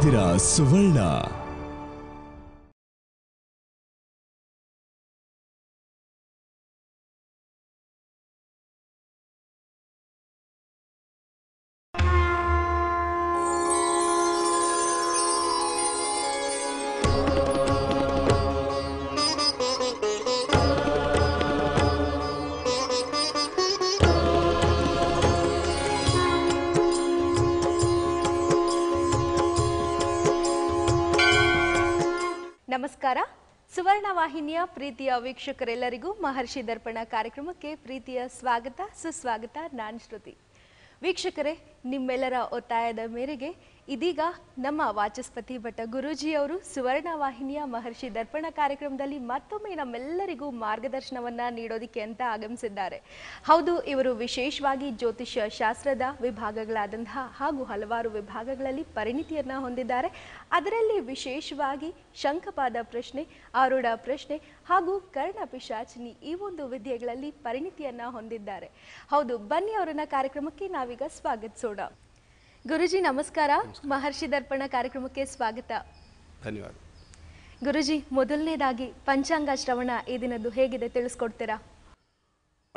¡Cuidado, su ವಾಹಿನಿಯ ಪ್ರೀತಿಯ ವೀಕ್ಷಕರೆಲ್ಲರಿಗೂ ಮಹರ್ಷಿ ದರ್ಪಣ ಕಾರ್ಯಕ್ರಮಕ್ಕೆ ಪ್ರೀತಿಯ ಸ್ವಾಗತ ಸುಸ್ವಾಗತ ನಾನ್ ಶ್ರುತಿ ವೀಕ್ಷಕರೇ ನಿಮ್ಮೆಲ್ಲರ ಒತ್ತಾಯದ ಮೇರೆಗೆ ಇದೀಗ ನಮ್ಮ ವಾಚಸ್ಪತಿ ಭಟ್ಟ ಅವರು ಸುವರ್ಣ ವಾಹಿನಿಯ ಮಹರ್ಷಿ ದರ್ಪಣ ಕಾರ್ಯಕ್ರಮದಲ್ಲಿ ಮತ್ತೊಮ್ಮೆ ನಮ್ಮೆಲ್ಲರಿಗೂ ಮಾರ್ಗದರ್ಶನವನ್ನ ನೀಡೋದಿಕ್ಕೆ ಅಂತ ಆಗಮಿಸಿದ್ದಾರೆ ಹೌದು ಇವರು ವಿಶೇಷವಾಗಿ ಜ್ಯೋತಿಷ್ಯ ಶಾಸ್ತ್ರದ ವಿಭಾಗಗಳಾದಂತಹ ಹಾಗೂ ಹಲವಾರು ವಿಭಾಗಗಳಲ್ಲಿ ಪರಿಣಿತಿಯನ್ನು ಹೊಂದಿದ್ದಾರೆ ಅದರಲ್ಲಿ ವಿಶೇಷವಾಗಿ ಶಂಖಪಾದ ಪ್ರಶ್ನೆ ಆರೂಢ ಪ್ರಶ್ನೆ ಹಾಗೂ ಕರ್ಣ ಪಿಶಾಚಿನಿ ಈ ಒಂದು ವಿದ್ಯೆಗಳಲ್ಲಿ ಪರಿಣಿತಿಯನ್ನು ಹೊಂದಿದ್ದಾರೆ ಹೌದು ಬನ್ನಿ ಅವರನ್ನ ಕಾರ್ಯಕ್ರಮಕ್ಕೆ ನಾವೀಗ ಸ್ವಾಗತಿಸೋಣ ಕೂಡ ಗುರುಜಿ ನಮಸ್ಕಾರ ಮಹರ್ಷಿ ದರ್ಪಣ ಕಾರ್ಯಕ್ರಮಕ್ಕೆ ಸ್ವಾಗತ ಧನ್ಯವಾದ ಗುರುಜಿ ಮೊದಲನೇದಾಗಿ ಪಂಚಾಂಗ ಶ್ರವಣ ಈ ದಿನದ್ದು ಹೇಗಿದೆ ತಿಳಿಸ್ಕೊಡ್ತೀರಾ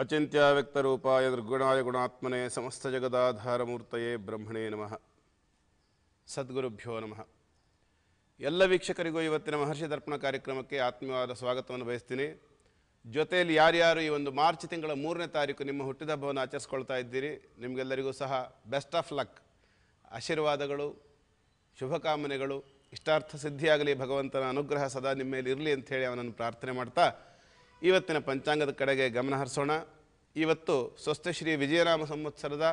ಅಚಿಂತ್ಯ ವ್ಯಕ್ತ ರೂಪಾಯ ದುರ್ಗುಣಾಯ ಗುಣಾತ್ಮನೇ ಸಮಸ್ತ ಜಗದಾಧಾರ ಮೂರ್ತಯೇ ಬ್ರಹ್ಮಣೇ ನಮಃ ಸದ್ಗುರುಭ್ಯೋ ನಮಃ ಎಲ್ಲ ವೀಕ್ಷಕರಿಗೂ ಇವತ್ತಿನ ಮಹರ್ಷಿ ದರ್ಪಣ ಕಾರ್ಯಕ್ರಮಕ್ಕೆ ಆತ್ಮೀಯವಾದ ಸ್ವಾಗತವನ್ನು ಬಯಸ್ತೀನಿ ಜೊತೆಯಲ್ಲಿ ಯಾರ್ಯಾರು ಈ ಒಂದು ಮಾರ್ಚ್ ತಿಂಗಳ ಮೂರನೇ ತಾರೀಕು ನಿಮ್ಮ ಹುಟ್ಟಿದ ಹಬ್ಬವನ್ನು ಆಚರಿಸ್ಕೊಳ್ತಾ ಇದ್ದೀರಿ ನಿಮಗೆಲ್ಲರಿಗೂ ಸಹ ಬೆಸ್ಟ್ ಆಫ್ ಲಕ್ ಆಶೀರ್ವಾದಗಳು ಶುಭಕಾಮನೆಗಳು ಇಷ್ಟಾರ್ಥ ಸಿದ್ಧಿಯಾಗಲಿ ಭಗವಂತನ ಅನುಗ್ರಹ ಸದಾ ನಿಮ್ಮ ಮೇಲೆ ಇರಲಿ ಅಂಥೇಳಿ ಅವನನ್ನು ಪ್ರಾರ್ಥನೆ ಮಾಡ್ತಾ ಇವತ್ತಿನ ಪಂಚಾಂಗದ ಕಡೆಗೆ ಗಮನ ಹರಿಸೋಣ ಇವತ್ತು ಶ್ರೀ ವಿಜಯರಾಮ ಸಂವತ್ಸರದ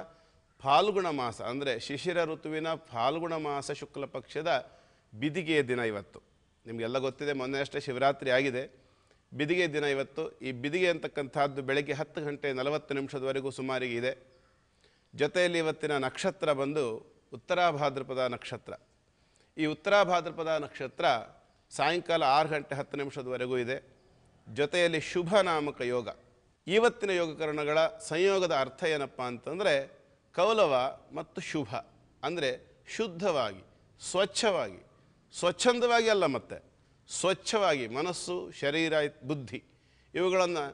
ಫಾಲ್ಗುಣ ಮಾಸ ಅಂದರೆ ಶಿಶಿರ ಋತುವಿನ ಫಾಲ್ಗುಣ ಮಾಸ ಶುಕ್ಲ ಪಕ್ಷದ ಬಿದಿಗೆಯ ದಿನ ಇವತ್ತು ನಿಮಗೆಲ್ಲ ಗೊತ್ತಿದೆ ಮೊನ್ನೆಯಷ್ಟೇ ಶಿವರಾತ್ರಿ ಆಗಿದೆ ಬಿದಿಗೆ ದಿನ ಇವತ್ತು ಈ ಬಿದಿಗೆ ಅಂತಕ್ಕಂಥದ್ದು ಬೆಳಗ್ಗೆ ಹತ್ತು ಗಂಟೆ ನಲವತ್ತು ನಿಮಿಷದವರೆಗೂ ಸುಮಾರಿಗೆ ಇದೆ ಜೊತೆಯಲ್ಲಿ ಇವತ್ತಿನ ನಕ್ಷತ್ರ ಬಂದು ಉತ್ತರ ಭಾದ್ರಪದ ನಕ್ಷತ್ರ ಈ ಉತ್ತರ ಭಾದ್ರಪದ ನಕ್ಷತ್ರ ಸಾಯಂಕಾಲ ಆರು ಗಂಟೆ ಹತ್ತು ನಿಮಿಷದವರೆಗೂ ಇದೆ ಜೊತೆಯಲ್ಲಿ ಶುಭ ನಾಮಕ ಯೋಗ ಇವತ್ತಿನ ಯೋಗಕರಣಗಳ ಸಂಯೋಗದ ಅರ್ಥ ಏನಪ್ಪ ಅಂತಂದರೆ ಕೌಲವ ಮತ್ತು ಶುಭ ಅಂದರೆ ಶುದ್ಧವಾಗಿ ಸ್ವಚ್ಛವಾಗಿ ಸ್ವಚ್ಛಂದವಾಗಿ ಅಲ್ಲ ಮತ್ತೆ ಸ್ವಚ್ಛವಾಗಿ ಮನಸ್ಸು ಶರೀರ ಬುದ್ಧಿ ಇವುಗಳನ್ನು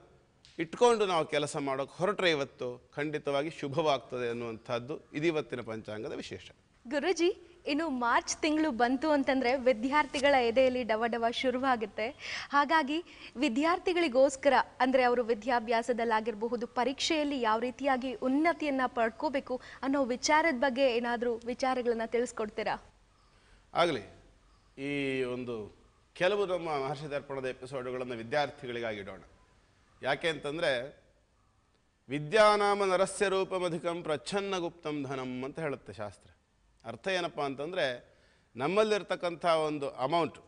ಇಟ್ಕೊಂಡು ನಾವು ಕೆಲಸ ಮಾಡೋಕ್ಕೆ ಹೊರಟ್ರೆ ಇವತ್ತು ಖಂಡಿತವಾಗಿ ಶುಭವಾಗ್ತದೆ ಅನ್ನುವಂಥದ್ದು ಇದಿವತ್ತಿನ ಪಂಚಾಂಗದ ವಿಶೇಷ ಗುರುಜಿ ಇನ್ನು ಮಾರ್ಚ್ ತಿಂಗಳು ಬಂತು ಅಂತಂದರೆ ವಿದ್ಯಾರ್ಥಿಗಳ ಎದೆಯಲ್ಲಿ ಡವ ಡವ ಶುರುವಾಗುತ್ತೆ ಹಾಗಾಗಿ ವಿದ್ಯಾರ್ಥಿಗಳಿಗೋಸ್ಕರ ಅಂದರೆ ಅವರು ವಿದ್ಯಾಭ್ಯಾಸದಲ್ಲಾಗಿರಬಹುದು ಪರೀಕ್ಷೆಯಲ್ಲಿ ಯಾವ ರೀತಿಯಾಗಿ ಉನ್ನತಿಯನ್ನು ಪಡ್ಕೋಬೇಕು ಅನ್ನೋ ವಿಚಾರದ ಬಗ್ಗೆ ಏನಾದರೂ ವಿಚಾರಗಳನ್ನು ತಿಳಿಸ್ಕೊಡ್ತೀರಾ ಆಗಲಿ ಈ ಒಂದು ಕೆಲವು ನಮ್ಮ ಮಹರ್ಷಿ ದರ್ಪಣದ ಎಪಿಸೋಡ್ಗಳನ್ನು ವಿದ್ಯಾರ್ಥಿಗಳಿಗಾಗಿ ಇಡೋಣ ಯಾಕೆ ಅಂತಂದರೆ ವಿದ್ಯಾನಾಮ ನರಸ್ಯ ರೂಪಮಧಿಕಂ ಗುಪ್ತಂ ಧನಂ ಅಂತ ಹೇಳುತ್ತೆ ಶಾಸ್ತ್ರ ಅರ್ಥ ಏನಪ್ಪ ಅಂತಂದರೆ ನಮ್ಮಲ್ಲಿರ್ತಕ್ಕಂಥ ಒಂದು ಅಮೌಂಟ್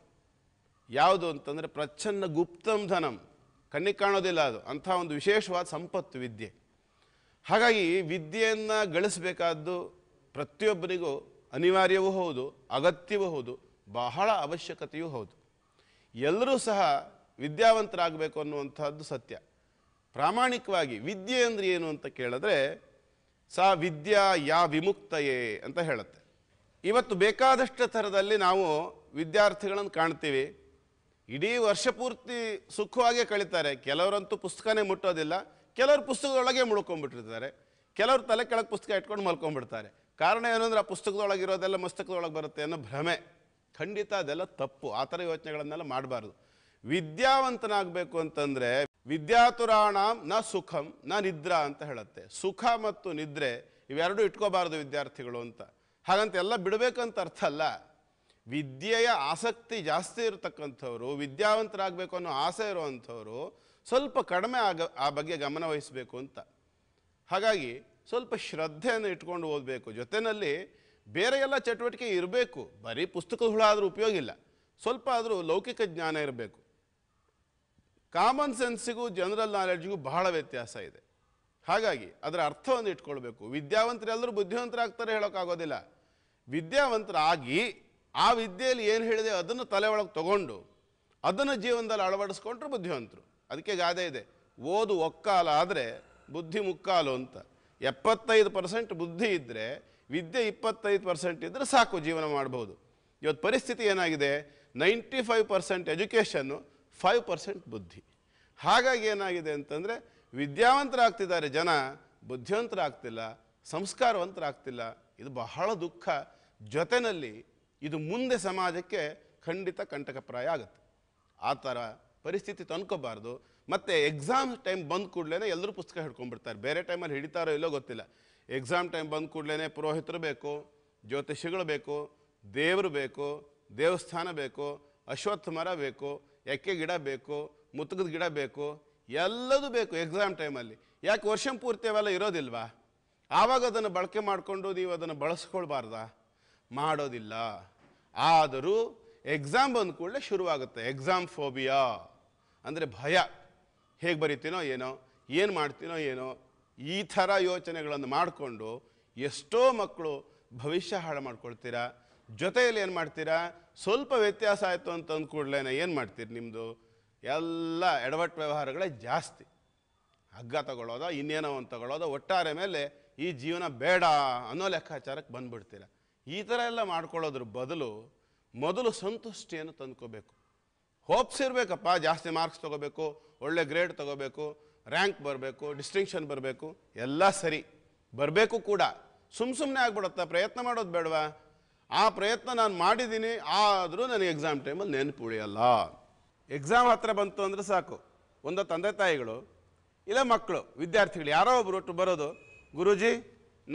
ಯಾವುದು ಅಂತಂದರೆ ಪ್ರಚ್ಛನ್ನ ಗುಪ್ತಂ ಧನಂ ಕಣ್ಣಿಗೆ ಕಾಣೋದಿಲ್ಲ ಅದು ಅಂಥ ಒಂದು ವಿಶೇಷವಾದ ಸಂಪತ್ತು ವಿದ್ಯೆ ಹಾಗಾಗಿ ವಿದ್ಯೆಯನ್ನು ಗಳಿಸಬೇಕಾದ್ದು ಪ್ರತಿಯೊಬ್ಬರಿಗೂ ಅನಿವಾರ್ಯವೂ ಹೌದು ಅಗತ್ಯವೂ ಹೌದು ಬಹಳ ಅವಶ್ಯಕತೆಯೂ ಹೌದು ಎಲ್ಲರೂ ಸಹ ವಿದ್ಯಾವಂತರಾಗಬೇಕು ಅನ್ನುವಂಥದ್ದು ಸತ್ಯ ಪ್ರಾಮಾಣಿಕವಾಗಿ ವಿದ್ಯೆ ಅಂದರೆ ಏನು ಅಂತ ಕೇಳಿದ್ರೆ ಸಾ ವಿದ್ಯಾ ಯಾ ವಿಮುಕ್ತಯೇ ಅಂತ ಹೇಳುತ್ತೆ ಇವತ್ತು ಬೇಕಾದಷ್ಟು ಥರದಲ್ಲಿ ನಾವು ವಿದ್ಯಾರ್ಥಿಗಳನ್ನು ಕಾಣ್ತೀವಿ ಇಡೀ ವರ್ಷ ಪೂರ್ತಿ ಸುಖವಾಗೇ ಕಳೀತಾರೆ ಕೆಲವರಂತೂ ಪುಸ್ತಕನೇ ಮುಟ್ಟೋದಿಲ್ಲ ಕೆಲವರು ಪುಸ್ತಕದೊಳಗೆ ಮುಳ್ಕೊಂಡ್ಬಿಟ್ಟಿರ್ತಾರೆ ಕೆಲವರು ತಲೆ ಕೆಳಗೆ ಪುಸ್ತಕ ಇಟ್ಕೊಂಡು ಮಲ್ಕೊಂಡ್ಬಿಡ್ತಾರೆ ಕಾರಣ ಏನು ಅಂದರೆ ಆ ಇರೋದೆಲ್ಲ ಮಸ್ತಕದೊಳಗೆ ಬರುತ್ತೆ ಅನ್ನೋ ಭ್ರಮೆ ಖಂಡಿತ ಅದೆಲ್ಲ ತಪ್ಪು ಆ ಥರ ಯೋಚನೆಗಳನ್ನೆಲ್ಲ ಮಾಡಬಾರ್ದು ವಿದ್ಯಾವಂತನಾಗಬೇಕು ಅಂತಂದರೆ ವಿದ್ಯಾತುರಾಣ ನ ಸುಖಂ ನ ನಿದ್ರಾ ಅಂತ ಹೇಳುತ್ತೆ ಸುಖ ಮತ್ತು ನಿದ್ರೆ ಇವೆರಡೂ ಇಟ್ಕೋಬಾರ್ದು ವಿದ್ಯಾರ್ಥಿಗಳು ಅಂತ ಹಾಗಂತ ಎಲ್ಲ ಬಿಡಬೇಕಂತ ಅರ್ಥ ಅಲ್ಲ ವಿದ್ಯೆಯ ಆಸಕ್ತಿ ಜಾಸ್ತಿ ಇರತಕ್ಕಂಥವ್ರು ವಿದ್ಯಾವಂತರಾಗಬೇಕು ಅನ್ನೋ ಆಸೆ ಇರುವಂಥವ್ರು ಸ್ವಲ್ಪ ಕಡಿಮೆ ಆಗ ಆ ಬಗ್ಗೆ ಗಮನ ಅಂತ ಹಾಗಾಗಿ ಸ್ವಲ್ಪ ಶ್ರದ್ಧೆಯನ್ನು ಇಟ್ಕೊಂಡು ಓದಬೇಕು ಜೊತೆಯಲ್ಲಿ ಬೇರೆ ಎಲ್ಲ ಚಟುವಟಿಕೆ ಇರಬೇಕು ಬರೀ ಪುಸ್ತಕದ ಹುಳ ಆದರೂ ಉಪಯೋಗ ಇಲ್ಲ ಸ್ವಲ್ಪ ಆದರೂ ಲೌಕಿಕ ಜ್ಞಾನ ಇರಬೇಕು ಕಾಮನ್ ಸೆನ್ಸಿಗೂ ಜನರಲ್ ನಾಲೆಡ್ಜ್ಗೂ ಬಹಳ ವ್ಯತ್ಯಾಸ ಇದೆ ಹಾಗಾಗಿ ಅದರ ಅರ್ಥವನ್ನು ಇಟ್ಕೊಳ್ಬೇಕು ವಿದ್ಯಾವಂತರೆಲ್ಲರೂ ಬುದ್ಧಿವಂತರಾಗ್ತಾರೆ ಹೇಳೋಕ್ಕಾಗೋದಿಲ್ಲ ವಿದ್ಯಾವಂತರಾಗಿ ಆ ವಿದ್ಯೆಯಲ್ಲಿ ಏನು ಹೇಳಿದೆ ಅದನ್ನು ತಲೆ ಒಳಗೆ ತಗೊಂಡು ಅದನ್ನು ಜೀವನದಲ್ಲಿ ಅಳವಡಿಸ್ಕೊಂಡ್ರೆ ಬುದ್ಧಿವಂತರು ಅದಕ್ಕೆ ಗಾದೆ ಇದೆ ಓದು ಒಕ್ಕಾಲ ಆದರೆ ಬುದ್ಧಿ ಮುಕ್ಕಾಲು ಅಂತ ಎಪ್ಪತ್ತೈದು ಪರ್ಸೆಂಟ್ ಬುದ್ಧಿ ಇದ್ದರೆ ವಿದ್ಯೆ ಇಪ್ಪತ್ತೈದು ಪರ್ಸೆಂಟ್ ಇದ್ದರೆ ಸಾಕು ಜೀವನ ಮಾಡ್ಬೋದು ಇವತ್ತು ಪರಿಸ್ಥಿತಿ ಏನಾಗಿದೆ ninety five percent education five percent ಬುದ್ಧಿ ಹಾಗಾಗಿ ಏನಾಗಿದೆ ಅಂತಂದರೆ ವಿದ್ಯಾವಂತರಾಗ್ತಿದ್ದಾರೆ ಜನ ಬುದ್ಧಿವಂತರಾಗ್ತಿಲ್ಲ ಸಂಸ್ಕಾರವಂತರಾಗ್ತಿಲ್ಲ ಇದು ಬಹಳ ದುಃಖ ಜೊತೆಯಲ್ಲಿ ಇದು ಮುಂದೆ ಸಮಾಜಕ್ಕೆ ಖಂಡಿತ ಕಂಟಕಪ್ರಾಯ ಆಗುತ್ತೆ ಆ ಥರ ಪರಿಸ್ಥಿತಿ ತಂದ್ಕೋಬಾರ್ದು ಮತ್ತು ಎಕ್ಸಾಮ್ ಟೈಮ್ ಬಂದ ಕೂಡಲೇ ಎಲ್ಲರೂ ಪುಸ್ತಕ ಹಿಡ್ಕೊಂಡ್ಬಿಡ್ತಾರೆ ಬೇರೆ ಟೈಮಲ್ಲಿ ಹಿಡಿತಾರೋ ಇಲ್ಲೋ ಗೊತ್ತಿಲ್ಲ ಎಕ್ಸಾಮ್ ಟೈಮ್ ಬಂದ ಕೂಡಲೇ ಪುರೋಹಿತರು ಬೇಕು ಜ್ಯೋತಿಷಿಗಳು ಬೇಕು ದೇವರು ಬೇಕು ದೇವಸ್ಥಾನ ಬೇಕು ಅಶ್ವತ್ಥ ಮರ ಬೇಕು ಎಕ್ಕೆ ಗಿಡ ಬೇಕು ಮುತ್ತಗದ ಗಿಡ ಬೇಕು ಎಲ್ಲದೂ ಬೇಕು ಎಕ್ಸಾಮ್ ಟೈಮಲ್ಲಿ ಯಾಕೆ ವರ್ಷ ಪೂರ್ತಿ ಅವೆಲ್ಲ ಇರೋದಿಲ್ವಾ ಆವಾಗ ಅದನ್ನು ಬಳಕೆ ಮಾಡಿಕೊಂಡು ನೀವು ಅದನ್ನು ಬಳಸ್ಕೊಳ್ಬಾರ್ದಾ ಮಾಡೋದಿಲ್ಲ ಆದರೂ ಎಕ್ಸಾಮ್ ಬಂದ ಕೂಡಲೇ ಶುರುವಾಗುತ್ತೆ ಎಕ್ಸಾಮ್ ಫೋಬಿಯಾ ಅಂದರೆ ಭಯ ಹೇಗೆ ಬರಿತೀನೋ ಏನೋ ಏನು ಮಾಡ್ತೀನೋ ಏನೋ ಈ ಥರ ಯೋಚನೆಗಳನ್ನು ಮಾಡಿಕೊಂಡು ಎಷ್ಟೋ ಮಕ್ಕಳು ಭವಿಷ್ಯ ಹಾಳು ಮಾಡ್ಕೊಳ್ತೀರಾ ಜೊತೆಯಲ್ಲಿ ಏನು ಮಾಡ್ತೀರಾ ಸ್ವಲ್ಪ ವ್ಯತ್ಯಾಸ ಆಯಿತು ಅಂತ ಅಂದ ಏನು ಮಾಡ್ತೀರಿ ನಿಮ್ಮದು ಎಲ್ಲ ಎಡವಟ್ಟು ವ್ಯವಹಾರಗಳೇ ಜಾಸ್ತಿ ಹಗ್ಗ ತಗೊಳ್ಳೋದ ಇನ್ನೇನೋ ಒಂದು ತಗೊಳೋದ ಒಟ್ಟಾರೆ ಮೇಲೆ ಈ ಜೀವನ ಬೇಡ ಅನ್ನೋ ಲೆಕ್ಕಾಚಾರಕ್ಕೆ ಬಂದುಬಿಡ್ತೀರ ಈ ಥರ ಎಲ್ಲ ಮಾಡ್ಕೊಳ್ಳೋದ್ರ ಬದಲು ಮೊದಲು ಸಂತುಷ್ಟಿಯನ್ನು ತಂದ್ಕೋಬೇಕು ಹೋಪ್ಸ್ ಇರಬೇಕಪ್ಪ ಜಾಸ್ತಿ ಮಾರ್ಕ್ಸ್ ತೊಗೋಬೇಕು ಒಳ್ಳೆ ಗ್ರೇಡ್ ತೊಗೋಬೇಕು ರ್ಯಾಂಕ್ ಬರಬೇಕು ಡಿಸ್ಟಿಂಕ್ಷನ್ ಬರಬೇಕು ಎಲ್ಲ ಸರಿ ಬರಬೇಕು ಕೂಡ ಸುಮ್ಮ ಸುಮ್ಮನೆ ಆಗ್ಬಿಡುತ್ತೆ ಪ್ರಯತ್ನ ಮಾಡೋದು ಬೇಡವಾ ಆ ಪ್ರಯತ್ನ ನಾನು ಮಾಡಿದ್ದೀನಿ ಆದರೂ ನನಗೆ ಎಕ್ಸಾಮ್ ಟೈಮಲ್ಲಿ ನೆನಪು ಉಳಿಯಲ್ಲ ಎಕ್ಸಾಮ್ ಹತ್ರ ಬಂತು ಅಂದರೆ ಸಾಕು ಒಂದು ತಂದೆ ತಾಯಿಗಳು ಇಲ್ಲ ಮಕ್ಕಳು ವಿದ್ಯಾರ್ಥಿಗಳು ಯಾರೋ ಒಬ್ಬರು ಒಟ್ಟು ಬರೋದು ಗುರುಜಿ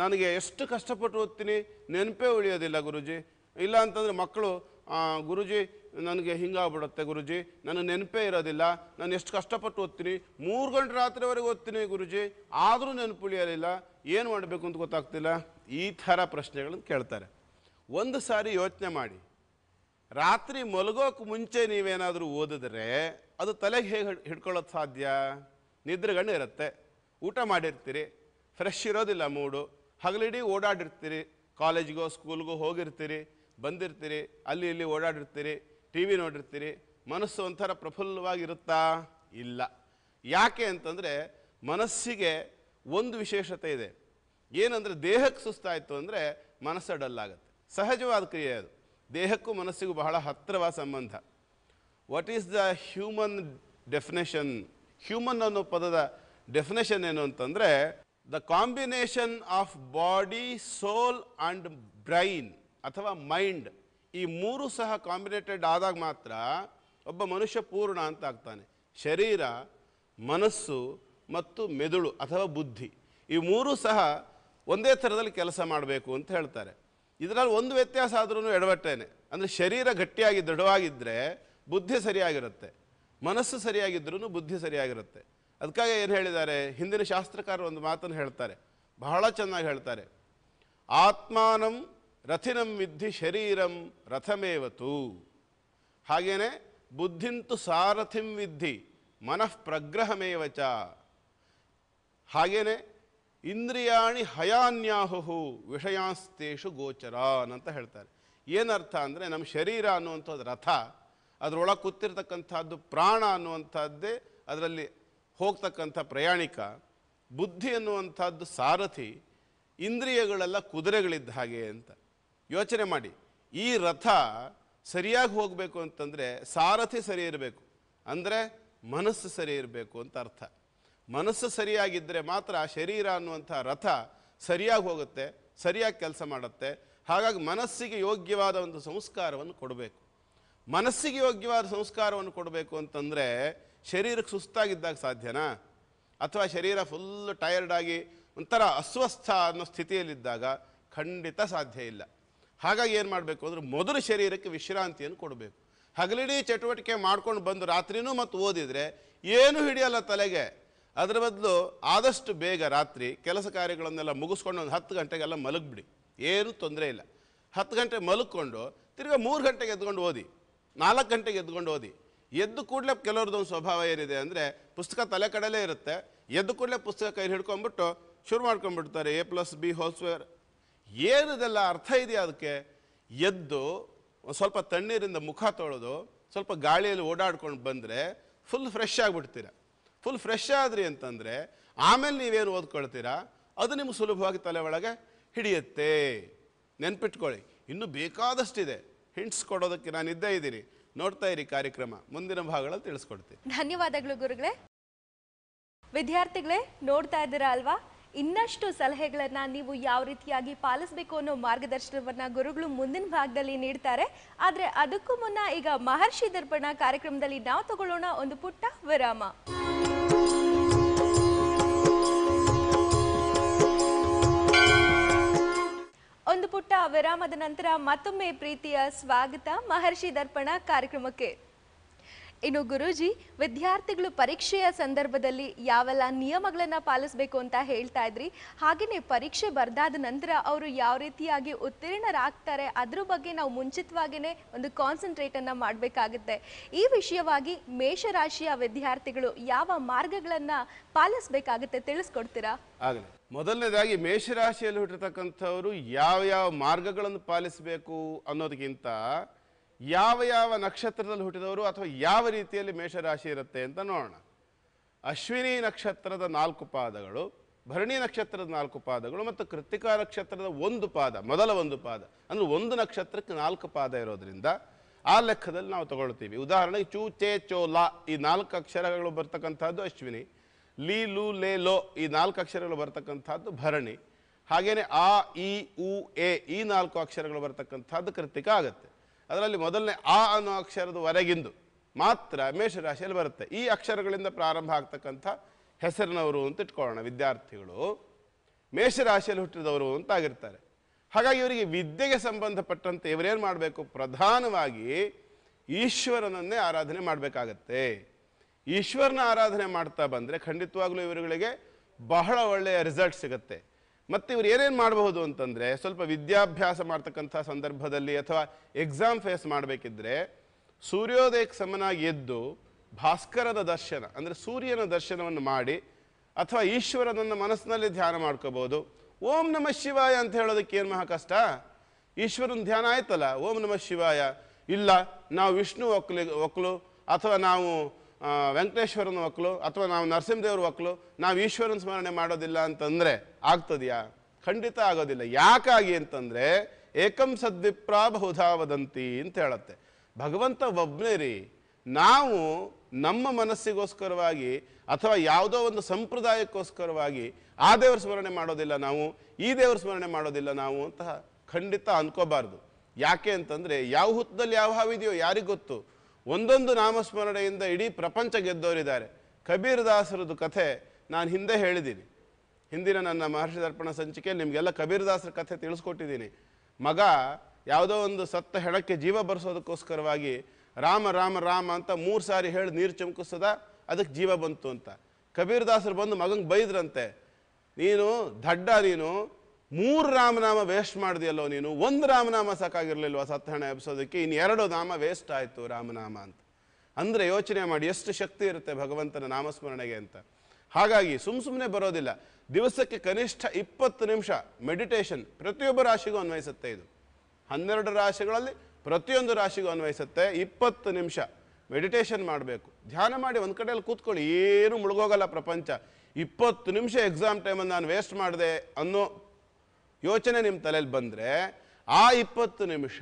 ನನಗೆ ಎಷ್ಟು ಕಷ್ಟಪಟ್ಟು ಓದ್ತೀನಿ ನೆನಪೇ ಉಳಿಯೋದಿಲ್ಲ ಗುರುಜಿ ಇಲ್ಲ ಅಂತಂದರೆ ಮಕ್ಕಳು ಗುರುಜಿ ನನಗೆ ಹಿಂಗಾಗ್ಬಿಡುತ್ತೆ ಗುರುಜಿ ನನ್ನ ನೆನಪೇ ಇರೋದಿಲ್ಲ ನಾನು ಎಷ್ಟು ಕಷ್ಟಪಟ್ಟು ಓದ್ತೀನಿ ಮೂರು ಗಂಟೆ ರಾತ್ರಿವರೆಗೆ ಓದ್ತೀನಿ ಗುರುಜಿ ಆದರೂ ಉಳಿಯಲಿಲ್ಲ ಏನು ಮಾಡಬೇಕು ಅಂತ ಗೊತ್ತಾಗ್ತಿಲ್ಲ ಈ ಥರ ಪ್ರಶ್ನೆಗಳನ್ನು ಕೇಳ್ತಾರೆ ಒಂದು ಸಾರಿ ಯೋಚನೆ ಮಾಡಿ ರಾತ್ರಿ ಮಲಗೋಕೆ ಮುಂಚೆ ನೀವೇನಾದರೂ ಓದಿದ್ರೆ ಅದು ತಲೆಗೆ ಹೇಗೆ ಹಿಡ್ಕೊಳ್ಳೋದು ಸಾಧ್ಯ ನಿದ್ರೆಗಣ್ಣು ಇರುತ್ತೆ ಊಟ ಮಾಡಿರ್ತೀರಿ ಫ್ರೆಶ್ ಇರೋದಿಲ್ಲ ಮೂಡು ಹಗಲಿಡೀ ಓಡಾಡಿರ್ತೀರಿ ಕಾಲೇಜ್ಗೋ ಸ್ಕೂಲ್ಗೋ ಹೋಗಿರ್ತೀರಿ ಬಂದಿರ್ತೀರಿ ಅಲ್ಲಿ ಇಲ್ಲಿ ಓಡಾಡಿರ್ತೀರಿ ಟಿ ವಿ ನೋಡಿರ್ತೀರಿ ಮನಸ್ಸು ಒಂಥರ ಪ್ರಫುಲ್ಲವಾಗಿರುತ್ತಾ ಇಲ್ಲ ಯಾಕೆ ಅಂತಂದರೆ ಮನಸ್ಸಿಗೆ ಒಂದು ವಿಶೇಷತೆ ಇದೆ ಏನಂದರೆ ದೇಹಕ್ಕೆ ಸುಸ್ತಾಯಿತು ಅಂದರೆ ಮನಸ್ಸು ಡಲ್ಲಾಗುತ್ತೆ ಸಹಜವಾದ ಕ್ರಿಯೆ ಅದು ದೇಹಕ್ಕೂ ಮನಸ್ಸಿಗೂ ಬಹಳ ಹತ್ತಿರವಾದ ಸಂಬಂಧ what is the human definition human ಅನ್ನೋ ಪದದ ಡೆಫಿನೇಷನ್ ಏನು ಅಂತಂದರೆ the combination of body soul and brain ಅಥವಾ ಮೈಂಡ್ ಈ ಮೂರು ಸಹ ಕಾಂಬಿನೇಟೆಡ್ ಆದಾಗ ಮಾತ್ರ ಒಬ್ಬ ಮನುಷ್ಯ ಪೂರ್ಣ ಅಂತ ಆಗ್ತಾನೆ ಶರೀರ ಮನಸ್ಸು ಮತ್ತು ಮೆದುಳು ಅಥವಾ ಬುದ್ಧಿ ಈ ಮೂರೂ ಸಹ ಒಂದೇ ಥರದಲ್ಲಿ ಕೆಲಸ ಮಾಡಬೇಕು ಅಂತ ಹೇಳ್ತಾರೆ ಇದರಲ್ಲಿ ಒಂದು ವ್ಯತ್ಯಾಸ ಆದ್ರೂ ಎಡವಟ್ಟೇನೆ ಅಂದರೆ ಶರೀರ ಗಟ್ಟಿಯಾಗಿ ದೃಢವಾಗಿದ್ದರೆ ಬುದ್ಧಿ ಸರಿಯಾಗಿರುತ್ತೆ ಮನಸ್ಸು ಸರಿಯಾಗಿದ್ದರೂ ಬುದ್ಧಿ ಸರಿಯಾಗಿರುತ್ತೆ ಅದಕ್ಕಾಗಿ ಏನು ಹೇಳಿದ್ದಾರೆ ಹಿಂದಿನ ಶಾಸ್ತ್ರಕಾರ ಒಂದು ಮಾತನ್ನು ಹೇಳ್ತಾರೆ ಬಹಳ ಚೆನ್ನಾಗಿ ಹೇಳ್ತಾರೆ ಆತ್ಮಾನಂ ರಥಿನಂ ವಿದ್ಧಿ ಶರೀರಂ ರಥಮೇವತು ಹಾಗೇನೆ ಬುದ್ಧಿಂತು ಸಾರಥಿಂ ವಿದ್ಧಿ ಮನಃ ಚ ಹಾಗೇನೆ ಇಂದ್ರಿಯಾಣಿ ಹಯಾನ್ಯಾಹುಹು ವಿಷಯಾಸ್ತೇಷು ಗೋಚರಾನ್ ಅಂತ ಹೇಳ್ತಾರೆ ಏನರ್ಥ ಅಂದರೆ ನಮ್ಮ ಶರೀರ ಅನ್ನುವಂಥದ್ದು ರಥ ಅದರೊಳಗೆ ಕೂತಿರ್ತಕ್ಕಂಥದ್ದು ಪ್ರಾಣ ಅನ್ನುವಂಥದ್ದೇ ಅದರಲ್ಲಿ ಹೋಗ್ತಕ್ಕಂಥ ಪ್ರಯಾಣಿಕ ಬುದ್ಧಿ ಅನ್ನುವಂಥದ್ದು ಸಾರಥಿ ಇಂದ್ರಿಯಗಳೆಲ್ಲ ಕುದುರೆಗಳಿದ್ದ ಹಾಗೆ ಅಂತ ಯೋಚನೆ ಮಾಡಿ ಈ ರಥ ಸರಿಯಾಗಿ ಹೋಗಬೇಕು ಅಂತಂದರೆ ಸಾರಥಿ ಸರಿ ಇರಬೇಕು ಅಂದರೆ ಮನಸ್ಸು ಸರಿ ಇರಬೇಕು ಅಂತ ಅರ್ಥ ಮನಸ್ಸು ಸರಿಯಾಗಿದ್ದರೆ ಮಾತ್ರ ಶರೀರ ಅನ್ನುವಂಥ ರಥ ಸರಿಯಾಗಿ ಹೋಗುತ್ತೆ ಸರಿಯಾಗಿ ಕೆಲಸ ಮಾಡುತ್ತೆ ಹಾಗಾಗಿ ಮನಸ್ಸಿಗೆ ಯೋಗ್ಯವಾದ ಒಂದು ಸಂಸ್ಕಾರವನ್ನು ಕೊಡಬೇಕು ಮನಸ್ಸಿಗೆ ಯೋಗ್ಯವಾದ ಸಂಸ್ಕಾರವನ್ನು ಕೊಡಬೇಕು ಅಂತಂದರೆ ಶರೀರಕ್ಕೆ ಸುಸ್ತಾಗಿದ್ದಾಗ ಸಾಧ್ಯನಾ ಅಥವಾ ಶರೀರ ಫುಲ್ ಟಯರ್ಡಾಗಿ ಒಂಥರ ಅಸ್ವಸ್ಥ ಅನ್ನೋ ಸ್ಥಿತಿಯಲ್ಲಿದ್ದಾಗ ಖಂಡಿತ ಸಾಧ್ಯ ಇಲ್ಲ ಹಾಗಾಗಿ ಏನು ಮಾಡಬೇಕು ಅಂದರೆ ಮೊದಲು ಶರೀರಕ್ಕೆ ವಿಶ್ರಾಂತಿಯನ್ನು ಕೊಡಬೇಕು ಹಗಲಿಡೀ ಚಟುವಟಿಕೆ ಮಾಡ್ಕೊಂಡು ಬಂದು ರಾತ್ರಿನೂ ಮತ್ತು ಓದಿದರೆ ಏನೂ ಹಿಡಿಯಲ್ಲ ತಲೆಗೆ ಅದರ ಬದಲು ಆದಷ್ಟು ಬೇಗ ರಾತ್ರಿ ಕೆಲಸ ಕಾರ್ಯಗಳನ್ನೆಲ್ಲ ಮುಗಿಸ್ಕೊಂಡು ಒಂದು ಹತ್ತು ಗಂಟೆಗೆಲ್ಲ ಮಲಗಿಬಿಡಿ ಏನೂ ತೊಂದರೆ ಇಲ್ಲ ಹತ್ತು ಗಂಟೆ ಮಲಗಿಕೊಂಡು ತಿರ್ಗಿ ಮೂರು ಗಂಟೆಗೆ ಎದ್ಕೊಂಡು ಓದಿ ನಾಲ್ಕು ಗಂಟೆಗೆ ಎದ್ಕೊಂಡು ಓದಿ ಎದ್ದು ಕೂಡಲೇ ಕೆಲವ್ರದ್ದು ಒಂದು ಸ್ವಭಾವ ಏನಿದೆ ಅಂದರೆ ಪುಸ್ತಕ ತಲೆ ಕಡಲೇ ಇರುತ್ತೆ ಎದ್ದು ಕೂಡಲೇ ಪುಸ್ತಕ ಕೈ ಹಿಡ್ಕೊಂಬಿಟ್ಟು ಶುರು ಮಾಡ್ಕೊಂಡ್ಬಿಡ್ತಾರೆ ಎ ಪ್ಲಸ್ ಬಿ ಹೋಲ್ಸ್ವೇರ್ ಏನದೆಲ್ಲ ಅರ್ಥ ಇದೆಯಾ ಅದಕ್ಕೆ ಎದ್ದು ಸ್ವಲ್ಪ ತಣ್ಣೀರಿಂದ ಮುಖ ತೊಳೆದು ಸ್ವಲ್ಪ ಗಾಳಿಯಲ್ಲಿ ಓಡಾಡ್ಕೊಂಡು ಬಂದರೆ ಫುಲ್ ಫ್ರೆಶ್ ಆಗಿಬಿಡ್ತೀರ ಫುಲ್ ಫ್ರೆಶ್ ಆದ್ರಿ ಅಂತಂದರೆ ಆಮೇಲೆ ನೀವೇನು ಓದ್ಕೊಳ್ತೀರಾ ಅದು ನಿಮ್ಗೆ ಸುಲಭವಾಗಿ ತಲೆ ಒಳಗೆ ಹಿಡಿಯುತ್ತೆ ನೆನ್ಪಿಟ್ಕೊಳ್ಳಿ ಇನ್ನೂ ಬೇಕಾದಷ್ಟಿದೆ ಹಿಂಟ್ಸ್ ಕೊಡೋದಕ್ಕೆ ನಾನು ಇದ್ದೇ ಇದ್ದೀನಿ ನೋಡ್ತಾ ಇರಿ ಕಾರ್ಯಕ್ರಮ ಮುಂದಿನ ಭಾಗಗಳಲ್ಲಿ ತಿಳಿಸ್ಕೊಡ್ತೀನಿ ಧನ್ಯವಾದಗಳು ಗುರುಗಳೇ ವಿದ್ಯಾರ್ಥಿಗಳೇ ನೋಡ್ತಾ ಇದ್ದೀರಾ ಅಲ್ವಾ ಇನ್ನಷ್ಟು ಸಲಹೆಗಳನ್ನು ನೀವು ಯಾವ ರೀತಿಯಾಗಿ ಪಾಲಿಸಬೇಕು ಅನ್ನೋ ಮಾರ್ಗದರ್ಶನವನ್ನ ಗುರುಗಳು ಮುಂದಿನ ಭಾಗದಲ್ಲಿ ನೀಡ್ತಾರೆ ಆದರೆ ಅದಕ್ಕೂ ಮುನ್ನ ಈಗ ಮಹರ್ಷಿ ದರ್ಪಣ ಕಾರ್ಯಕ್ರಮದಲ್ಲಿ ನಾವು ತಗೊಳ್ಳೋಣ ಒಂದು ಪುಟ್ಟ ವಿರಾಮ ಒಂದು ಪುಟ್ಟ ವಿರಾಮದ ನಂತರ ಮತ್ತೊಮ್ಮೆ ಪ್ರೀತಿಯ ಸ್ವಾಗತ ಮಹರ್ಷಿ ದರ್ಪಣ ಕಾರ್ಯಕ್ರಮಕ್ಕೆ ಇನ್ನು ಗುರೂಜಿ ವಿದ್ಯಾರ್ಥಿಗಳು ಪರೀಕ್ಷೆಯ ಸಂದರ್ಭದಲ್ಲಿ ಯಾವೆಲ್ಲ ನಿಯಮಗಳನ್ನು ಪಾಲಿಸಬೇಕು ಅಂತ ಹೇಳ್ತಾ ಇದ್ರಿ ಹಾಗೆಯೇ ಪರೀಕ್ಷೆ ಬರ್ದಾದ ನಂತರ ಅವರು ಯಾವ ರೀತಿಯಾಗಿ ಉತ್ತೀರ್ಣರಾಗ್ತಾರೆ ಅದ್ರ ಬಗ್ಗೆ ನಾವು ಮುಂಚಿತವಾಗಿಯೇ ಒಂದು ಕಾನ್ಸಂಟ್ರೇಟನ್ನು ಮಾಡಬೇಕಾಗುತ್ತೆ ಈ ವಿಷಯವಾಗಿ ಮೇಷರಾಶಿಯ ವಿದ್ಯಾರ್ಥಿಗಳು ಯಾವ ಮಾರ್ಗಗಳನ್ನು ಪಾಲಿಸಬೇಕಾಗುತ್ತೆ ತಿಳಿಸ್ಕೊಡ್ತೀರಾ ಆಗಲಿ ಮೊದಲನೇದಾಗಿ ಮೇಷರಾಶಿಯಲ್ಲಿ ಹುಟ್ಟಿರ್ತಕ್ಕಂಥವರು ಯಾವ ಯಾವ ಮಾರ್ಗಗಳನ್ನು ಪಾಲಿಸಬೇಕು ಅನ್ನೋದಕ್ಕಿಂತ ಯಾವ ಯಾವ ನಕ್ಷತ್ರದಲ್ಲಿ ಹುಟ್ಟಿದವರು ಅಥವಾ ಯಾವ ರೀತಿಯಲ್ಲಿ ಮೇಷರಾಶಿ ಇರುತ್ತೆ ಅಂತ ನೋಡೋಣ ಅಶ್ವಿನಿ ನಕ್ಷತ್ರದ ನಾಲ್ಕು ಪಾದಗಳು ಭರಣಿ ನಕ್ಷತ್ರದ ನಾಲ್ಕು ಪಾದಗಳು ಮತ್ತು ಕೃತಿಕಾ ನಕ್ಷತ್ರದ ಒಂದು ಪಾದ ಮೊದಲ ಒಂದು ಪಾದ ಅಂದರೆ ಒಂದು ನಕ್ಷತ್ರಕ್ಕೆ ನಾಲ್ಕು ಪಾದ ಇರೋದ್ರಿಂದ ಆ ಲೆಕ್ಕದಲ್ಲಿ ನಾವು ತಗೊಳ್ತೀವಿ ಉದಾಹರಣೆಗೆ ಚೂ ಚೆ ಚೋ ಲಾ ಈ ನಾಲ್ಕು ಅಕ್ಷರಗಳು ಬರ್ತಕ್ಕಂಥದ್ದು ಅಶ್ವಿನಿ ಲೀ ಲು ಲೇ ಲೋ ಈ ನಾಲ್ಕು ಅಕ್ಷರಗಳು ಬರ್ತಕ್ಕಂಥದ್ದು ಭರಣಿ ಹಾಗೆಯೇ ಆ ಇ ಉ ಎ ಈ ನಾಲ್ಕು ಅಕ್ಷರಗಳು ಬರ್ತಕ್ಕಂಥದ್ದು ಕೃತಿಕ ಆಗುತ್ತೆ ಅದರಲ್ಲಿ ಮೊದಲನೇ ಆ ಅನ್ನೋ ಅಕ್ಷರದವರೆಗಿಂದು ಮಾತ್ರ ಮೇಷರಾಶಿಯಲ್ಲಿ ಬರುತ್ತೆ ಈ ಅಕ್ಷರಗಳಿಂದ ಪ್ರಾರಂಭ ಆಗ್ತಕ್ಕಂಥ ಹೆಸರಿನವರು ಅಂತ ಇಟ್ಕೊಳ್ಳೋಣ ವಿದ್ಯಾರ್ಥಿಗಳು ಮೇಷರಾಶಿಯಲ್ಲಿ ಹುಟ್ಟಿದವರು ಅಂತಾಗಿರ್ತಾರೆ ಹಾಗಾಗಿ ಇವರಿಗೆ ವಿದ್ಯೆಗೆ ಸಂಬಂಧಪಟ್ಟಂತೆ ಇವರೇನು ಮಾಡಬೇಕು ಪ್ರಧಾನವಾಗಿ ಈಶ್ವರನನ್ನೇ ಆರಾಧನೆ ಮಾಡಬೇಕಾಗತ್ತೆ ಈಶ್ವರನ ಆರಾಧನೆ ಮಾಡ್ತಾ ಬಂದರೆ ಖಂಡಿತವಾಗಲೂ ಇವರುಗಳಿಗೆ ಬಹಳ ಒಳ್ಳೆಯ ರಿಸಲ್ಟ್ ಸಿಗುತ್ತೆ ಮತ್ತು ಇವ್ರು ಏನೇನು ಮಾಡಬಹುದು ಅಂತಂದರೆ ಸ್ವಲ್ಪ ವಿದ್ಯಾಭ್ಯಾಸ ಮಾಡ್ತಕ್ಕಂಥ ಸಂದರ್ಭದಲ್ಲಿ ಅಥವಾ ಎಕ್ಸಾಮ್ ಫೇಸ್ ಮಾಡಬೇಕಿದ್ರೆ ಸೂರ್ಯೋದಯಕ್ಕೆ ಸಮನಾಗಿ ಎದ್ದು ಭಾಸ್ಕರದ ದರ್ಶನ ಅಂದರೆ ಸೂರ್ಯನ ದರ್ಶನವನ್ನು ಮಾಡಿ ಅಥವಾ ಈಶ್ವರನನ್ನು ಮನಸ್ಸಿನಲ್ಲಿ ಧ್ಯಾನ ಮಾಡ್ಕೋಬೋದು ಓಂ ನಮಃ ಶಿವಾಯ ಅಂತ ಹೇಳೋದಕ್ಕೆ ಏನು ಮಹಾ ಕಷ್ಟ ಈಶ್ವರನ ಧ್ಯಾನ ಆಯ್ತಲ್ಲ ಓಂ ನಮಃ ಶಿವಾಯ ಇಲ್ಲ ನಾವು ವಿಷ್ಣು ಒಕ್ಕಲಿ ಒಕ್ಕಲು ಅಥವಾ ನಾವು ವೆಂಕಟೇಶ್ವರನ ಒಕ್ಕಲು ಅಥವಾ ನಾವು ನರಸಿಂಹದೇವ್ರ ಒಕ್ಕಲು ನಾವು ಈಶ್ವರನ ಸ್ಮರಣೆ ಮಾಡೋದಿಲ್ಲ ಅಂತಂದರೆ ಆಗ್ತದೆಯಾ ಖಂಡಿತ ಆಗೋದಿಲ್ಲ ಯಾಕಾಗಿ ಅಂತಂದರೆ ಏಕಂ ಸದ್ವಿಪ್ರಾ ಬಹುಧಾ ವದಂತಿ ಅಂತ ಹೇಳತ್ತೆ ಭಗವಂತ ಒಬ್ಬನೇ ರೀ ನಾವು ನಮ್ಮ ಮನಸ್ಸಿಗೋಸ್ಕರವಾಗಿ ಅಥವಾ ಯಾವುದೋ ಒಂದು ಸಂಪ್ರದಾಯಕ್ಕೋಸ್ಕರವಾಗಿ ಆ ದೇವ್ರ ಸ್ಮರಣೆ ಮಾಡೋದಿಲ್ಲ ನಾವು ಈ ದೇವ್ರ ಸ್ಮರಣೆ ಮಾಡೋದಿಲ್ಲ ನಾವು ಅಂತ ಖಂಡಿತ ಅನ್ಕೋಬಾರ್ದು ಯಾಕೆ ಅಂತಂದರೆ ಯಾವ ಹುತ್ತದಲ್ಲಿ ಯಾವ ಹಾವಿದೆಯೋ ಯಾರಿಗೊತ್ತು ಒಂದೊಂದು ನಾಮಸ್ಮರಣೆಯಿಂದ ಇಡೀ ಪ್ರಪಂಚ ಗೆದ್ದೋರಿದ್ದಾರೆ ಕಬೀರ್ ದಾಸರದು ಕಥೆ ನಾನು ಹಿಂದೆ ಹೇಳಿದ್ದೀನಿ ಹಿಂದಿನ ನನ್ನ ಮಹರ್ಷಿ ದರ್ಪಣ ಸಂಚಿಕೆ ನಿಮಗೆಲ್ಲ ಕಬೀರ್ ದಾಸರ ಕಥೆ ತಿಳಿಸ್ಕೊಟ್ಟಿದ್ದೀನಿ ಮಗ ಯಾವುದೋ ಒಂದು ಸತ್ತ ಹೆಣಕ್ಕೆ ಜೀವ ಬರೆಸೋದಕ್ಕೋಸ್ಕರವಾಗಿ ರಾಮ ರಾಮ ರಾಮ ಅಂತ ಮೂರು ಸಾರಿ ಹೇಳಿ ನೀರು ಚಮಕಿಸದ ಅದಕ್ಕೆ ಜೀವ ಬಂತು ಅಂತ ಕಬೀರ್ ದಾಸರು ಬಂದು ಮಗಂಗೆ ಬೈದ್ರಂತೆ ನೀನು ದಡ್ಡ ನೀನು ಮೂರು ರಾಮನಾಮ ವೇಸ್ಟ್ ಮಾಡಿದೆಯಲ್ಲೋ ನೀನು ಒಂದು ರಾಮನಾಮ ಸಾಕಾಗಿರಲಿಲ್ವ ಸತ್ತಹಣ ಎಬ್ಸೋದಕ್ಕೆ ಇನ್ನು ಎರಡು ನಾಮ ವೇಸ್ಟ್ ಆಯಿತು ರಾಮನಾಮ ಅಂತ ಅಂದರೆ ಯೋಚನೆ ಮಾಡಿ ಎಷ್ಟು ಶಕ್ತಿ ಇರುತ್ತೆ ಭಗವಂತನ ನಾಮಸ್ಮರಣೆಗೆ ಅಂತ ಹಾಗಾಗಿ ಸುಮ್ ಸುಮ್ಮನೆ ಬರೋದಿಲ್ಲ ದಿವಸಕ್ಕೆ ಕನಿಷ್ಠ ಇಪ್ಪತ್ತು ನಿಮಿಷ ಮೆಡಿಟೇಷನ್ ಪ್ರತಿಯೊಬ್ಬ ರಾಶಿಗೂ ಅನ್ವಯಿಸುತ್ತೆ ಇದು ಹನ್ನೆರಡು ರಾಶಿಗಳಲ್ಲಿ ಪ್ರತಿಯೊಂದು ರಾಶಿಗೂ ಅನ್ವಯಿಸುತ್ತೆ ಇಪ್ಪತ್ತು ನಿಮಿಷ ಮೆಡಿಟೇಷನ್ ಮಾಡಬೇಕು ಧ್ಯಾನ ಮಾಡಿ ಒಂದು ಕಡೆಯಲ್ಲಿ ಕೂತ್ಕೊಳ್ಳಿ ಏನು ಮುಳುಗೋಗಲ್ಲ ಪ್ರಪಂಚ ಇಪ್ಪತ್ತು ನಿಮಿಷ ಎಕ್ಸಾಮ್ ಟೈಮನ್ನು ನಾನು ವೇಸ್ಟ್ ಮಾಡಿದೆ ಅನ್ನೋ ಯೋಚನೆ ನಿಮ್ಮ ತಲೆಯಲ್ಲಿ ಬಂದರೆ ಆ ಇಪ್ಪತ್ತು ನಿಮಿಷ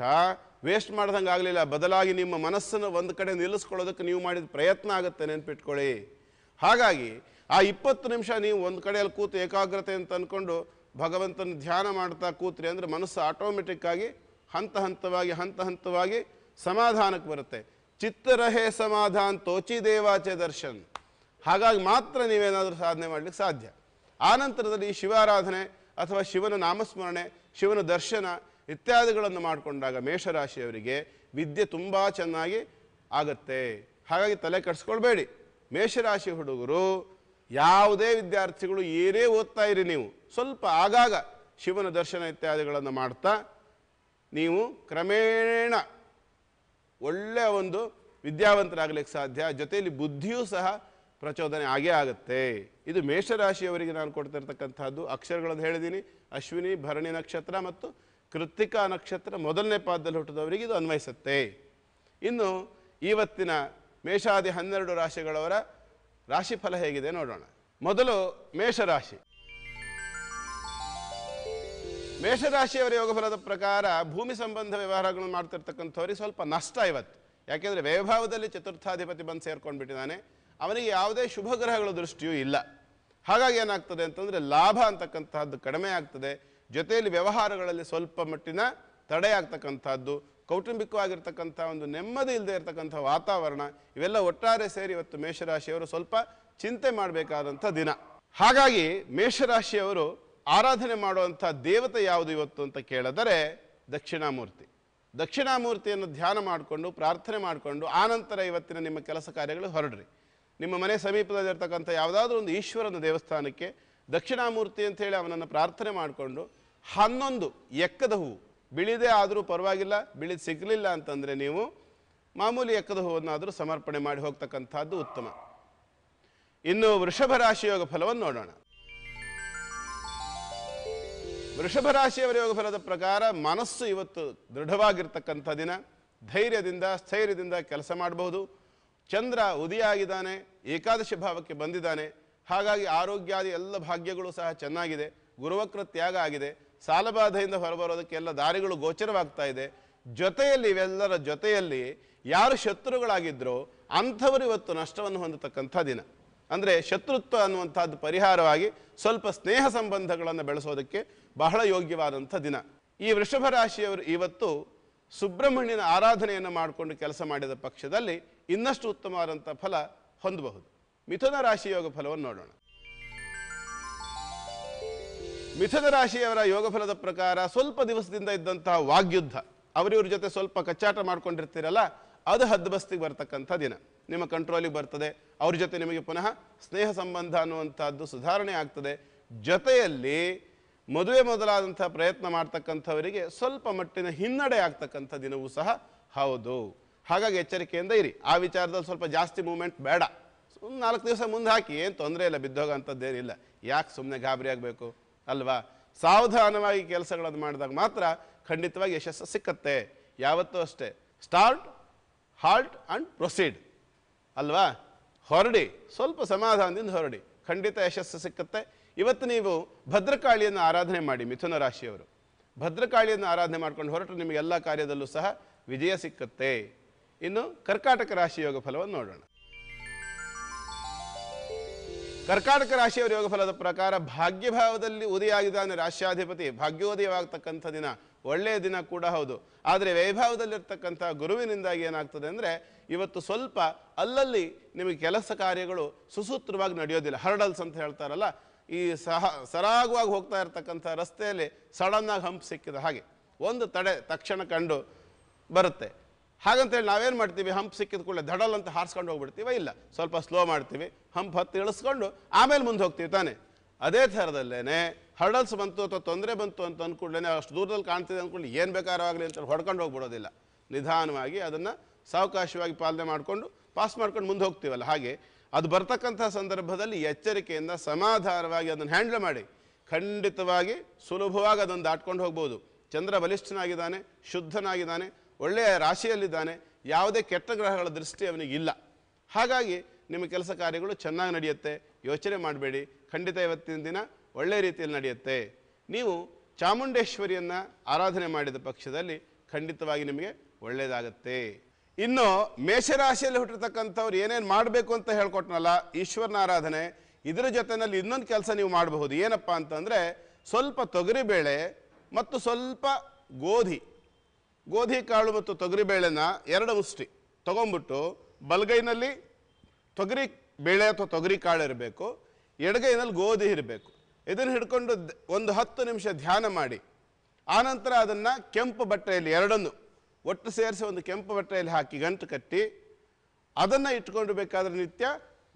ವೇಸ್ಟ್ ಮಾಡ್ದಂಗೆ ಆಗಲಿಲ್ಲ ಬದಲಾಗಿ ನಿಮ್ಮ ಮನಸ್ಸನ್ನು ಒಂದು ಕಡೆ ನಿಲ್ಲಿಸ್ಕೊಳ್ಳೋದಕ್ಕೆ ನೀವು ಮಾಡಿದ ಪ್ರಯತ್ನ ಆಗುತ್ತೆ ನೆನ್ಪಿಟ್ಕೊಳ್ಳಿ ಹಾಗಾಗಿ ಆ ಇಪ್ಪತ್ತು ನಿಮಿಷ ನೀವು ಒಂದು ಕಡೆಯಲ್ಲಿ ಕೂತು ಏಕಾಗ್ರತೆ ಅಂತ ಅಂದ್ಕೊಂಡು ಭಗವಂತನ ಧ್ಯಾನ ಮಾಡ್ತಾ ಕೂತ್ರಿ ಅಂದರೆ ಮನಸ್ಸು ಆಟೋಮೆಟಿಕ್ಕಾಗಿ ಹಂತ ಹಂತವಾಗಿ ಹಂತ ಹಂತವಾಗಿ ಸಮಾಧಾನಕ್ಕೆ ಬರುತ್ತೆ ಚಿತ್ತರಹೇ ಸಮಾಧಾನ್ ತೋಚಿ ದೇವಾಚೆ ದರ್ಶನ್ ಹಾಗಾಗಿ ಮಾತ್ರ ನೀವೇನಾದರೂ ಸಾಧನೆ ಮಾಡಲಿಕ್ಕೆ ಸಾಧ್ಯ ನಂತರದಲ್ಲಿ ಈ ಶಿವಾರಾಧನೆ ಅಥವಾ ಶಿವನ ನಾಮಸ್ಮರಣೆ ಶಿವನ ದರ್ಶನ ಇತ್ಯಾದಿಗಳನ್ನು ಮಾಡಿಕೊಂಡಾಗ ಮೇಷರಾಶಿಯವರಿಗೆ ವಿದ್ಯೆ ತುಂಬ ಚೆನ್ನಾಗಿ ಆಗತ್ತೆ ಹಾಗಾಗಿ ತಲೆ ಕೆಡಿಸ್ಕೊಳ್ಬೇಡಿ ಮೇಷರಾಶಿ ಹುಡುಗರು ಯಾವುದೇ ವಿದ್ಯಾರ್ಥಿಗಳು ಏನೇ ಓದ್ತಾ ಇರಿ ನೀವು ಸ್ವಲ್ಪ ಆಗಾಗ ಶಿವನ ದರ್ಶನ ಇತ್ಯಾದಿಗಳನ್ನು ಮಾಡ್ತಾ ನೀವು ಕ್ರಮೇಣ ಒಳ್ಳೆಯ ಒಂದು ವಿದ್ಯಾವಂತರಾಗಲಿಕ್ಕೆ ಸಾಧ್ಯ ಜೊತೆಯಲ್ಲಿ ಬುದ್ಧಿಯೂ ಸಹ ಪ್ರಚೋದನೆ ಆಗೇ ಆಗುತ್ತೆ ಇದು ಮೇಷರಾಶಿಯವರಿಗೆ ನಾನು ಕೊಡ್ತಿರ್ತಕ್ಕಂಥದ್ದು ಅಕ್ಷರಗಳನ್ನು ಹೇಳಿದ್ದೀನಿ ಅಶ್ವಿನಿ ಭರಣಿ ನಕ್ಷತ್ರ ಮತ್ತು ಕೃತ್ತಿಕಾ ನಕ್ಷತ್ರ ಮೊದಲನೇ ಪಾದದಲ್ಲಿ ಹುಟ್ಟಿದವರಿಗೆ ಇದು ಅನ್ವಯಿಸುತ್ತೆ ಇನ್ನು ಇವತ್ತಿನ ಮೇಷಾದಿ ಹನ್ನೆರಡು ರಾಶಿಗಳವರ ರಾಶಿ ಫಲ ಹೇಗಿದೆ ನೋಡೋಣ ಮೊದಲು ಮೇಷರಾಶಿ ಮೇಷರಾಶಿಯವರ ಯೋಗಫಲದ ಪ್ರಕಾರ ಭೂಮಿ ಸಂಬಂಧ ವ್ಯವಹಾರಗಳನ್ನು ಮಾಡ್ತಿರ್ತಕ್ಕಂಥವ್ರಿಗೆ ಸ್ವಲ್ಪ ನಷ್ಟ ಇವತ್ತು ಯಾಕೆಂದರೆ ವೈಭಾವದಲ್ಲಿ ಚತುರ್ಥಾಧಿಪತಿ ಬಂದು ಸೇರ್ಕೊಂಡ್ಬಿಟ್ಟಿದ್ದಾನೆ ಅವನಿಗೆ ಯಾವುದೇ ಶುಭ ಗ್ರಹಗಳ ದೃಷ್ಟಿಯೂ ಇಲ್ಲ ಹಾಗಾಗಿ ಏನಾಗ್ತದೆ ಅಂತಂದರೆ ಲಾಭ ಅಂತಕ್ಕಂತಹದ್ದು ಕಡಿಮೆ ಆಗ್ತದೆ ಜೊತೆಯಲ್ಲಿ ವ್ಯವಹಾರಗಳಲ್ಲಿ ಸ್ವಲ್ಪ ಮಟ್ಟಿನ ತಡೆಯಾಗ್ತಕ್ಕಂಥದ್ದು ಕೌಟುಂಬಿಕವಾಗಿರ್ತಕ್ಕಂಥ ಒಂದು ನೆಮ್ಮದಿ ಇಲ್ಲದೆ ಇರತಕ್ಕಂಥ ವಾತಾವರಣ ಇವೆಲ್ಲ ಒಟ್ಟಾರೆ ಸೇರಿ ಇವತ್ತು ಮೇಷರಾಶಿಯವರು ಸ್ವಲ್ಪ ಚಿಂತೆ ಮಾಡಬೇಕಾದಂಥ ದಿನ ಹಾಗಾಗಿ ಮೇಷರಾಶಿಯವರು ಆರಾಧನೆ ಮಾಡುವಂಥ ದೇವತೆ ಯಾವುದು ಇವತ್ತು ಅಂತ ಕೇಳಿದರೆ ದಕ್ಷಿಣಾಮೂರ್ತಿ ದಕ್ಷಿಣಾಮೂರ್ತಿಯನ್ನು ಧ್ಯಾನ ಮಾಡಿಕೊಂಡು ಪ್ರಾರ್ಥನೆ ಮಾಡಿಕೊಂಡು ಆನಂತರ ಇವತ್ತಿನ ನಿಮ್ಮ ಕೆಲಸ ಕಾರ್ಯಗಳು ಹೊರಡ್ರಿ ನಿಮ್ಮ ಮನೆ ಸಮೀಪದಲ್ಲಿರ್ತಕ್ಕಂಥ ಯಾವುದಾದ್ರೂ ಒಂದು ಈಶ್ವರನ ದೇವಸ್ಥಾನಕ್ಕೆ ದಕ್ಷಿಣಾಮೂರ್ತಿ ಅಂತೇಳಿ ಅವನನ್ನು ಪ್ರಾರ್ಥನೆ ಮಾಡಿಕೊಂಡು ಹನ್ನೊಂದು ಎಕ್ಕದ ಹೂವು ಬಿಳಿದೇ ಆದರೂ ಪರವಾಗಿಲ್ಲ ಬಿಳಿದು ಸಿಗಲಿಲ್ಲ ಅಂತಂದರೆ ನೀವು ಮಾಮೂಲಿ ಎಕ್ಕದ ಹೂವನ್ನಾದರೂ ಸಮರ್ಪಣೆ ಮಾಡಿ ಹೋಗ್ತಕ್ಕಂಥದ್ದು ಉತ್ತಮ ಇನ್ನು ವೃಷಭ ರಾಶಿಯೋಗ ಫಲವನ್ನು ನೋಡೋಣ ವೃಷಭ ರಾಶಿಯವರ ಯೋಗ ಫಲದ ಪ್ರಕಾರ ಮನಸ್ಸು ಇವತ್ತು ದೃಢವಾಗಿರ್ತಕ್ಕಂಥ ದಿನ ಧೈರ್ಯದಿಂದ ಸ್ಥೈರ್ಯದಿಂದ ಕೆಲಸ ಮಾಡಬಹುದು ಚಂದ್ರ ಉದಯ ಆಗಿದ್ದಾನೆ ಏಕಾದಶಿ ಭಾವಕ್ಕೆ ಬಂದಿದ್ದಾನೆ ಹಾಗಾಗಿ ಆರೋಗ್ಯಾದಿ ಎಲ್ಲ ಭಾಗ್ಯಗಳು ಸಹ ಚೆನ್ನಾಗಿದೆ ಗುರುವಕ್ರ ತ್ಯಾಗ ಆಗಿದೆ ಸಾಲಬಾಧೆಯಿಂದ ಎಲ್ಲ ದಾರಿಗಳು ಗೋಚರವಾಗ್ತಾ ಇದೆ ಜೊತೆಯಲ್ಲಿ ಇವೆಲ್ಲರ ಜೊತೆಯಲ್ಲಿ ಯಾರು ಶತ್ರುಗಳಾಗಿದ್ದರೋ ಅಂಥವರು ಇವತ್ತು ನಷ್ಟವನ್ನು ಹೊಂದತಕ್ಕಂಥ ದಿನ ಅಂದರೆ ಶತ್ರುತ್ವ ಅನ್ನುವಂಥದ್ದು ಪರಿಹಾರವಾಗಿ ಸ್ವಲ್ಪ ಸ್ನೇಹ ಸಂಬಂಧಗಳನ್ನು ಬೆಳೆಸೋದಕ್ಕೆ ಬಹಳ ಯೋಗ್ಯವಾದಂಥ ದಿನ ಈ ವೃಷಭ ರಾಶಿಯವರು ಇವತ್ತು ಸುಬ್ರಹ್ಮಣ್ಯನ ಆರಾಧನೆಯನ್ನು ಮಾಡಿಕೊಂಡು ಕೆಲಸ ಮಾಡಿದ ಪಕ್ಷದಲ್ಲಿ ಇನ್ನಷ್ಟು ಉತ್ತಮವಾದಂಥ ಫಲ ಹೊಂದಬಹುದು ಮಿಥುನ ರಾಶಿ ಯೋಗ ಫಲವನ್ನು ನೋಡೋಣ ಮಿಥುನ ರಾಶಿಯವರ ಯೋಗ ಫಲದ ಪ್ರಕಾರ ಸ್ವಲ್ಪ ದಿವಸದಿಂದ ಇದ್ದಂತಹ ವಾಗ್ಯುದ್ಧ ಅವರಿವ್ರ ಜೊತೆ ಸ್ವಲ್ಪ ಕಚ್ಚಾಟ ಮಾಡ್ಕೊಂಡಿರ್ತೀರಲ್ಲ ಅದು ಹದ್ಬಸ್ತಿಗೆ ಬರ್ತಕ್ಕಂಥ ದಿನ ನಿಮ್ಮ ಕಂಟ್ರೋಲಿಗೆ ಬರ್ತದೆ ಅವ್ರ ಜೊತೆ ನಿಮಗೆ ಪುನಃ ಸ್ನೇಹ ಸಂಬಂಧ ಅನ್ನುವಂಥದ್ದು ಸುಧಾರಣೆ ಆಗ್ತದೆ ಜೊತೆಯಲ್ಲಿ ಮದುವೆ ಮೊದಲಾದಂಥ ಪ್ರಯತ್ನ ಮಾಡ್ತಕ್ಕಂಥವರಿಗೆ ಸ್ವಲ್ಪ ಮಟ್ಟಿನ ಹಿನ್ನಡೆ ಆಗ್ತಕ್ಕಂಥ ದಿನವೂ ಸಹ ಹೌದು ಹಾಗಾಗಿ ಎಚ್ಚರಿಕೆಯಿಂದ ಇರಿ ಆ ವಿಚಾರದಲ್ಲಿ ಸ್ವಲ್ಪ ಜಾಸ್ತಿ ಮೂಮೆಂಟ್ ಬೇಡ ಒಂದು ನಾಲ್ಕು ದಿವಸ ಮುಂದೆ ಹಾಕಿ ಏನು ತೊಂದರೆ ಇಲ್ಲ ಬಿದ್ದೋಗ ಅಂಥದ್ದೇನಿಲ್ಲ ಯಾಕೆ ಸುಮ್ಮನೆ ಗಾಬರಿ ಆಗಬೇಕು ಅಲ್ವಾ ಸಾವಧಾನವಾಗಿ ಕೆಲಸಗಳನ್ನು ಮಾಡಿದಾಗ ಮಾತ್ರ ಖಂಡಿತವಾಗಿ ಯಶಸ್ಸು ಸಿಕ್ಕತ್ತೆ ಯಾವತ್ತೂ ಅಷ್ಟೇ ಸ್ಟಾರ್ಟ್ ಹಾಲ್ಟ್ ಆ್ಯಂಡ್ ಪ್ರೊಸೀಡ್ ಅಲ್ವಾ ಹೊರಡಿ ಸ್ವಲ್ಪ ಸಮಾಧಾನದಿಂದ ಹೊರಡಿ ಖಂಡಿತ ಯಶಸ್ಸು ಸಿಕ್ಕತ್ತೆ ಇವತ್ತು ನೀವು ಭದ್ರಕಾಳಿಯನ್ನು ಆರಾಧನೆ ಮಾಡಿ ಮಿಥುನ ರಾಶಿಯವರು ಭದ್ರಕಾಳಿಯನ್ನು ಆರಾಧನೆ ಮಾಡ್ಕೊಂಡು ಹೊರಟು ನಿಮಗೆ ಎಲ್ಲ ಕಾರ್ಯದಲ್ಲೂ ಸಹ ವಿಜಯ ಸಿಕ್ಕತ್ತೆ ಇನ್ನು ಕರ್ಕಾಟಕ ರಾಶಿ ಯೋಗ ಫಲವನ್ನು ನೋಡೋಣ ಕರ್ಕಾಟಕ ರಾಶಿಯವರ ಫಲದ ಪ್ರಕಾರ ಭಾಗ್ಯಭಾವದಲ್ಲಿ ಉದಯಾಗಿದ್ದಾನೆ ರಾಶ್ಯಾಧಿಪತಿ ಭಾಗ್ಯೋದಯವಾಗತಕ್ಕಂಥ ದಿನ ಒಳ್ಳೆಯ ದಿನ ಕೂಡ ಹೌದು ಆದರೆ ವೈಭವದಲ್ಲಿರ್ತಕ್ಕಂಥ ಗುರುವಿನಿಂದಾಗಿ ಏನಾಗ್ತದೆ ಅಂದರೆ ಇವತ್ತು ಸ್ವಲ್ಪ ಅಲ್ಲಲ್ಲಿ ನಿಮಗೆ ಕೆಲಸ ಕಾರ್ಯಗಳು ಸುಸೂತ್ರವಾಗಿ ನಡೆಯೋದಿಲ್ಲ ಹರ್ಡಲ್ಸ್ ಅಂತ ಹೇಳ್ತಾರಲ್ಲ ಈ ಸಹ ಸರಾಗವಾಗಿ ಹೋಗ್ತಾ ಇರ್ತಕ್ಕಂಥ ರಸ್ತೆಯಲ್ಲಿ ಸಡನ್ನಾಗಿ ಹಂಪ್ ಸಿಕ್ಕಿದ ಹಾಗೆ ಒಂದು ತಡೆ ತಕ್ಷಣ ಕಂಡು ಬರುತ್ತೆ ಹಾಗಂತೇಳಿ ನಾವೇನು ಮಾಡ್ತೀವಿ ಹಂಪ್ ಸಿಕ್ಕಿದ ಕೂಡಲೇ ದಡಲ್ ಅಂತ ಹಾರಿಸ್ಕೊಂಡು ಹೋಗ್ಬಿಡ್ತೀವ ಇಲ್ಲ ಸ್ವಲ್ಪ ಸ್ಲೋ ಮಾಡ್ತೀವಿ ಹಂಪ್ ಹತ್ತಿ ಇಳಿಸ್ಕೊಂಡು ಆಮೇಲೆ ಮುಂದೆ ಹೋಗ್ತೀವಿ ತಾನೆ ಅದೇ ಥರದಲ್ಲೇ ಹರ್ಡಲ್ಸ್ ಬಂತು ಅಥವಾ ತೊಂದರೆ ಬಂತು ಅಂತ ಅಂದ್ಕೂಡ್ಲೇ ಅಷ್ಟು ದೂರದಲ್ಲಿ ಕಾಣ್ತಿದೆ ಅಂದ್ಕೊಂಡು ಏನು ಬೇಕಾದ್ರೂ ಆಗಲಿ ಅಂತ ಹೊಡ್ಕೊಂಡು ಹೋಗ್ಬಿಡೋದಿಲ್ಲ ನಿಧಾನವಾಗಿ ಅದನ್ನು ಸಾವಕಾಶವಾಗಿ ಪಾಲನೆ ಮಾಡಿಕೊಂಡು ಪಾಸ್ ಮಾಡ್ಕೊಂಡು ಮುಂದೆ ಹೋಗ್ತೀವಲ್ಲ ಹಾಗೆ ಅದು ಬರ್ತಕ್ಕಂಥ ಸಂದರ್ಭದಲ್ಲಿ ಎಚ್ಚರಿಕೆಯಿಂದ ಸಮಾಧಾನವಾಗಿ ಅದನ್ನು ಹ್ಯಾಂಡಲ್ ಮಾಡಿ ಖಂಡಿತವಾಗಿ ಸುಲಭವಾಗಿ ಅದನ್ನು ದಾಟ್ಕೊಂಡು ಹೋಗ್ಬೋದು ಚಂದ್ರ ಬಲಿಷ್ಠನಾಗಿದ್ದಾನೆ ಶುದ್ಧನಾಗಿದ್ದಾನೆ ಒಳ್ಳೆಯ ರಾಶಿಯಲ್ಲಿದ್ದಾನೆ ಯಾವುದೇ ಕೆಟ್ಟ ಗ್ರಹಗಳ ದೃಷ್ಟಿ ಅವನಿಗಿಲ್ಲ ಹಾಗಾಗಿ ನಿಮ್ಮ ಕೆಲಸ ಕಾರ್ಯಗಳು ಚೆನ್ನಾಗಿ ನಡೆಯುತ್ತೆ ಯೋಚನೆ ಮಾಡಬೇಡಿ ಖಂಡಿತ ಇವತ್ತಿನ ದಿನ ಒಳ್ಳೆಯ ರೀತಿಯಲ್ಲಿ ನಡೆಯುತ್ತೆ ನೀವು ಚಾಮುಂಡೇಶ್ವರಿಯನ್ನು ಆರಾಧನೆ ಮಾಡಿದ ಪಕ್ಷದಲ್ಲಿ ಖಂಡಿತವಾಗಿ ನಿಮಗೆ ಒಳ್ಳೆಯದಾಗತ್ತೆ ಇನ್ನು ಮೇಷರಾಶಿಯಲ್ಲಿ ಹುಟ್ಟಿರ್ತಕ್ಕಂಥವ್ರು ಏನೇನು ಮಾಡಬೇಕು ಅಂತ ಹೇಳ್ಕೊಟ್ನಲ್ಲ ಈಶ್ವರನ ಆರಾಧನೆ ಇದರ ಜೊತೆಯಲ್ಲಿ ಇನ್ನೊಂದು ಕೆಲಸ ನೀವು ಮಾಡಬಹುದು ಏನಪ್ಪ ಅಂತಂದರೆ ಸ್ವಲ್ಪ ತೊಗರಿಬೇಳೆ ಮತ್ತು ಸ್ವಲ್ಪ ಗೋಧಿ ಗೋಧಿ ಕಾಳು ಮತ್ತು ತೊಗರಿಬೇಳೆನ ಎರಡು ಮುಷ್ಟಿ ತೊಗೊಂಬಿಟ್ಟು ಬಲಗೈನಲ್ಲಿ ತೊಗರಿ ಬೇಳೆ ಅಥವಾ ತೊಗರಿ ಕಾಳು ಇರಬೇಕು ಎಡಗೈನಲ್ಲಿ ಗೋಧಿ ಇರಬೇಕು ಇದನ್ನು ಹಿಡ್ಕೊಂಡು ಒಂದು ಹತ್ತು ನಿಮಿಷ ಧ್ಯಾನ ಮಾಡಿ ಆನಂತರ ಅದನ್ನು ಕೆಂಪು ಬಟ್ಟೆಯಲ್ಲಿ ಎರಡನ್ನು ಒಟ್ಟು ಸೇರಿಸಿ ಒಂದು ಕೆಂಪು ಬಟ್ಟೆಯಲ್ಲಿ ಹಾಕಿ ಗಂಟು ಕಟ್ಟಿ ಅದನ್ನು ಇಟ್ಕೊಂಡು ಬೇಕಾದರೆ ನಿತ್ಯ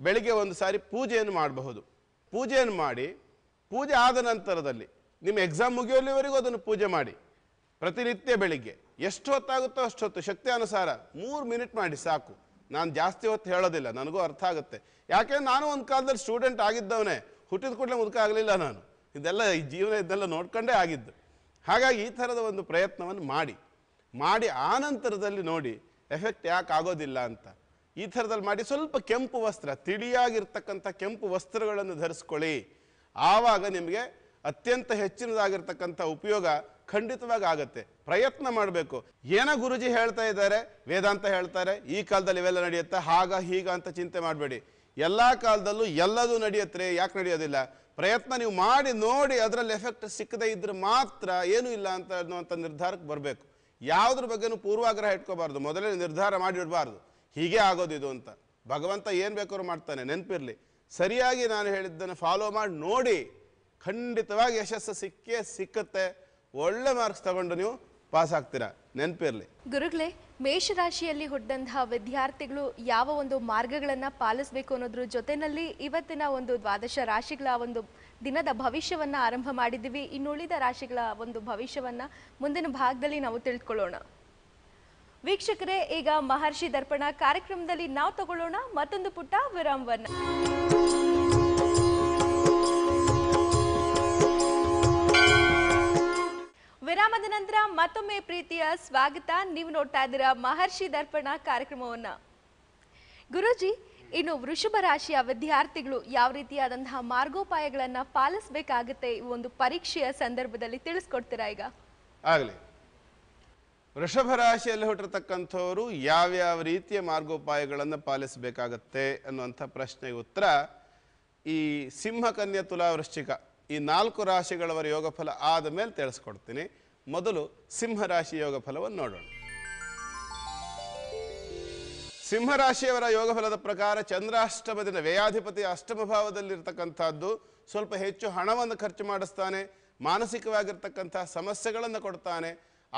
ಬೆಳಿಗ್ಗೆ ಒಂದು ಸಾರಿ ಪೂಜೆಯನ್ನು ಮಾಡಬಹುದು ಪೂಜೆಯನ್ನು ಮಾಡಿ ಪೂಜೆ ಆದ ನಂತರದಲ್ಲಿ ನಿಮ್ಮ ಎಕ್ಸಾಮ್ ಮುಗಿಯೋಲ್ಲಿವರೆಗೂ ಅದನ್ನು ಪೂಜೆ ಮಾಡಿ ಪ್ರತಿನಿತ್ಯ ಬೆಳಿಗ್ಗೆ ಎಷ್ಟು ಹೊತ್ತಾಗುತ್ತೋ ಅಷ್ಟು ಹೊತ್ತು ಶಕ್ತಿ ಅನುಸಾರ ಮೂರು ಮಿನಿಟ್ ಮಾಡಿ ಸಾಕು ನಾನು ಜಾಸ್ತಿ ಹೊತ್ತು ಹೇಳೋದಿಲ್ಲ ನನಗೂ ಅರ್ಥ ಆಗುತ್ತೆ ಯಾಕೆಂದ್ರೆ ನಾನು ಒಂದು ಕಾಲದಲ್ಲಿ ಸ್ಟೂಡೆಂಟ್ ಆಗಿದ್ದವನೇ ಹುಟ್ಟಿದ ಕೂಡಲೇ ಮುದುಕಾಗಲಿಲ್ಲ ನಾನು ಇದೆಲ್ಲ ಈ ಜೀವನ ಇದೆಲ್ಲ ನೋಡ್ಕೊಂಡೇ ಆಗಿದ್ದು ಹಾಗಾಗಿ ಈ ಥರದ ಒಂದು ಪ್ರಯತ್ನವನ್ನು ಮಾಡಿ ಮಾಡಿ ಆನಂತರದಲ್ಲಿ ನೋಡಿ ಎಫೆಕ್ಟ್ ಯಾಕೆ ಆಗೋದಿಲ್ಲ ಅಂತ ಈ ಥರದಲ್ಲಿ ಮಾಡಿ ಸ್ವಲ್ಪ ಕೆಂಪು ವಸ್ತ್ರ ತಿಳಿಯಾಗಿರ್ತಕ್ಕಂಥ ಕೆಂಪು ವಸ್ತ್ರಗಳನ್ನು ಧರಿಸ್ಕೊಳ್ಳಿ ಆವಾಗ ನಿಮಗೆ ಅತ್ಯಂತ ಹೆಚ್ಚಿನದಾಗಿರ್ತಕ್ಕಂಥ ಉಪಯೋಗ ಖಂಡಿತವಾಗಿ ಆಗುತ್ತೆ ಪ್ರಯತ್ನ ಮಾಡಬೇಕು ಏನೋ ಗುರುಜಿ ಹೇಳ್ತಾ ಇದ್ದಾರೆ ವೇದಾಂತ ಹೇಳ್ತಾರೆ ಈ ಕಾಲದಲ್ಲಿ ಇವೆಲ್ಲ ನಡೆಯುತ್ತೆ ಹಾಗ ಹೀಗ ಅಂತ ಚಿಂತೆ ಮಾಡಬೇಡಿ ಎಲ್ಲ ಕಾಲದಲ್ಲೂ ಎಲ್ಲದೂ ನಡೆಯುತ್ತೆ ಯಾಕೆ ನಡೆಯೋದಿಲ್ಲ ಪ್ರಯತ್ನ ನೀವು ಮಾಡಿ ನೋಡಿ ಅದರಲ್ಲಿ ಎಫೆಕ್ಟ್ ಸಿಕ್ಕದೇ ಇದ್ರೆ ಮಾತ್ರ ಏನೂ ಇಲ್ಲ ಅಂತ ಅನ್ನುವಂಥ ನಿರ್ಧಾರಕ್ಕೆ ಬರಬೇಕು ಯಾವುದ್ರ ಬಗ್ಗೆನೂ ಪೂರ್ವಾಗ್ರಹ ಇಟ್ಕೋಬಾರ್ದು ಮೊದಲೇ ನಿರ್ಧಾರ ಮಾಡಿಡಬಾರ್ದು ಹೀಗೆ ಆಗೋದು ಇದು ಅಂತ ಭಗವಂತ ಏನು ಬೇಕಾದ್ರೂ ಮಾಡ್ತಾನೆ ನೆನಪಿರಲಿ ಸರಿಯಾಗಿ ನಾನು ಹೇಳಿದ್ದನ್ನು ಫಾಲೋ ಮಾಡಿ ನೋಡಿ ಖಂಡಿತವಾಗಿ ಯಶಸ್ಸು ಸಿಕ್ಕೇ ಸಿಕ್ಕತ್ತೆ ಒಳ್ಳೆ ಮಾರ್ಕ್ಸ್ ತಗೊಂಡು ನೀವು ಪಾಸ್ ಆಗ್ತೀರಾ ನೆನಪಿರಲಿ ಗುರುಗಳೇ ಮೇಷರಾಶಿಯಲ್ಲಿ ಹುಟ್ಟಂತಹ ವಿದ್ಯಾರ್ಥಿಗಳು ಯಾವ ಒಂದು ಮಾರ್ಗಗಳನ್ನು ಪಾಲಿಸಬೇಕು ಅನ್ನೋದ್ರ ಜೊತೆಯಲ್ಲಿ ಇವತ್ತಿನ ಒಂದು ದ್ವಾದಶ ರಾಶಿಗಳ ಒಂದು ದಿನದ ಭವಿಷ್ಯವನ್ನ ಆರಂಭ ಮಾಡಿದ್ದೀವಿ ಇನ್ನುಳಿದ ರಾಶಿಗಳ ಒಂದು ಭವಿಷ್ಯವನ್ನ ಮುಂದಿನ ಭಾಗದಲ್ಲಿ ನಾವು ತಿಳಿದುಕೊಳ್ಳೋಣ ವೀಕ್ಷಕರೇ ಈಗ ಮಹರ್ಷಿ ದರ್ಪಣ ಕಾರ್ಯಕ್ರಮದಲ್ಲಿ ನಾವು ತಗೊಳ್ಳೋಣ ಮತ್ತೊಂದು ಪುಟ್ಟ ವಿರಾಮವನ್ನ ವಿರಾಮದ ನಂತರ ಮತ್ತೊಮ್ಮೆ ಪ್ರೀತಿಯ ಸ್ವಾಗತ ನೀವು ನೋಡ್ತಾ ಇದ್ದೀರಾ ಮಹರ್ಷಿ ದರ್ಪಣ ಕಾರ್ಯಕ್ರಮವನ್ನ ಗುರುಜಿ ಇನ್ನು ವೃಷಭ ರಾಶಿಯ ವಿದ್ಯಾರ್ಥಿಗಳು ಯಾವ ರೀತಿಯಾದಂತಹ ಮಾರ್ಗೋಪಾಯಗಳನ್ನ ಪಾಲಿಸಬೇಕಾಗುತ್ತೆ ಈ ಒಂದು ಪರೀಕ್ಷೆಯ ಸಂದರ್ಭದಲ್ಲಿ ತಿಳಿಸ್ಕೊಡ್ತೀರಾ ಈಗ ಆಗಲಿ ವೃಷಭ ರಾಶಿಯಲ್ಲಿ ಹುಟ್ಟಿರ್ತಕ್ಕಂಥವರು ಯಾವ್ಯಾವ ರೀತಿಯ ಮಾರ್ಗೋಪಾಯಗಳನ್ನು ಪಾಲಿಸಬೇಕಾಗತ್ತೆ ಅನ್ನುವಂಥ ಪ್ರಶ್ನೆಗೆ ಉತ್ತರ ಈ ಸಿಂಹಕನ್ಯ ತುಲಾ ವೃಶ್ಚಿಕ ಈ ನಾಲ್ಕು ರಾಶಿಗಳವರ ಯೋಗಫಲ ಆದ ಮೇಲೆ ತಿಳಿಸ್ಕೊಡ್ತೀನಿ ಮೊದಲು ಸಿಂಹರಾಶಿ ಯೋಗಫಲವನ್ನು ನೋಡೋಣ ಸಿಂಹರಾಶಿಯವರ ಯೋಗಫಲದ ಪ್ರಕಾರ ಚಂದ್ರಾಷ್ಟಮ ದಿನ ವ್ಯಯಾಧಿಪತಿ ಅಷ್ಟಮ ಭಾವದಲ್ಲಿರ್ತಕ್ಕಂಥದ್ದು ಸ್ವಲ್ಪ ಹೆಚ್ಚು ಹಣವನ್ನು ಖರ್ಚು ಮಾಡಿಸ್ತಾನೆ ಮಾನಸಿಕವಾಗಿರ್ತಕ್ಕಂಥ ಸಮಸ್ಯೆಗಳನ್ನು ಕೊಡ್ತಾನೆ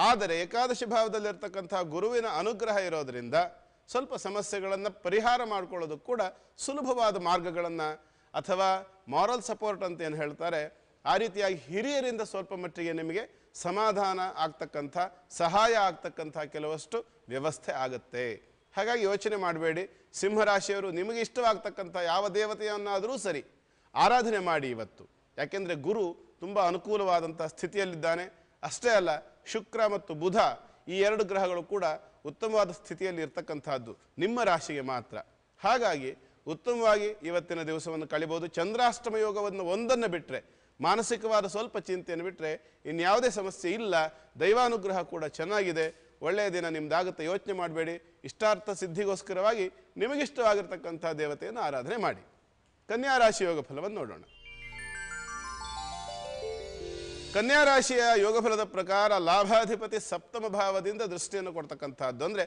ಆದರೆ ಏಕಾದಶಿ ಭಾವದಲ್ಲಿರ್ತಕ್ಕಂಥ ಗುರುವಿನ ಅನುಗ್ರಹ ಇರೋದರಿಂದ ಸ್ವಲ್ಪ ಸಮಸ್ಯೆಗಳನ್ನು ಪರಿಹಾರ ಮಾಡಿಕೊಳ್ಳೋದು ಕೂಡ ಸುಲಭವಾದ ಮಾರ್ಗಗಳನ್ನು ಅಥವಾ ಮಾರಲ್ ಸಪೋರ್ಟ್ ಅಂತ ಏನು ಹೇಳ್ತಾರೆ ಆ ರೀತಿಯಾಗಿ ಹಿರಿಯರಿಂದ ಸ್ವಲ್ಪ ಮಟ್ಟಿಗೆ ನಿಮಗೆ ಸಮಾಧಾನ ಆಗ್ತಕ್ಕಂಥ ಸಹಾಯ ಆಗ್ತಕ್ಕಂಥ ಕೆಲವಷ್ಟು ವ್ಯವಸ್ಥೆ ಆಗುತ್ತೆ ಹಾಗಾಗಿ ಯೋಚನೆ ಮಾಡಬೇಡಿ ಸಿಂಹರಾಶಿಯವರು ನಿಮಗೆ ಇಷ್ಟವಾಗ್ತಕ್ಕಂಥ ಯಾವ ದೇವತೆಯನ್ನಾದರೂ ಸರಿ ಆರಾಧನೆ ಮಾಡಿ ಇವತ್ತು ಯಾಕೆಂದರೆ ಗುರು ತುಂಬ ಅನುಕೂಲವಾದಂಥ ಸ್ಥಿತಿಯಲ್ಲಿದ್ದಾನೆ ಅಷ್ಟೇ ಅಲ್ಲ ಶುಕ್ರ ಮತ್ತು ಬುಧ ಈ ಎರಡು ಗ್ರಹಗಳು ಕೂಡ ಉತ್ತಮವಾದ ಸ್ಥಿತಿಯಲ್ಲಿ ಇರ್ತಕ್ಕಂಥದ್ದು ನಿಮ್ಮ ರಾಶಿಗೆ ಮಾತ್ರ ಹಾಗಾಗಿ ಉತ್ತಮವಾಗಿ ಇವತ್ತಿನ ದಿವಸವನ್ನು ಕಳಿಬೋದು ಚಂದ್ರಾಷ್ಟಮ ಯೋಗವನ್ನು ಒಂದನ್ನು ಬಿಟ್ಟರೆ ಮಾನಸಿಕವಾದ ಸ್ವಲ್ಪ ಚಿಂತೆಯನ್ನು ಬಿಟ್ಟರೆ ಇನ್ಯಾವುದೇ ಸಮಸ್ಯೆ ಇಲ್ಲ ದೈವಾನುಗ್ರಹ ಕೂಡ ಚೆನ್ನಾಗಿದೆ ಒಳ್ಳೆಯ ದಿನ ನಿಮ್ದಾಗುತ್ತೆ ಯೋಚನೆ ಮಾಡಬೇಡಿ ಇಷ್ಟಾರ್ಥ ಸಿದ್ಧಿಗೋಸ್ಕರವಾಗಿ ನಿಮಗಿಷ್ಟವಾಗಿರ್ತಕ್ಕಂಥ ದೇವತೆಯನ್ನು ಆರಾಧನೆ ಮಾಡಿ ಕನ್ಯಾ ರಾಶಿ ಯೋಗ ಫಲವನ್ನು ನೋಡೋಣ ಕನ್ಯಾ ರಾಶಿಯ ಫಲದ ಪ್ರಕಾರ ಲಾಭಾಧಿಪತಿ ಸಪ್ತಮ ಭಾವದಿಂದ ದೃಷ್ಟಿಯನ್ನು ಕೊಡ್ತಕ್ಕಂಥದ್ದು ಅಂದರೆ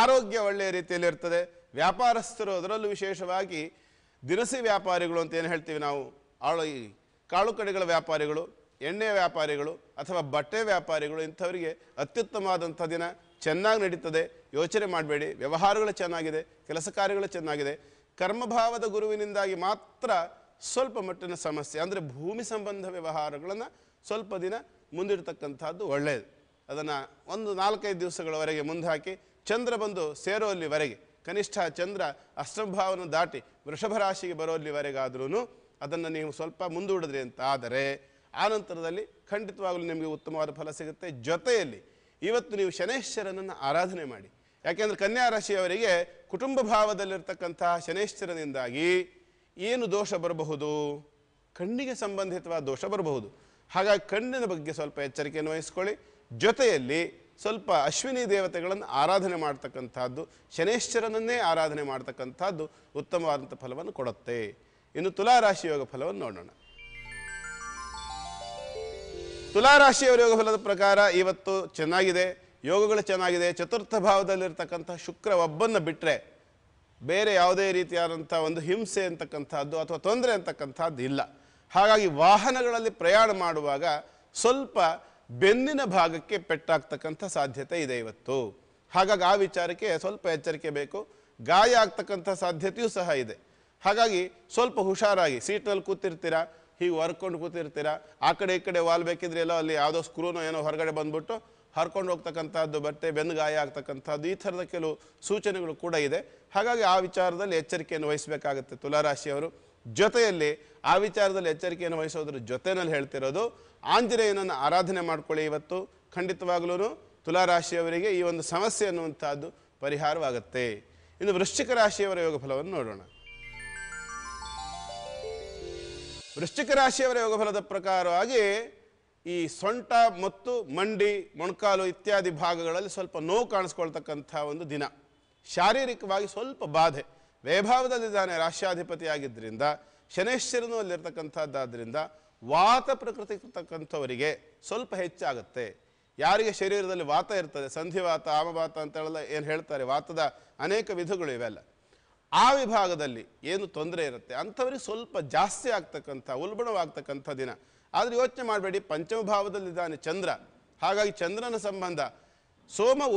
ಆರೋಗ್ಯ ಒಳ್ಳೆಯ ರೀತಿಯಲ್ಲಿ ಇರ್ತದೆ ವ್ಯಾಪಾರಸ್ಥರು ಅದರಲ್ಲೂ ವಿಶೇಷವಾಗಿ ದಿನಸಿ ವ್ಯಾಪಾರಿಗಳು ಅಂತ ಏನು ಹೇಳ್ತೀವಿ ನಾವು ಆಳು ಈ ಕಾಳು ಕಡೆಗಳ ವ್ಯಾಪಾರಿಗಳು ಎಣ್ಣೆ ವ್ಯಾಪಾರಿಗಳು ಅಥವಾ ಬಟ್ಟೆ ವ್ಯಾಪಾರಿಗಳು ಇಂಥವರಿಗೆ ಅತ್ಯುತ್ತಮವಾದಂಥ ದಿನ ಚೆನ್ನಾಗಿ ನಡೀತದೆ ಯೋಚನೆ ಮಾಡಬೇಡಿ ವ್ಯವಹಾರಗಳು ಚೆನ್ನಾಗಿದೆ ಕೆಲಸ ಕಾರ್ಯಗಳು ಚೆನ್ನಾಗಿದೆ ಕರ್ಮಭಾವದ ಗುರುವಿನಿಂದಾಗಿ ಮಾತ್ರ ಸ್ವಲ್ಪ ಮಟ್ಟಿನ ಸಮಸ್ಯೆ ಅಂದರೆ ಭೂಮಿ ಸಂಬಂಧ ವ್ಯವಹಾರಗಳನ್ನು ಸ್ವಲ್ಪ ದಿನ ಮುಂದಿಡ್ತಕ್ಕಂಥದ್ದು ಒಳ್ಳೆಯದು ಅದನ್ನು ಒಂದು ನಾಲ್ಕೈದು ದಿವಸಗಳವರೆಗೆ ಮುಂದೆ ಹಾಕಿ ಚಂದ್ರ ಬಂದು ಸೇರೋಲ್ಲಿವರೆಗೆ ಕನಿಷ್ಠ ಚಂದ್ರ ಅಷ್ಟಭಾವನ ದಾಟಿ ವೃಷಭ ರಾಶಿಗೆ ಬರೋಲ್ಲಿವರೆಗಾದ್ರೂ ಅದನ್ನು ನೀವು ಸ್ವಲ್ಪ ಮುಂದೂಡಿದ್ರಿ ಅಂತ ಆದರೆ ಆ ನಂತರದಲ್ಲಿ ಖಂಡಿತವಾಗಲೂ ನಿಮಗೆ ಉತ್ತಮವಾದ ಫಲ ಸಿಗುತ್ತೆ ಜೊತೆಯಲ್ಲಿ ಇವತ್ತು ನೀವು ಶನೇಶ್ವರನನ್ನು ಆರಾಧನೆ ಮಾಡಿ ಯಾಕೆಂದರೆ ಕನ್ಯಾ ರಾಶಿಯವರಿಗೆ ಕುಟುಂಬ ಭಾವದಲ್ಲಿರ್ತಕ್ಕಂತಹ ಶನೇಶ್ವರನಿಂದಾಗಿ ಏನು ದೋಷ ಬರಬಹುದು ಕಣ್ಣಿಗೆ ಸಂಬಂಧಿತವಾದ ದೋಷ ಬರಬಹುದು ಹಾಗಾಗಿ ಕಣ್ಣಿನ ಬಗ್ಗೆ ಸ್ವಲ್ಪ ಎಚ್ಚರಿಕೆಯನ್ನು ವಹಿಸ್ಕೊಳ್ಳಿ ಜೊತೆಯಲ್ಲಿ ಸ್ವಲ್ಪ ಅಶ್ವಿನಿ ದೇವತೆಗಳನ್ನು ಆರಾಧನೆ ಮಾಡ್ತಕ್ಕಂಥದ್ದು ಶನೇಶ್ವರನನ್ನೇ ಆರಾಧನೆ ಮಾಡ್ತಕ್ಕಂಥದ್ದು ಉತ್ತಮವಾದಂಥ ಫಲವನ್ನು ಕೊಡುತ್ತೆ ಇನ್ನು ತುಲಾರಾಶಿ ಯೋಗ ಫಲವನ್ನು ನೋಡೋಣ ಯೋಗ ಫಲದ ಪ್ರಕಾರ ಇವತ್ತು ಚೆನ್ನಾಗಿದೆ ಯೋಗಗಳು ಚೆನ್ನಾಗಿದೆ ಚತುರ್ಥ ಭಾವದಲ್ಲಿರ್ತಕ್ಕಂಥ ಶುಕ್ರ ಒಬ್ಬನ್ನು ಬಿಟ್ಟರೆ ಬೇರೆ ಯಾವುದೇ ರೀತಿಯಾದಂಥ ಒಂದು ಹಿಂಸೆ ಅಂತಕ್ಕಂಥದ್ದು ಅಥವಾ ತೊಂದರೆ ಅಂತಕ್ಕಂಥದ್ದು ಇಲ್ಲ ಹಾಗಾಗಿ ವಾಹನಗಳಲ್ಲಿ ಪ್ರಯಾಣ ಮಾಡುವಾಗ ಸ್ವಲ್ಪ ಬೆನ್ನಿನ ಭಾಗಕ್ಕೆ ಪೆಟ್ಟಾಗ್ತಕ್ಕಂಥ ಸಾಧ್ಯತೆ ಇದೆ ಇವತ್ತು ಹಾಗಾಗಿ ಆ ವಿಚಾರಕ್ಕೆ ಸ್ವಲ್ಪ ಎಚ್ಚರಿಕೆ ಬೇಕು ಗಾಯ ಆಗ್ತಕ್ಕಂಥ ಸಾಧ್ಯತೆಯೂ ಸಹ ಇದೆ ಹಾಗಾಗಿ ಸ್ವಲ್ಪ ಹುಷಾರಾಗಿ ಸೀಟ್ನಲ್ಲಿ ಕೂತಿರ್ತೀರಾ ಹೀಗೆ ಹೊರ್ಕೊಂಡು ಕೂತಿರ್ತೀರ ಆ ಕಡೆ ಈ ಕಡೆ ವಾಲ್ ಬೇಕಿದ್ರೆ ಎಲ್ಲೋ ಅಲ್ಲಿ ಯಾವುದೋ ಸ್ಕ್ರೂನೋ ಏನೋ ಹೊರಗಡೆ ಬಂದ್ಬಿಟ್ಟು ಹರ್ಕೊಂಡು ಹೋಗ್ತಕ್ಕಂಥದ್ದು ಬಟ್ಟೆ ಗಾಯ ಆಗ್ತಕ್ಕಂಥದ್ದು ಈ ಥರದ ಕೆಲವು ಸೂಚನೆಗಳು ಕೂಡ ಇದೆ ಹಾಗಾಗಿ ಆ ವಿಚಾರದಲ್ಲಿ ಎಚ್ಚರಿಕೆಯನ್ನು ವಹಿಸಬೇಕಾಗುತ್ತೆ ತುಲಾರಾಶಿಯವರು ಜೊತೆಯಲ್ಲಿ ಆ ವಿಚಾರದಲ್ಲಿ ಎಚ್ಚರಿಕೆಯನ್ನು ವಹಿಸೋದ್ರ ಜೊತೆಯಲ್ಲಿ ಹೇಳ್ತಿರೋದು ಆಂಜನೇಯನನ್ನು ಆರಾಧನೆ ಮಾಡ್ಕೊಳ್ಳಿ ಇವತ್ತು ಖಂಡಿತವಾಗ್ಲೂ ತುಲಾರಾಶಿಯವರಿಗೆ ಈ ಒಂದು ಸಮಸ್ಯೆ ಅನ್ನುವಂಥದ್ದು ಪರಿಹಾರವಾಗುತ್ತೆ ಇನ್ನು ವೃಶ್ಚಿಕ ರಾಶಿಯವರ ಯೋಗ ಫಲವನ್ನು ನೋಡೋಣ ವೃಶ್ಚಿಕ ರಾಶಿಯವರ ಯೋಗಫಲದ ಪ್ರಕಾರವಾಗಿ ಈ ಸೊಂಟ ಮತ್ತು ಮಂಡಿ ಮೊಣಕಾಲು ಇತ್ಯಾದಿ ಭಾಗಗಳಲ್ಲಿ ಸ್ವಲ್ಪ ನೋವು ಕಾಣಿಸ್ಕೊಳ್ತಕ್ಕಂಥ ಒಂದು ದಿನ ಶಾರೀರಿಕವಾಗಿ ಸ್ವಲ್ಪ ಬಾಧೆ ವೈಭಾವದಲ್ಲಿದ್ದಾನೆ ಆಗಿದ್ದರಿಂದ ಶನೇಶ್ವರನು ಅಲ್ಲಿರ್ತಕ್ಕಂಥದ್ದಾದ್ದರಿಂದ ವಾತ ಪ್ರಕೃತಿ ಸ್ವಲ್ಪ ಹೆಚ್ಚಾಗುತ್ತೆ ಯಾರಿಗೆ ಶರೀರದಲ್ಲಿ ವಾತ ಇರ್ತದೆ ಸಂಧಿವಾತ ಆಮವಾತ ಹೇಳಲ್ಲ ಏನು ಹೇಳ್ತಾರೆ ವಾತದ ಅನೇಕ ವಿಧಗಳು ಇವೆಲ್ಲ ಆ ವಿಭಾಗದಲ್ಲಿ ಏನು ತೊಂದರೆ ಇರುತ್ತೆ ಅಂಥವ್ರಿಗೆ ಸ್ವಲ್ಪ ಜಾಸ್ತಿ ಆಗ್ತಕ್ಕಂಥ ಉಲ್ಬಣವಾಗ್ತಕ್ಕಂಥ ದಿನ ಆದರೆ ಯೋಚನೆ ಮಾಡಬೇಡಿ ಪಂಚಮ ಭಾವದಲ್ಲಿದ್ದಾನೆ ಚಂದ್ರ ಹಾಗಾಗಿ ಚಂದ್ರನ ಸಂಬಂಧ ಸೋಮ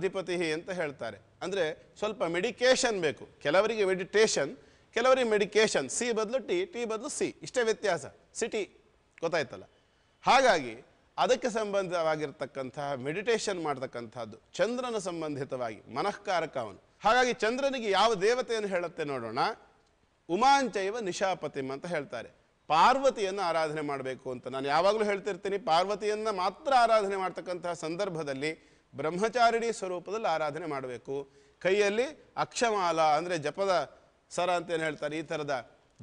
ಅಧಿಪತಿ ಅಂತ ಹೇಳ್ತಾರೆ ಅಂದರೆ ಸ್ವಲ್ಪ ಮೆಡಿಕೇಶನ್ ಬೇಕು ಕೆಲವರಿಗೆ ಮೆಡಿಟೇಷನ್ ಕೆಲವರಿಗೆ ಮೆಡಿಕೇಶನ್ ಸಿ ಬದಲು ಟಿ ಟಿ ಬದಲು ಸಿ ಇಷ್ಟೇ ವ್ಯತ್ಯಾಸ ಸಿಟಿ ಗೊತ್ತಾಯ್ತಲ್ಲ ಹಾಗಾಗಿ ಅದಕ್ಕೆ ಸಂಬಂಧವಾಗಿರ್ತಕ್ಕಂತಹ ಮೆಡಿಟೇಷನ್ ಮಾಡ್ತಕ್ಕಂಥದ್ದು ಚಂದ್ರನ ಸಂಬಂಧಿತವಾಗಿ ಮನಃಕಾರಕ ಅವನು ಹಾಗಾಗಿ ಚಂದ್ರನಿಗೆ ಯಾವ ದೇವತೆಯನ್ನು ಹೇಳುತ್ತೆ ನೋಡೋಣ ಉಮಾಂಚೈವ ನಿಶಾಪತಿಮ್ ಅಂತ ಹೇಳ್ತಾರೆ ಪಾರ್ವತಿಯನ್ನು ಆರಾಧನೆ ಮಾಡಬೇಕು ಅಂತ ನಾನು ಯಾವಾಗಲೂ ಹೇಳ್ತಿರ್ತೀನಿ ಪಾರ್ವತಿಯನ್ನು ಮಾತ್ರ ಆರಾಧನೆ ಮಾಡ್ತಕ್ಕಂತಹ ಸಂದರ್ಭದಲ್ಲಿ ಬ್ರಹ್ಮಚಾರಿಣಿ ಸ್ವರೂಪದಲ್ಲಿ ಆರಾಧನೆ ಮಾಡಬೇಕು ಕೈಯಲ್ಲಿ ಅಕ್ಷಮಾಲ ಅಂದರೆ ಜಪದ ಸರ ಅಂತ ಏನು ಹೇಳ್ತಾರೆ ಈ ಥರದ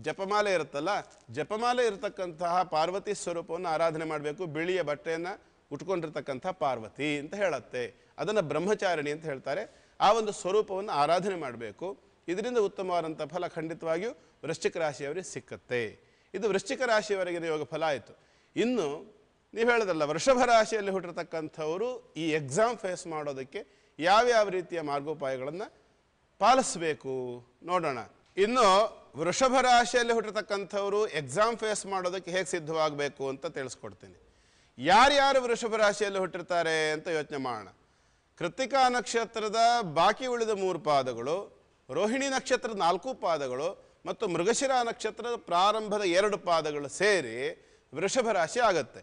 ಜಪಮಾಲೆ ಇರುತ್ತಲ್ಲ ಜಪಮಾಲೆ ಇರತಕ್ಕಂತಹ ಪಾರ್ವತಿ ಸ್ವರೂಪವನ್ನು ಆರಾಧನೆ ಮಾಡಬೇಕು ಬಿಳಿಯ ಬಟ್ಟೆಯನ್ನು ಉಟ್ಕೊಂಡಿರ್ತಕ್ಕಂಥ ಪಾರ್ವತಿ ಅಂತ ಹೇಳುತ್ತೆ ಅದನ್ನು ಬ್ರಹ್ಮಚಾರಿಣಿ ಅಂತ ಹೇಳ್ತಾರೆ ಆ ಒಂದು ಸ್ವರೂಪವನ್ನು ಆರಾಧನೆ ಮಾಡಬೇಕು ಇದರಿಂದ ಉತ್ತಮವಾದಂಥ ಫಲ ಖಂಡಿತವಾಗಿಯೂ ವೃಶ್ಚಿಕ ರಾಶಿಯವರಿಗೆ ಸಿಕ್ಕತ್ತೆ ಇದು ವೃಶ್ಚಿಕ ರಾಶಿಯವರೆಗಿನ ಯೋಗ ಫಲ ಆಯಿತು ಇನ್ನು ನೀವು ಹೇಳೋದಲ್ಲ ವೃಷಭ ರಾಶಿಯಲ್ಲಿ ಹುಟ್ಟಿರ್ತಕ್ಕಂಥವರು ಈ ಎಕ್ಸಾಮ್ ಫೇಸ್ ಮಾಡೋದಕ್ಕೆ ಯಾವ್ಯಾವ ರೀತಿಯ ಮಾರ್ಗೋಪಾಯಗಳನ್ನು ಪಾಲಿಸಬೇಕು ನೋಡೋಣ ಇನ್ನು ವೃಷಭ ರಾಶಿಯಲ್ಲಿ ಹುಟ್ಟಿರ್ತಕ್ಕಂಥವರು ಎಕ್ಸಾಮ್ ಫೇಸ್ ಮಾಡೋದಕ್ಕೆ ಹೇಗೆ ಸಿದ್ಧವಾಗಬೇಕು ಅಂತ ತಿಳಿಸ್ಕೊಡ್ತೀನಿ ಯಾರ್ಯಾರು ವೃಷಭ ರಾಶಿಯಲ್ಲಿ ಹುಟ್ಟಿರ್ತಾರೆ ಅಂತ ಯೋಚನೆ ಮಾಡೋಣ ಕೃತಿಕಾ ನಕ್ಷತ್ರದ ಬಾಕಿ ಉಳಿದ ಮೂರು ಪಾದಗಳು ರೋಹಿಣಿ ನಕ್ಷತ್ರದ ನಾಲ್ಕು ಪಾದಗಳು ಮತ್ತು ಮೃಗಶಿರ ನಕ್ಷತ್ರದ ಪ್ರಾರಂಭದ ಎರಡು ಪಾದಗಳು ಸೇರಿ ವೃಷಭ ರಾಶಿ ಆಗತ್ತೆ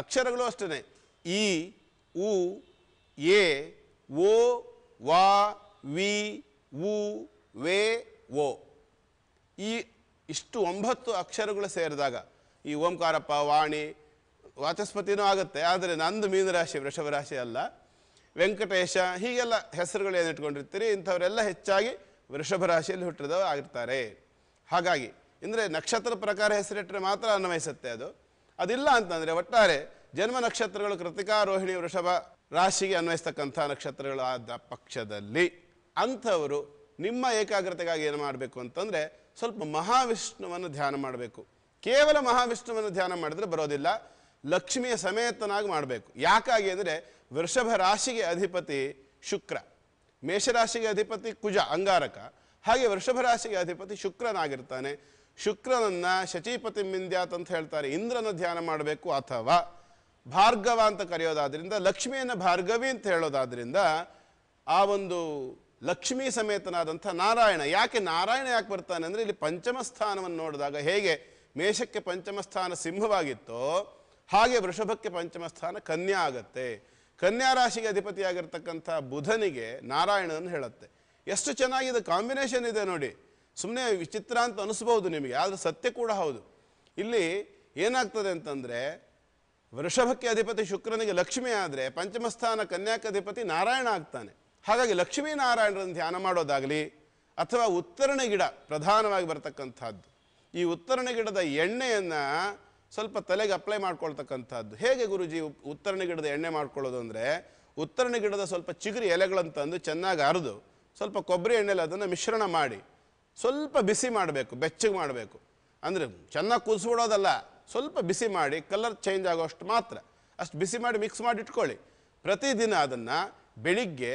ಅಕ್ಷರಗಳು ಅಷ್ಟೇ ಇ ಉ ಎ ಓ ವಾ ವಿ ಉ ವೇ ಓ ಈ ಇಷ್ಟು ಒಂಬತ್ತು ಅಕ್ಷರಗಳು ಸೇರಿದಾಗ ಈ ಓಂಕಾರಪ್ಪ ವಾಣಿ ವಾಚಸ್ಪತಿನೂ ಆಗುತ್ತೆ ಆದರೆ ನಂದು ಮೀನರಾಶಿ ವೃಷಭ ರಾಶಿ ಅಲ್ಲ ವೆಂಕಟೇಶ ಹೀಗೆಲ್ಲ ಹೆಸರುಗಳು ಏನಿಟ್ಕೊಂಡಿರ್ತೀರಿ ಇಂಥವರೆಲ್ಲ ಹೆಚ್ಚಾಗಿ ವೃಷಭ ರಾಶಿಯಲ್ಲಿ ಹುಟ್ಟಿದವರು ಆಗಿರ್ತಾರೆ ಹಾಗಾಗಿ ಅಂದರೆ ನಕ್ಷತ್ರ ಪ್ರಕಾರ ಹೆಸರಿಟ್ಟರೆ ಮಾತ್ರ ಅನ್ವಯಿಸುತ್ತೆ ಅದು ಅದಿಲ್ಲ ಅಂತಂದರೆ ಒಟ್ಟಾರೆ ಜನ್ಮ ನಕ್ಷತ್ರಗಳು ಕೃತಿಕಾರೋಹಿಣಿ ವೃಷಭ ರಾಶಿಗೆ ಅನ್ವಯಿಸ್ತಕ್ಕಂಥ ಆದ ಪಕ್ಷದಲ್ಲಿ ಅಂಥವರು ನಿಮ್ಮ ಏಕಾಗ್ರತೆಗಾಗಿ ಏನು ಮಾಡಬೇಕು ಅಂತಂದರೆ ಸ್ವಲ್ಪ ಮಹಾವಿಷ್ಣುವನ್ನು ಧ್ಯಾನ ಮಾಡಬೇಕು ಕೇವಲ ಮಹಾವಿಷ್ಣುವನ್ನು ಧ್ಯಾನ ಮಾಡಿದ್ರೆ ಬರೋದಿಲ್ಲ ಲಕ್ಷ್ಮಿಯ ಸಮೇತನಾಗಿ ಮಾಡಬೇಕು ಯಾಕಾಗಿ ಅಂದರೆ ವೃಷಭ ರಾಶಿಗೆ ಅಧಿಪತಿ ಶುಕ್ರ ಮೇಷರಾಶಿಗೆ ಅಧಿಪತಿ ಕುಜ ಅಂಗಾರಕ ಹಾಗೆ ವೃಷಭ ರಾಶಿಗೆ ಅಧಿಪತಿ ಶುಕ್ರನಾಗಿರ್ತಾನೆ ಶುಕ್ರನನ್ನು ಶಚಿಪತಿ ಮಿಂದ್ಯಾತ್ ಅಂತ ಹೇಳ್ತಾರೆ ಇಂದ್ರನ ಧ್ಯಾನ ಮಾಡಬೇಕು ಅಥವಾ ಭಾರ್ಗವ ಅಂತ ಕರೆಯೋದಾದ್ರಿಂದ ಲಕ್ಷ್ಮಿಯನ್ನು ಭಾರ್ಗವಿ ಅಂತ ಹೇಳೋದಾದ್ರಿಂದ ಆ ಒಂದು ಲಕ್ಷ್ಮೀ ಸಮೇತನಾದಂಥ ನಾರಾಯಣ ಯಾಕೆ ನಾರಾಯಣ ಯಾಕೆ ಬರ್ತಾನೆ ಅಂದರೆ ಇಲ್ಲಿ ಪಂಚಮ ಸ್ಥಾನವನ್ನು ನೋಡಿದಾಗ ಹೇಗೆ ಮೇಷಕ್ಕೆ ಪಂಚಮ ಸ್ಥಾನ ಸಿಂಹವಾಗಿತ್ತೋ ಹಾಗೆ ವೃಷಭಕ್ಕೆ ಪಂಚಮ ಸ್ಥಾನ ಕನ್ಯಾ ಆಗತ್ತೆ ಕನ್ಯಾ ರಾಶಿಗೆ ಅಧಿಪತಿಯಾಗಿರ್ತಕ್ಕಂಥ ಬುಧನಿಗೆ ನಾರಾಯಣನ ಹೇಳುತ್ತೆ ಎಷ್ಟು ಚೆನ್ನಾಗಿದೆ ಕಾಂಬಿನೇಷನ್ ಇದೆ ನೋಡಿ ಸುಮ್ಮನೆ ವಿಚಿತ್ರ ಅಂತ ಅನಿಸ್ಬೋದು ನಿಮಗೆ ಆದರೆ ಸತ್ಯ ಕೂಡ ಹೌದು ಇಲ್ಲಿ ಏನಾಗ್ತದೆ ಅಂತಂದರೆ ವೃಷಭಕ್ಕೆ ಅಧಿಪತಿ ಶುಕ್ರನಿಗೆ ಲಕ್ಷ್ಮಿ ಆದರೆ ಪಂಚಮಸ್ಥಾನ ಕನ್ಯಾಕ ಅಧಿಪತಿ ನಾರಾಯಣ ಆಗ್ತಾನೆ ಹಾಗಾಗಿ ಲಕ್ಷ್ಮೀ ನಾರಾಯಣರನ್ನು ಧ್ಯಾನ ಮಾಡೋದಾಗಲಿ ಅಥವಾ ಉತ್ತರಣ ಗಿಡ ಪ್ರಧಾನವಾಗಿ ಬರ್ತಕ್ಕಂಥದ್ದು ಈ ಉತ್ತರಣ ಗಿಡದ ಎಣ್ಣೆಯನ್ನು ಸ್ವಲ್ಪ ತಲೆಗೆ ಅಪ್ಲೈ ಮಾಡ್ಕೊಳ್ತಕ್ಕಂಥದ್ದು ಹೇಗೆ ಗುರುಜಿ ಉತ್ತರಣ ಗಿಡದ ಎಣ್ಣೆ ಮಾಡ್ಕೊಳ್ಳೋದು ಅಂದರೆ ಉತ್ತರಣ ಗಿಡದ ಸ್ವಲ್ಪ ಚಿಗುರಿ ಎಲೆಗಳನ್ನು ತಂದು ಚೆನ್ನಾಗಿ ಅರಿದು ಸ್ವಲ್ಪ ಕೊಬ್ಬರಿ ಎಣ್ಣೆಲಿ ಅದನ್ನು ಮಿಶ್ರಣ ಮಾಡಿ ಸ್ವಲ್ಪ ಬಿಸಿ ಮಾಡಬೇಕು ಬೆಚ್ಚಗೆ ಮಾಡಬೇಕು ಅಂದರೆ ಚೆನ್ನಾಗಿ ಕುದಿಸ್ಬಿಡೋದಲ್ಲ ಸ್ವಲ್ಪ ಬಿಸಿ ಮಾಡಿ ಕಲರ್ ಚೇಂಜ್ ಆಗೋಷ್ಟು ಮಾತ್ರ ಅಷ್ಟು ಬಿಸಿ ಮಾಡಿ ಮಿಕ್ಸ್ ಮಾಡಿ ಇಟ್ಕೊಳ್ಳಿ ಪ್ರತಿದಿನ ಅದನ್ನು ಬೆಳಿಗ್ಗೆ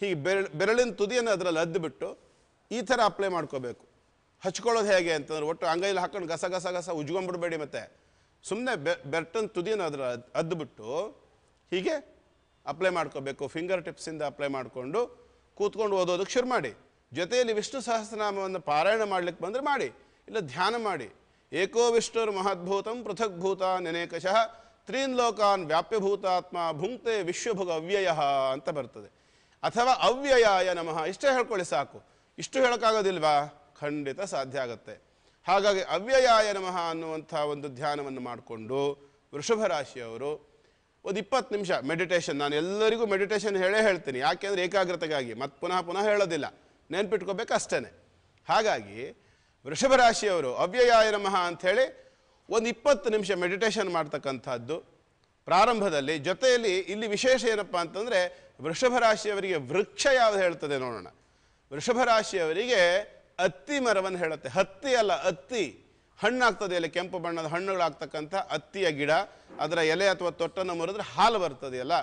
ಹೀಗೆ ಬೆರಳು ಬೆರಳಿನ ತುದಿಯನ್ನು ಅದರಲ್ಲಿ ಅದ್ದುಬಿಟ್ಟು ಈ ಥರ ಅಪ್ಲೈ ಮಾಡ್ಕೋಬೇಕು ಹಚ್ಕೊಳ್ಳೋದು ಹೇಗೆ ಅಂತಂದ್ರೆ ಒಟ್ಟು ಅಂಗೈಲಿ ಹಾಕೊಂಡು ಗಸ ಗಸ ಗಸ ಉಜ್ಕೊಂಡ್ಬಿಡ್ಬೇಡಿ ಮತ್ತೆ ಸುಮ್ಮನೆ ಬೆ ಬೆರ್ಟನ್ ತುದಿನ ಅದರ ಅದ್ದುಬಿಟ್ಟು ಹೀಗೆ ಅಪ್ಲೈ ಮಾಡ್ಕೋಬೇಕು ಫಿಂಗರ್ ಟಿಪ್ಸಿಂದ ಅಪ್ಲೈ ಮಾಡಿಕೊಂಡು ಕೂತ್ಕೊಂಡು ಓದೋದಕ್ಕೆ ಶುರು ಮಾಡಿ ಜೊತೆಯಲ್ಲಿ ವಿಷ್ಣು ಸಹಸ್ರನಾಮವನ್ನು ಪಾರಾಯಣ ಮಾಡಲಿಕ್ಕೆ ಬಂದರೆ ಮಾಡಿ ಇಲ್ಲ ಧ್ಯಾನ ಮಾಡಿ ಏಕೋ ವಿಷ್ಣುರ್ ಮಹದ್ಭೂತಂ ಭೂತ ನೆನೇಕಶಃ ತ್ರೀನ್ ಲೋಕಾನ್ ವ್ಯಾಪ್ಯಭೂತಾತ್ಮ ಭುಂಕ್ತೆ ವಿಶ್ವಭುಗ ಅವ್ಯಯ ಅಂತ ಬರ್ತದೆ ಅಥವಾ ಅವ್ಯಯಾಯ ನಮಃ ಇಷ್ಟೇ ಹೇಳ್ಕೊಳ್ಳಿ ಸಾಕು ಇಷ್ಟು ಹೇಳೋಕ್ಕಾಗೋದಿಲ್ವಾ ಖಂಡಿತ ಸಾಧ್ಯ ಆಗುತ್ತೆ ಹಾಗಾಗಿ ಅವ್ಯಯಾಯ ನಮಃ ಅನ್ನುವಂಥ ಒಂದು ಧ್ಯಾನವನ್ನು ಮಾಡಿಕೊಂಡು ವೃಷಭ ರಾಶಿಯವರು ಒಂದು ಇಪ್ಪತ್ತು ನಿಮಿಷ ಮೆಡಿಟೇಷನ್ ನಾನು ಎಲ್ಲರಿಗೂ ಮೆಡಿಟೇಷನ್ ಹೇಳೇ ಹೇಳ್ತೀನಿ ಯಾಕೆಂದರೆ ಏಕಾಗ್ರತೆಗಾಗಿ ಮತ್ತೆ ಪುನಃ ಪುನಃ ಹೇಳೋದಿಲ್ಲ ನೆನ್ಪಿಟ್ಕೋಬೇಕಷ್ಟೇ ಹಾಗಾಗಿ ವೃಷಭ ರಾಶಿಯವರು ಅವ್ಯಯಾಯ ನಮಃ ಅಂಥೇಳಿ ಒಂದು ಇಪ್ಪತ್ತು ನಿಮಿಷ ಮೆಡಿಟೇಷನ್ ಮಾಡ್ತಕ್ಕಂಥದ್ದು ಪ್ರಾರಂಭದಲ್ಲಿ ಜೊತೆಯಲ್ಲಿ ಇಲ್ಲಿ ವಿಶೇಷ ಏನಪ್ಪ ಅಂತಂದರೆ ವೃಷಭ ರಾಶಿಯವರಿಗೆ ವೃಕ್ಷ ಯಾವುದು ಹೇಳ್ತದೆ ನೋಡೋಣ ವೃಷಭ ರಾಶಿಯವರಿಗೆ ಅತ್ತಿ ಮರವನ್ನು ಹೇಳುತ್ತೆ ಹತ್ತಿ ಅಲ್ಲ ಅತ್ತಿ ಹಣ್ಣಾಗ್ತದೆ ಅಲ್ಲಿ ಕೆಂಪು ಬಣ್ಣದ ಹಣ್ಣುಗಳಾಗ್ತಕ್ಕಂಥ ಅತ್ತಿಯ ಗಿಡ ಅದರ ಎಲೆ ಅಥವಾ ತೊಟ್ಟನ್ನು ಮುರಿದ್ರೆ ಹಾಲು ಬರ್ತದೆಯಲ್ಲ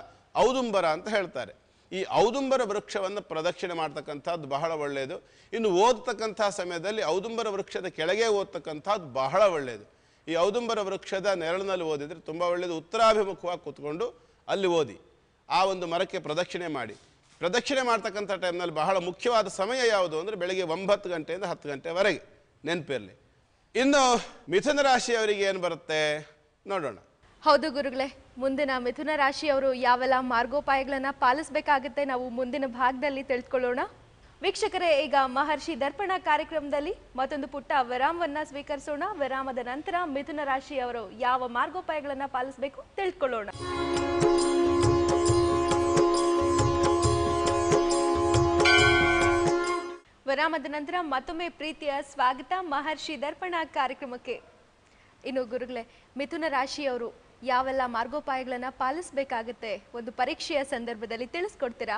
ಔದುಂಬರ ಅಂತ ಹೇಳ್ತಾರೆ ಈ ಔದುಂಬರ ವೃಕ್ಷವನ್ನು ಪ್ರದಕ್ಷಿಣೆ ಮಾಡ್ತಕ್ಕಂಥದ್ದು ಬಹಳ ಒಳ್ಳೆಯದು ಇನ್ನು ಓದ್ತಕ್ಕಂಥ ಸಮಯದಲ್ಲಿ ಔದುಂಬರ ವೃಕ್ಷದ ಕೆಳಗೆ ಓದ್ತಕ್ಕಂಥದ್ದು ಬಹಳ ಒಳ್ಳೆಯದು ಈ ಔದುಂಬರ ವೃಕ್ಷದ ನೆರಳಿನಲ್ಲಿ ಓದಿದರೆ ತುಂಬ ಒಳ್ಳೆಯದು ಉತ್ತರಾಭಿಮುಖವಾಗಿ ಕೂತ್ಕೊಂಡು ಅಲ್ಲಿ ಓದಿ ಆ ಒಂದು ಮರಕ್ಕೆ ಪ್ರದಕ್ಷಿಣೆ ಮಾಡಿ ಪ್ರದಕ್ಷಿಣೆ ಮಾಡ್ತಕ್ಕಂಥ ಟೈಮ್ನಲ್ಲಿ ಬಹಳ ಮುಖ್ಯವಾದ ಸಮಯ ಯಾವುದು ಅಂದರೆ ಬೆಳಗ್ಗೆ ಒಂಬತ್ತು ಗಂಟೆಯಿಂದ ಹತ್ತು ಗಂಟೆವರೆಗೆ ನೆನಪಿರಲಿ ಇನ್ನು ಮಿಥುನ ರಾಶಿಯವರಿಗೆ ಏನು ಬರುತ್ತೆ ನೋಡೋಣ ಹೌದು ಗುರುಗಳೇ ಮುಂದಿನ ಮಿಥುನ ರಾಶಿಯವರು ಯಾವೆಲ್ಲ ಮಾರ್ಗೋಪಾಯಗಳನ್ನು ಪಾಲಿಸಬೇಕಾಗುತ್ತೆ ನಾವು ಮುಂದಿನ ಭಾಗದಲ್ಲಿ ತಿಳಿದುಕೊಳ್ಳೋಣ ವೀಕ್ಷಕರೇ ಈಗ ಮಹರ್ಷಿ ದರ್ಪಣ ಕಾರ್ಯಕ್ರಮದಲ್ಲಿ ಮತ್ತೊಂದು ಪುಟ್ಟ ವಿರಾಮವನ್ನು ಸ್ವೀಕರಿಸೋಣ ವಿರಾಮದ ನಂತರ ಮಿಥುನ ರಾಶಿಯವರು ಯಾವ ಮಾರ್ಗೋಪಾಯಗಳನ್ನು ಪಾಲಿಸಬೇಕು ತಿಳಿದುಕೊಳ್ಳೋಣ ವಿರಾಮದ ನಂತರ ಮತ್ತೊಮ್ಮೆ ಪ್ರೀತಿಯ ಸ್ವಾಗತ ಮಹರ್ಷಿ ದರ್ಪಣ ಕಾರ್ಯಕ್ರಮಕ್ಕೆ ಇನ್ನು ಗುರುಗಳೇ ಮಿಥುನ ರಾಶಿಯವರು ಯಾವೆಲ್ಲ ಮಾರ್ಗೋಪಾಯಗಳನ್ನ ಪಾಲಿಸಬೇಕಾಗುತ್ತೆ ಒಂದು ಪರೀಕ್ಷೆಯ ಸಂದರ್ಭದಲ್ಲಿ ತಿಳಿಸ್ಕೊಡ್ತೀರಾ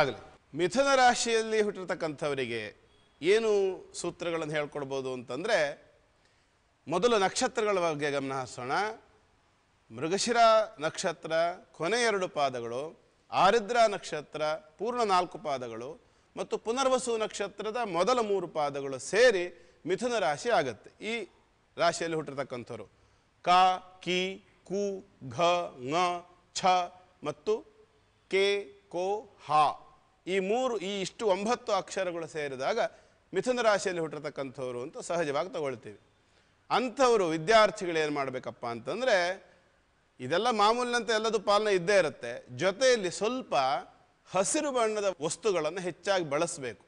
ಆಗಲಿ ಮಿಥುನ ರಾಶಿಯಲ್ಲಿ ಹುಟ್ಟಿರ್ತಕ್ಕಂಥವರಿಗೆ ಏನು ಸೂತ್ರಗಳನ್ನು ಹೇಳ್ಕೊಡ್ಬೋದು ಅಂತಂದರೆ ಮೊದಲು ನಕ್ಷತ್ರಗಳ ಬಗ್ಗೆ ಗಮನ ಹರಿಸೋಣ ಮೃಗಶಿರ ನಕ್ಷತ್ರ ಕೊನೆ ಎರಡು ಪಾದಗಳು ಆರಿದ್ರ ನಕ್ಷತ್ರ ಪೂರ್ಣ ನಾಲ್ಕು ಪಾದಗಳು ಮತ್ತು ಪುನರ್ವಸು ನಕ್ಷತ್ರದ ಮೊದಲ ಮೂರು ಪಾದಗಳು ಸೇರಿ ಮಿಥುನ ರಾಶಿ ಆಗುತ್ತೆ ಈ ರಾಶಿಯಲ್ಲಿ ಹುಟ್ಟಿರ್ತಕ್ಕಂಥವ್ರು ಕ ಕಿ ಕು ಘ ಙ ಛ ಮತ್ತು ಕೆ ಕೋ ಹ ಈ ಮೂರು ಈ ಇಷ್ಟು ಒಂಬತ್ತು ಅಕ್ಷರಗಳು ಸೇರಿದಾಗ ಮಿಥುನ ರಾಶಿಯಲ್ಲಿ ಹುಟ್ಟಿರ್ತಕ್ಕಂಥವ್ರು ಅಂತ ಸಹಜವಾಗಿ ತಗೊಳ್ತೀವಿ ಅಂಥವರು ವಿದ್ಯಾರ್ಥಿಗಳೇನು ಮಾಡಬೇಕಪ್ಪ ಅಂತಂದರೆ ಇದೆಲ್ಲ ಮಾಮೂಲಿನಂತೆ ಎಲ್ಲದೂ ಪಾಲನೆ ಇದ್ದೇ ಇರುತ್ತೆ ಜೊತೆಯಲ್ಲಿ ಸ್ವಲ್ಪ ಹಸಿರು ಬಣ್ಣದ ವಸ್ತುಗಳನ್ನು ಹೆಚ್ಚಾಗಿ ಬಳಸಬೇಕು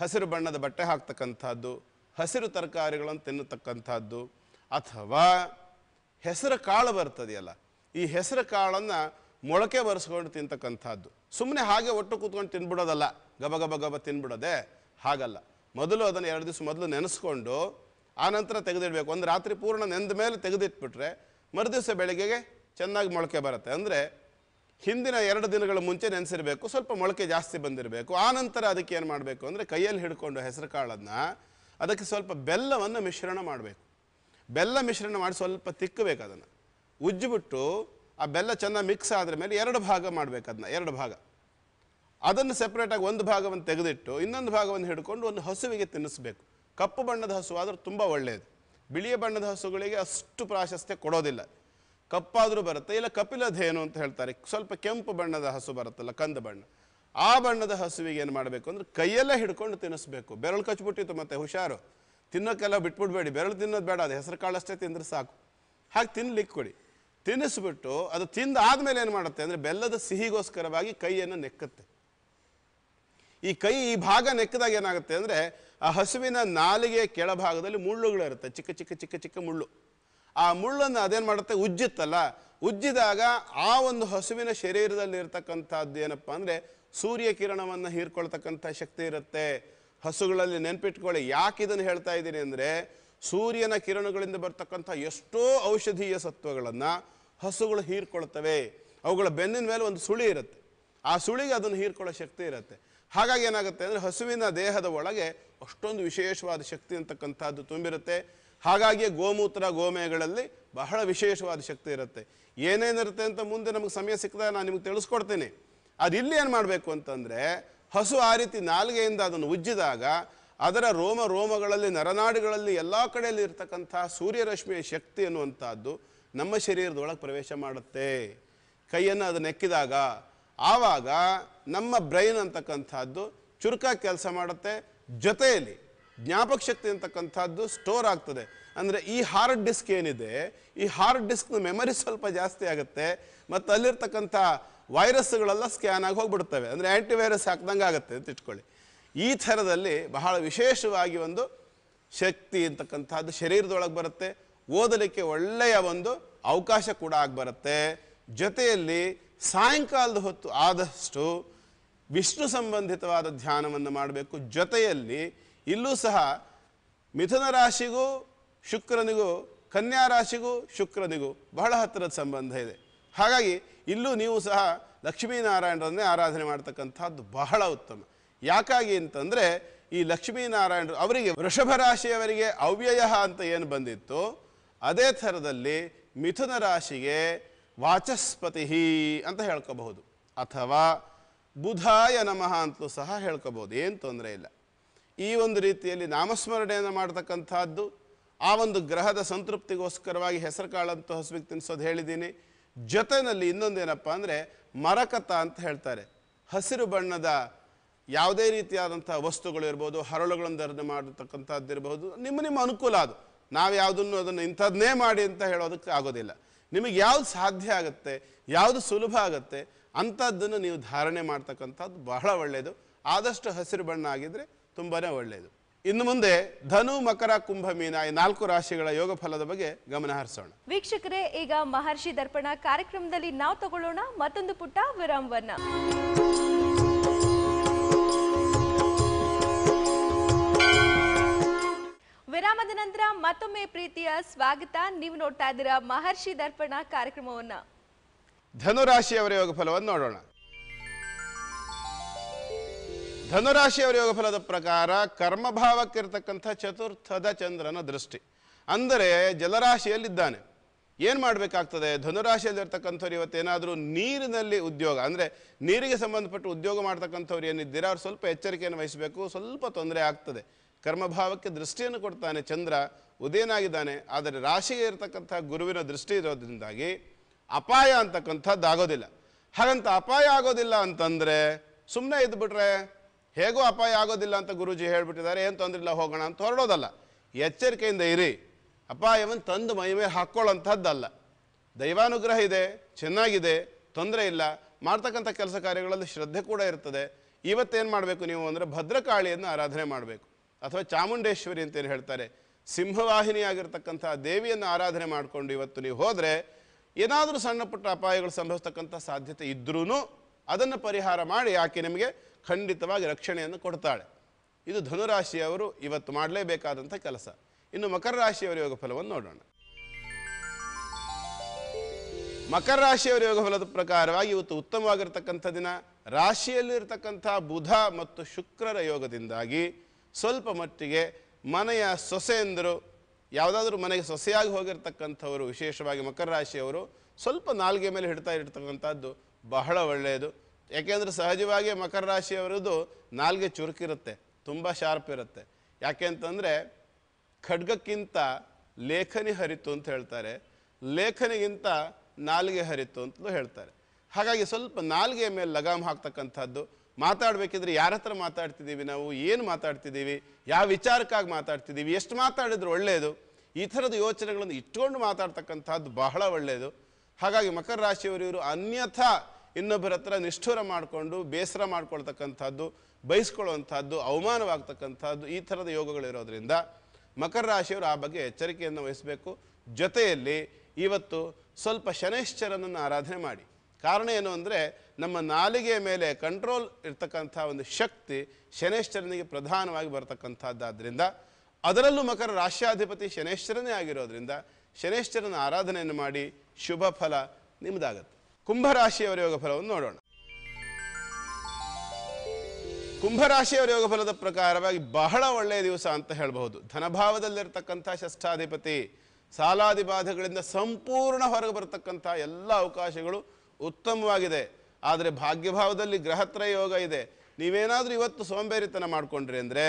ಹಸಿರು ಬಣ್ಣದ ಬಟ್ಟೆ ಹಾಕ್ತಕ್ಕಂಥದ್ದು ಹಸಿರು ತರಕಾರಿಗಳನ್ನು ತಿನ್ನತಕ್ಕಂಥದ್ದು ಅಥವಾ ಹೆಸರು ಕಾಳು ಬರ್ತದೆಯಲ್ಲ ಈ ಹೆಸರು ಕಾಳನ್ನು ಮೊಳಕೆ ಬರೆಸ್ಕೊಂಡು ತಿಂತಕ್ಕಂಥದ್ದು ಸುಮ್ಮನೆ ಹಾಗೆ ಒಟ್ಟು ಕೂತ್ಕೊಂಡು ತಿನ್ಬಿಡೋದಲ್ಲ ಗಬ ಗಬ ಗಬ ತಿನ್ಬಿಡೋದೆ ಹಾಗಲ್ಲ ಮೊದಲು ಅದನ್ನು ಎರಡು ದಿವಸ ಮೊದಲು ನೆನೆಸ್ಕೊಂಡು ಆ ನಂತರ ತೆಗೆದಿಡಬೇಕು ಒಂದು ರಾತ್ರಿ ಪೂರ್ಣ ನೆಂದ ಮೇಲೆ ತೆಗೆದಿಟ್ಬಿಟ್ರೆ ದಿವಸ ಬೆಳಗ್ಗೆಗೆ ಚೆನ್ನಾಗಿ ಮೊಳಕೆ ಬರುತ್ತೆ ಅಂದರೆ ಹಿಂದಿನ ಎರಡು ದಿನಗಳ ಮುಂಚೆ ನೆನೆಸಿರಬೇಕು ಸ್ವಲ್ಪ ಮೊಳಕೆ ಜಾಸ್ತಿ ಬಂದಿರಬೇಕು ಆನಂತರ ಅದಕ್ಕೆ ಏನು ಮಾಡಬೇಕು ಅಂದರೆ ಕೈಯಲ್ಲಿ ಹಿಡ್ಕೊಂಡು ಹೆಸರು ಕಾಳನ್ನು ಅದಕ್ಕೆ ಸ್ವಲ್ಪ ಬೆಲ್ಲವನ್ನು ಮಿಶ್ರಣ ಮಾಡಬೇಕು ಬೆಲ್ಲ ಮಿಶ್ರಣ ಮಾಡಿ ಸ್ವಲ್ಪ ತಿಕ್ಕಬೇಕು ಅದನ್ನು ಉಜ್ಜಿಬಿಟ್ಟು ಆ ಬೆಲ್ಲ ಚೆನ್ನಾಗಿ ಮಿಕ್ಸ್ ಆದ್ರ ಮೇಲೆ ಎರಡು ಭಾಗ ಮಾಡಬೇಕು ಅದನ್ನ ಎರಡು ಭಾಗ ಅದನ್ನು ಸೆಪ್ರೇಟಾಗಿ ಒಂದು ಭಾಗವನ್ನು ತೆಗೆದಿಟ್ಟು ಇನ್ನೊಂದು ಭಾಗವನ್ನು ಹಿಡ್ಕೊಂಡು ಒಂದು ಹಸುವಿಗೆ ತಿನ್ನಿಸ್ಬೇಕು ಕಪ್ಪು ಬಣ್ಣದ ಹಸು ತುಂಬ ಒಳ್ಳೆಯದು ಬಿಳಿಯ ಬಣ್ಣದ ಹಸುಗಳಿಗೆ ಅಷ್ಟು ಪ್ರಾಶಸ್ತ್ಯ ಕೊಡೋದಿಲ್ಲ ಕಪ್ಪಾದರೂ ಬರುತ್ತೆ ಇಲ್ಲ ಕಪಿಲಧೇನು ಅಂತ ಹೇಳ್ತಾರೆ ಸ್ವಲ್ಪ ಕೆಂಪು ಬಣ್ಣದ ಹಸು ಬರುತ್ತಲ್ಲ ಕಂದ ಬಣ್ಣ ಆ ಬಣ್ಣದ ಹಸುವಿಗೆ ಏನು ಮಾಡಬೇಕು ಅಂದರೆ ಕೈಯೆಲ್ಲ ಹಿಡ್ಕೊಂಡು ತಿನ್ನಿಸ್ಬೇಕು ಬೆರಳು ಕಚ್ಬಿಟ್ಟಿತ್ತು ಮತ್ತೆ ಹುಷಾರು ತಿನ್ನೋಕ್ಕೆಲ್ಲ ಬಿಟ್ಬಿಡ್ಬೇಡಿ ಬೆರಳು ತಿನ್ನೋದು ಬೇಡ ಅದು ಹೆಸರು ಕಾಳಷ್ಟೇ ತಿಂದರೆ ಸಾಕು ಹಾಗೆ ತಿನ್ನಲಿಕ್ಕೆ ಕೊಡಿ ತಿನ್ನಿಸ್ಬಿಟ್ಟು ಅದು ತಿಂದು ಆದಮೇಲೆ ಏನು ಮಾಡುತ್ತೆ ಅಂದರೆ ಬೆಲ್ಲದ ಸಿಹಿಗೋಸ್ಕರವಾಗಿ ಕೈಯನ್ನು ನೆಕ್ಕುತ್ತೆ ಈ ಕೈ ಈ ಭಾಗ ನೆಕ್ಕದಾಗ ಏನಾಗುತ್ತೆ ಅಂದರೆ ಆ ಹಸುವಿನ ನಾಲಿಗೆ ಕೆಳಭಾಗದಲ್ಲಿ ಮುಳ್ಳುಗಳಿರುತ್ತೆ ಚಿಕ್ಕ ಚಿಕ್ಕ ಚಿಕ್ಕ ಚಿಕ್ಕ ಮುಳ್ಳು ಆ ಮುಳ್ಳನ್ನು ಅದೇನು ಮಾಡುತ್ತೆ ಉಜ್ಜುತ್ತಲ್ಲ ಉಜ್ಜಿದಾಗ ಆ ಒಂದು ಹಸುವಿನ ಶರೀರದಲ್ಲಿ ಇರತಕ್ಕಂಥದ್ದು ಏನಪ್ಪ ಅಂದರೆ ಸೂರ್ಯ ಕಿರಣವನ್ನು ಹೀರ್ಕೊಳ್ತಕ್ಕಂಥ ಶಕ್ತಿ ಇರುತ್ತೆ ಹಸುಗಳಲ್ಲಿ ನೆನ್ಪಿಟ್ಕೊಳ್ಳಿ ಯಾಕೆ ಇದನ್ನು ಹೇಳ್ತಾ ಇದ್ದೀನಿ ಅಂದರೆ ಸೂರ್ಯನ ಕಿರಣಗಳಿಂದ ಬರ್ತಕ್ಕಂಥ ಎಷ್ಟೋ ಔಷಧೀಯ ಸತ್ವಗಳನ್ನು ಹಸುಗಳು ಹೀರ್ಕೊಳ್ತವೆ ಅವುಗಳ ಬೆನ್ನಿನ ಮೇಲೆ ಒಂದು ಸುಳಿ ಇರುತ್ತೆ ಆ ಸುಳಿಗೆ ಅದನ್ನು ಹೀರ್ಕೊಳ್ಳೋ ಶಕ್ತಿ ಇರುತ್ತೆ ಹಾಗಾಗಿ ಏನಾಗುತ್ತೆ ಅಂದರೆ ಹಸುವಿನ ದೇಹದ ಒಳಗೆ ಅಷ್ಟೊಂದು ವಿಶೇಷವಾದ ಶಕ್ತಿ ಅಂತಕ್ಕಂಥದ್ದು ತುಂಬಿರುತ್ತೆ ಹಾಗಾಗಿ ಗೋಮೂತ್ರ ಗೋಮೇಗಳಲ್ಲಿ ಬಹಳ ವಿಶೇಷವಾದ ಶಕ್ತಿ ಇರುತ್ತೆ ಏನೇನಿರುತ್ತೆ ಅಂತ ಮುಂದೆ ನಮಗೆ ಸಮಯ ಸಿಕ್ಕದ ನಾನು ನಿಮಗೆ ತಿಳಿಸ್ಕೊಡ್ತೀನಿ ಅದು ಇಲ್ಲಿ ಏನು ಮಾಡಬೇಕು ಅಂತಂದರೆ ಹಸು ಆ ರೀತಿ ನಾಲ್ಗೆಯಿಂದ ಅದನ್ನು ಉಜ್ಜಿದಾಗ ಅದರ ರೋಮ ರೋಮಗಳಲ್ಲಿ ನರನಾಡುಗಳಲ್ಲಿ ಎಲ್ಲ ಕಡೆಯಲ್ಲಿ ಇರ್ತಕ್ಕಂಥ ಸೂರ್ಯರಶ್ಮಿಯ ಶಕ್ತಿ ಅನ್ನುವಂಥದ್ದು ನಮ್ಮ ಶರೀರದೊಳಗೆ ಪ್ರವೇಶ ಮಾಡುತ್ತೆ ಕೈಯನ್ನು ಅದನ್ನು ಎಕ್ಕಿದಾಗ ಆವಾಗ ನಮ್ಮ ಬ್ರೈನ್ ಅಂತಕ್ಕಂಥದ್ದು ಚುರುಕಾಗಿ ಕೆಲಸ ಮಾಡುತ್ತೆ ಜೊತೆಯಲ್ಲಿ ಜ್ಞಾಪಕ ಶಕ್ತಿ ಅಂತಕ್ಕಂಥದ್ದು ಸ್ಟೋರ್ ಆಗ್ತದೆ ಅಂದರೆ ಈ ಹಾರ್ಡ್ ಡಿಸ್ಕ್ ಏನಿದೆ ಈ ಹಾರ್ಡ್ ಡಿಸ್ಕ್ನ ಮೆಮರಿ ಸ್ವಲ್ಪ ಜಾಸ್ತಿ ಆಗುತ್ತೆ ಮತ್ತು ಅಲ್ಲಿರ್ತಕ್ಕಂಥ ವೈರಸ್ಗಳೆಲ್ಲ ಸ್ಕ್ಯಾನ್ ಆಗಿ ಹೋಗ್ಬಿಡ್ತವೆ ಅಂದರೆ ವೈರಸ್ ಹಾಕ್ದಂಗೆ ಆಗುತ್ತೆ ಅಂತ ಇಟ್ಕೊಳ್ಳಿ ಈ ಥರದಲ್ಲಿ ಬಹಳ ವಿಶೇಷವಾಗಿ ಒಂದು ಶಕ್ತಿ ಅಂತಕ್ಕಂಥದ್ದು ಶರೀರದೊಳಗೆ ಬರುತ್ತೆ ಓದಲಿಕ್ಕೆ ಒಳ್ಳೆಯ ಒಂದು ಅವಕಾಶ ಕೂಡ ಆಗಿ ಬರುತ್ತೆ ಜೊತೆಯಲ್ಲಿ ಸಾಯಂಕಾಲದ ಹೊತ್ತು ಆದಷ್ಟು ವಿಷ್ಣು ಸಂಬಂಧಿತವಾದ ಧ್ಯಾನವನ್ನು ಮಾಡಬೇಕು ಜೊತೆಯಲ್ಲಿ ಇಲ್ಲೂ ಸಹ ಮಿಥುನ ರಾಶಿಗೂ ಶುಕ್ರನಿಗೂ ಕನ್ಯಾ ರಾಶಿಗೂ ಶುಕ್ರನಿಗೂ ಬಹಳ ಹತ್ತಿರದ ಸಂಬಂಧ ಇದೆ ಹಾಗಾಗಿ ಇಲ್ಲೂ ನೀವು ಸಹ ಲಕ್ಷ್ಮೀನಾರಾಯಣರನ್ನೇ ಆರಾಧನೆ ಮಾಡ್ತಕ್ಕಂಥದ್ದು ಬಹಳ ಉತ್ತಮ ಯಾಕಾಗಿ ಅಂತಂದರೆ ಈ ಲಕ್ಷ್ಮೀನಾರಾಯಣರು ಅವರಿಗೆ ವೃಷಭ ರಾಶಿಯವರಿಗೆ ಅವ್ಯಯ ಅಂತ ಏನು ಬಂದಿತ್ತು ಅದೇ ಥರದಲ್ಲಿ ಮಿಥುನ ರಾಶಿಗೆ ವಾಚಸ್ಪತಿ ಅಂತ ಹೇಳ್ಕೋಬಹುದು ಅಥವಾ ಬುಧಾಯ ನಮಃ ಅಂತಲೂ ಸಹ ಹೇಳ್ಕೋಬಹುದು ಏನು ತೊಂದರೆ ಇಲ್ಲ ಈ ಒಂದು ರೀತಿಯಲ್ಲಿ ನಾಮಸ್ಮರಣೆಯನ್ನು ಮಾಡ್ತಕ್ಕಂಥದ್ದು ಆ ಒಂದು ಗ್ರಹದ ಸಂತೃಪ್ತಿಗೋಸ್ಕರವಾಗಿ ಹೆಸರು ಕಾಳಂತ ಹಸುವಿಗೆ ತಿನ್ನಿಸೋದು ಹೇಳಿದ್ದೀನಿ ಜೊತೆಯಲ್ಲಿ ಇನ್ನೊಂದೇನಪ್ಪ ಅಂದರೆ ಮರಕತ ಅಂತ ಹೇಳ್ತಾರೆ ಹಸಿರು ಬಣ್ಣದ ಯಾವುದೇ ರೀತಿಯಾದಂಥ ವಸ್ತುಗಳು ಇರ್ಬೋದು ಹರಳುಗಳನ್ನು ಧರಣೆ ಮಾಡತಕ್ಕಂಥದ್ದು ಇರ್ಬೋದು ನಿಮ್ಮ ನಿಮ್ಮ ಅನುಕೂಲ ಅದು ನಾವು ಯಾವುದನ್ನು ಅದನ್ನು ಇಂಥದ್ದನ್ನೇ ಮಾಡಿ ಅಂತ ಹೇಳೋದಕ್ಕೆ ಆಗೋದಿಲ್ಲ ನಿಮಗೆ ಯಾವುದು ಸಾಧ್ಯ ಆಗುತ್ತೆ ಯಾವುದು ಸುಲಭ ಆಗುತ್ತೆ ಅಂಥದ್ದನ್ನು ನೀವು ಧಾರಣೆ ಮಾಡ್ತಕ್ಕಂಥದ್ದು ಬಹಳ ಒಳ್ಳೆಯದು ಆದಷ್ಟು ಹಸಿರು ಬಣ್ಣ ಆಗಿದ್ದರೆ ತುಂಬಾ ಒಳ್ಳೆಯದು ಇನ್ನು ಮುಂದೆ ಧನು ಮಕರ ಕುಂಭ ಮೀನ ಈ ನಾಲ್ಕು ರಾಶಿಗಳ ಯೋಗ ಫಲದ ಬಗ್ಗೆ ಗಮನ ಹರಿಸೋಣ ವೀಕ್ಷಕರೇ ಈಗ ಮಹರ್ಷಿ ದರ್ಪಣ ಕಾರ್ಯಕ್ರಮದಲ್ಲಿ ನಾವು ತಗೊಳ್ಳೋಣ ಮತ್ತೊಂದು ಪುಟ್ಟ ವಿರಾಮವನ್ನ ವಿರಾಮದ ನಂತರ ಮತ್ತೊಮ್ಮೆ ಪ್ರೀತಿಯ ಸ್ವಾಗತ ನೀವು ನೋಡ್ತಾ ಇದ್ದೀರಾ ಮಹರ್ಷಿ ದರ್ಪಣ ಕಾರ್ಯಕ್ರಮವನ್ನ ಧನುರಾಶಿಯವರ ಯೋಗ ಫಲವನ್ನು ನೋಡೋಣ ಧನುರಾಶಿಯವರ ಯೋಗಫಲದ ಪ್ರಕಾರ ಕರ್ಮಭಾವಕ್ಕಿರ್ತಕ್ಕಂಥ ಚತುರ್ಥದ ಚಂದ್ರನ ದೃಷ್ಟಿ ಅಂದರೆ ಜಲರಾಶಿಯಲ್ಲಿದ್ದಾನೆ ಏನು ಮಾಡಬೇಕಾಗ್ತದೆ ಧನುರಾಶಿಯಲ್ಲಿರ್ತಕ್ಕಂಥವ್ರು ಇವತ್ತೇನಾದರೂ ನೀರಿನಲ್ಲಿ ಉದ್ಯೋಗ ಅಂದರೆ ನೀರಿಗೆ ಸಂಬಂಧಪಟ್ಟು ಉದ್ಯೋಗ ಮಾಡ್ತಕ್ಕಂಥವ್ರು ಏನಿದ್ದೀರಾ ಅವ್ರು ಸ್ವಲ್ಪ ಎಚ್ಚರಿಕೆಯನ್ನು ವಹಿಸಬೇಕು ಸ್ವಲ್ಪ ತೊಂದರೆ ಆಗ್ತದೆ ಕರ್ಮಭಾವಕ್ಕೆ ದೃಷ್ಟಿಯನ್ನು ಕೊಡ್ತಾನೆ ಚಂದ್ರ ಉದಯನಾಗಿದ್ದಾನೆ ಆದರೆ ರಾಶಿಗೆ ಇರತಕ್ಕಂಥ ಗುರುವಿನ ದೃಷ್ಟಿ ಇರೋದ್ರಿಂದಾಗಿ ಅಪಾಯ ಅಂತಕ್ಕಂಥದ್ದಾಗೋದಿಲ್ಲ ಹಾಗಂತ ಅಪಾಯ ಆಗೋದಿಲ್ಲ ಅಂತಂದರೆ ಸುಮ್ಮನೆ ಇದ್ದುಬಿಟ್ರೆ ಹೇಗೂ ಅಪಾಯ ಆಗೋದಿಲ್ಲ ಅಂತ ಗುರುಜಿ ಹೇಳಿಬಿಟ್ಟಿದ್ದಾರೆ ಏನು ತೊಂದರೆ ಇಲ್ಲ ಹೋಗೋಣ ಅಂತ ಹೊರಡೋದಲ್ಲ ಎಚ್ಚರಿಕೆಯಿಂದ ಇರಿ ಅಪಾಯವನ್ನು ತಂದು ಮೈ ಮೇಲೆ ಹಾಕ್ಕೊಳ್ಳೋಂಥದ್ದಲ್ಲ ದೈವಾನುಗ್ರಹ ಇದೆ ಚೆನ್ನಾಗಿದೆ ತೊಂದರೆ ಇಲ್ಲ ಮಾಡ್ತಕ್ಕಂಥ ಕೆಲಸ ಕಾರ್ಯಗಳಲ್ಲಿ ಶ್ರದ್ಧೆ ಕೂಡ ಇರ್ತದೆ ಇವತ್ತೇನು ಮಾಡಬೇಕು ನೀವು ಅಂದರೆ ಭದ್ರಕಾಳಿಯನ್ನು ಆರಾಧನೆ ಮಾಡಬೇಕು ಅಥವಾ ಚಾಮುಂಡೇಶ್ವರಿ ಅಂತೇನು ಹೇಳ್ತಾರೆ ಸಿಂಹವಾಹಿನಿಯಾಗಿರ್ತಕ್ಕಂಥ ದೇವಿಯನ್ನು ಆರಾಧನೆ ಮಾಡಿಕೊಂಡು ಇವತ್ತು ನೀವು ಹೋದರೆ ಏನಾದರೂ ಸಣ್ಣ ಪುಟ್ಟ ಅಪಾಯಗಳು ಸಂಭವಿಸ್ತಕ್ಕಂಥ ಸಾಧ್ಯತೆ ಇದ್ರೂ ಅದನ್ನು ಪರಿಹಾರ ಮಾಡಿ ಆಕೆ ನಿಮಗೆ ಖಂಡಿತವಾಗಿ ರಕ್ಷಣೆಯನ್ನು ಕೊಡ್ತಾಳೆ ಇದು ಧನುರಾಶಿಯವರು ಇವತ್ತು ಮಾಡಲೇಬೇಕಾದಂಥ ಕೆಲಸ ಇನ್ನು ಮಕರ ರಾಶಿಯವರ ಯೋಗ ಫಲವನ್ನು ನೋಡೋಣ ಮಕರ ರಾಶಿಯವರ ಯೋಗ ಫಲದ ಪ್ರಕಾರವಾಗಿ ಇವತ್ತು ಉತ್ತಮವಾಗಿರ್ತಕ್ಕಂಥ ದಿನ ರಾಶಿಯಲ್ಲಿರ್ತಕ್ಕಂಥ ಬುಧ ಮತ್ತು ಶುಕ್ರರ ಯೋಗದಿಂದಾಗಿ ಸ್ವಲ್ಪ ಮಟ್ಟಿಗೆ ಮನೆಯ ಸೊಸೆಯಂದರು ಯಾವುದಾದ್ರೂ ಮನೆಗೆ ಸೊಸೆಯಾಗಿ ಹೋಗಿರ್ತಕ್ಕಂಥವರು ವಿಶೇಷವಾಗಿ ಮಕರ ರಾಶಿಯವರು ಸ್ವಲ್ಪ ನಾಲ್ಗೆ ಮೇಲೆ ಹಿಡ್ತಾ ಇರ್ತಕ್ಕಂಥದ್ದು ಬಹಳ ಒಳ್ಳೆಯದು ಯಾಕೆಂದರೆ ಸಹಜವಾಗಿ ಮಕರ ರಾಶಿಯವರದ್ದು ನಾಲ್ಗೆ ಚುರುಕಿರುತ್ತೆ ತುಂಬ ಶಾರ್ಪ್ ಇರುತ್ತೆ ಯಾಕೆ ಅಂತಂದರೆ ಖಡ್ಗಕ್ಕಿಂತ ಲೇಖನಿ ಹರಿತು ಅಂತ ಹೇಳ್ತಾರೆ ಲೇಖನಿಗಿಂತ ನಾಲ್ಗೆ ಹರಿತು ಅಂತಲೂ ಹೇಳ್ತಾರೆ ಹಾಗಾಗಿ ಸ್ವಲ್ಪ ನಾಲ್ಗೆ ಮೇಲೆ ಲಗಾಮ್ ಹಾಕ್ತಕ್ಕಂಥದ್ದು ಮಾತಾಡಬೇಕಿದ್ರೆ ಯಾರ ಹತ್ರ ಮಾತಾಡ್ತಿದ್ದೀವಿ ನಾವು ಏನು ಮಾತಾಡ್ತಿದ್ದೀವಿ ಯಾವ ವಿಚಾರಕ್ಕಾಗಿ ಮಾತಾಡ್ತಿದ್ದೀವಿ ಎಷ್ಟು ಮಾತಾಡಿದ್ರು ಒಳ್ಳೆಯದು ಈ ಥರದ ಯೋಚನೆಗಳನ್ನು ಇಟ್ಕೊಂಡು ಮಾತಾಡ್ತಕ್ಕಂಥದ್ದು ಬಹಳ ಒಳ್ಳೆಯದು ಹಾಗಾಗಿ ಮಕರ ರಾಶಿಯವರು ಇವರು ಅನ್ಯಥಾ ಇನ್ನೊಬ್ಬರ ಹತ್ರ ನಿಷ್ಠುರ ಮಾಡಿಕೊಂಡು ಬೇಸರ ಮಾಡ್ಕೊಳ್ತಕ್ಕಂಥದ್ದು ಬಯಸ್ಕೊಳ್ಳುವಂಥದ್ದು ಅವಮಾನವಾಗ್ತಕ್ಕಂಥದ್ದು ಈ ಥರದ ಯೋಗಗಳಿರೋದ್ರಿಂದ ಮಕರ ರಾಶಿಯವರು ಆ ಬಗ್ಗೆ ಎಚ್ಚರಿಕೆಯನ್ನು ವಹಿಸಬೇಕು ಜೊತೆಯಲ್ಲಿ ಇವತ್ತು ಸ್ವಲ್ಪ ಶನೈಶ್ಚರನನ್ನು ಆರಾಧನೆ ಮಾಡಿ ಕಾರಣ ಏನು ಅಂದರೆ ನಮ್ಮ ನಾಲಿಗೆಯ ಮೇಲೆ ಕಂಟ್ರೋಲ್ ಇರ್ತಕ್ಕಂಥ ಒಂದು ಶಕ್ತಿ ಶನೈಶ್ಚರನಿಗೆ ಪ್ರಧಾನವಾಗಿ ಬರತಕ್ಕಂಥದ್ದಾದ್ದರಿಂದ ಅದರಲ್ಲೂ ಮಕರ ರಾಶ್ಯಾಧಿಪತಿ ಶನೇಶ್ವರನೇ ಆಗಿರೋದ್ರಿಂದ ಶನೈಶ್ಚರನ ಆರಾಧನೆಯನ್ನು ಮಾಡಿ ಶುಭ ಫಲ ನಿಮ್ಮದಾಗತ್ತೆ ಕುಂಭರಾಶಿಯವರ ಯೋಗ ಫಲವನ್ನು ನೋಡೋಣ ಕುಂಭರಾಶಿಯವರ ಯೋಗ ಫಲದ ಪ್ರಕಾರವಾಗಿ ಬಹಳ ಒಳ್ಳೆಯ ದಿವಸ ಅಂತ ಹೇಳಬಹುದು ಧನಭಾವದಲ್ಲಿರ್ತಕ್ಕಂಥ ಷಷ್ಠಾಧಿಪತಿ ಸಾಲಾದಿ ಬಾಧೆಗಳಿಂದ ಸಂಪೂರ್ಣ ಹೊರಗೆ ಬರತಕ್ಕಂಥ ಎಲ್ಲ ಅವಕಾಶಗಳು ಉತ್ತಮವಾಗಿದೆ ಆದರೆ ಭಾಗ್ಯಭಾವದಲ್ಲಿ ಗ್ರಹತ್ರಯ ಯೋಗ ಇದೆ ನೀವೇನಾದರೂ ಇವತ್ತು ಸೋಂಬೇರಿತನ ಮಾಡಿಕೊಂಡ್ರಿ ಅಂದರೆ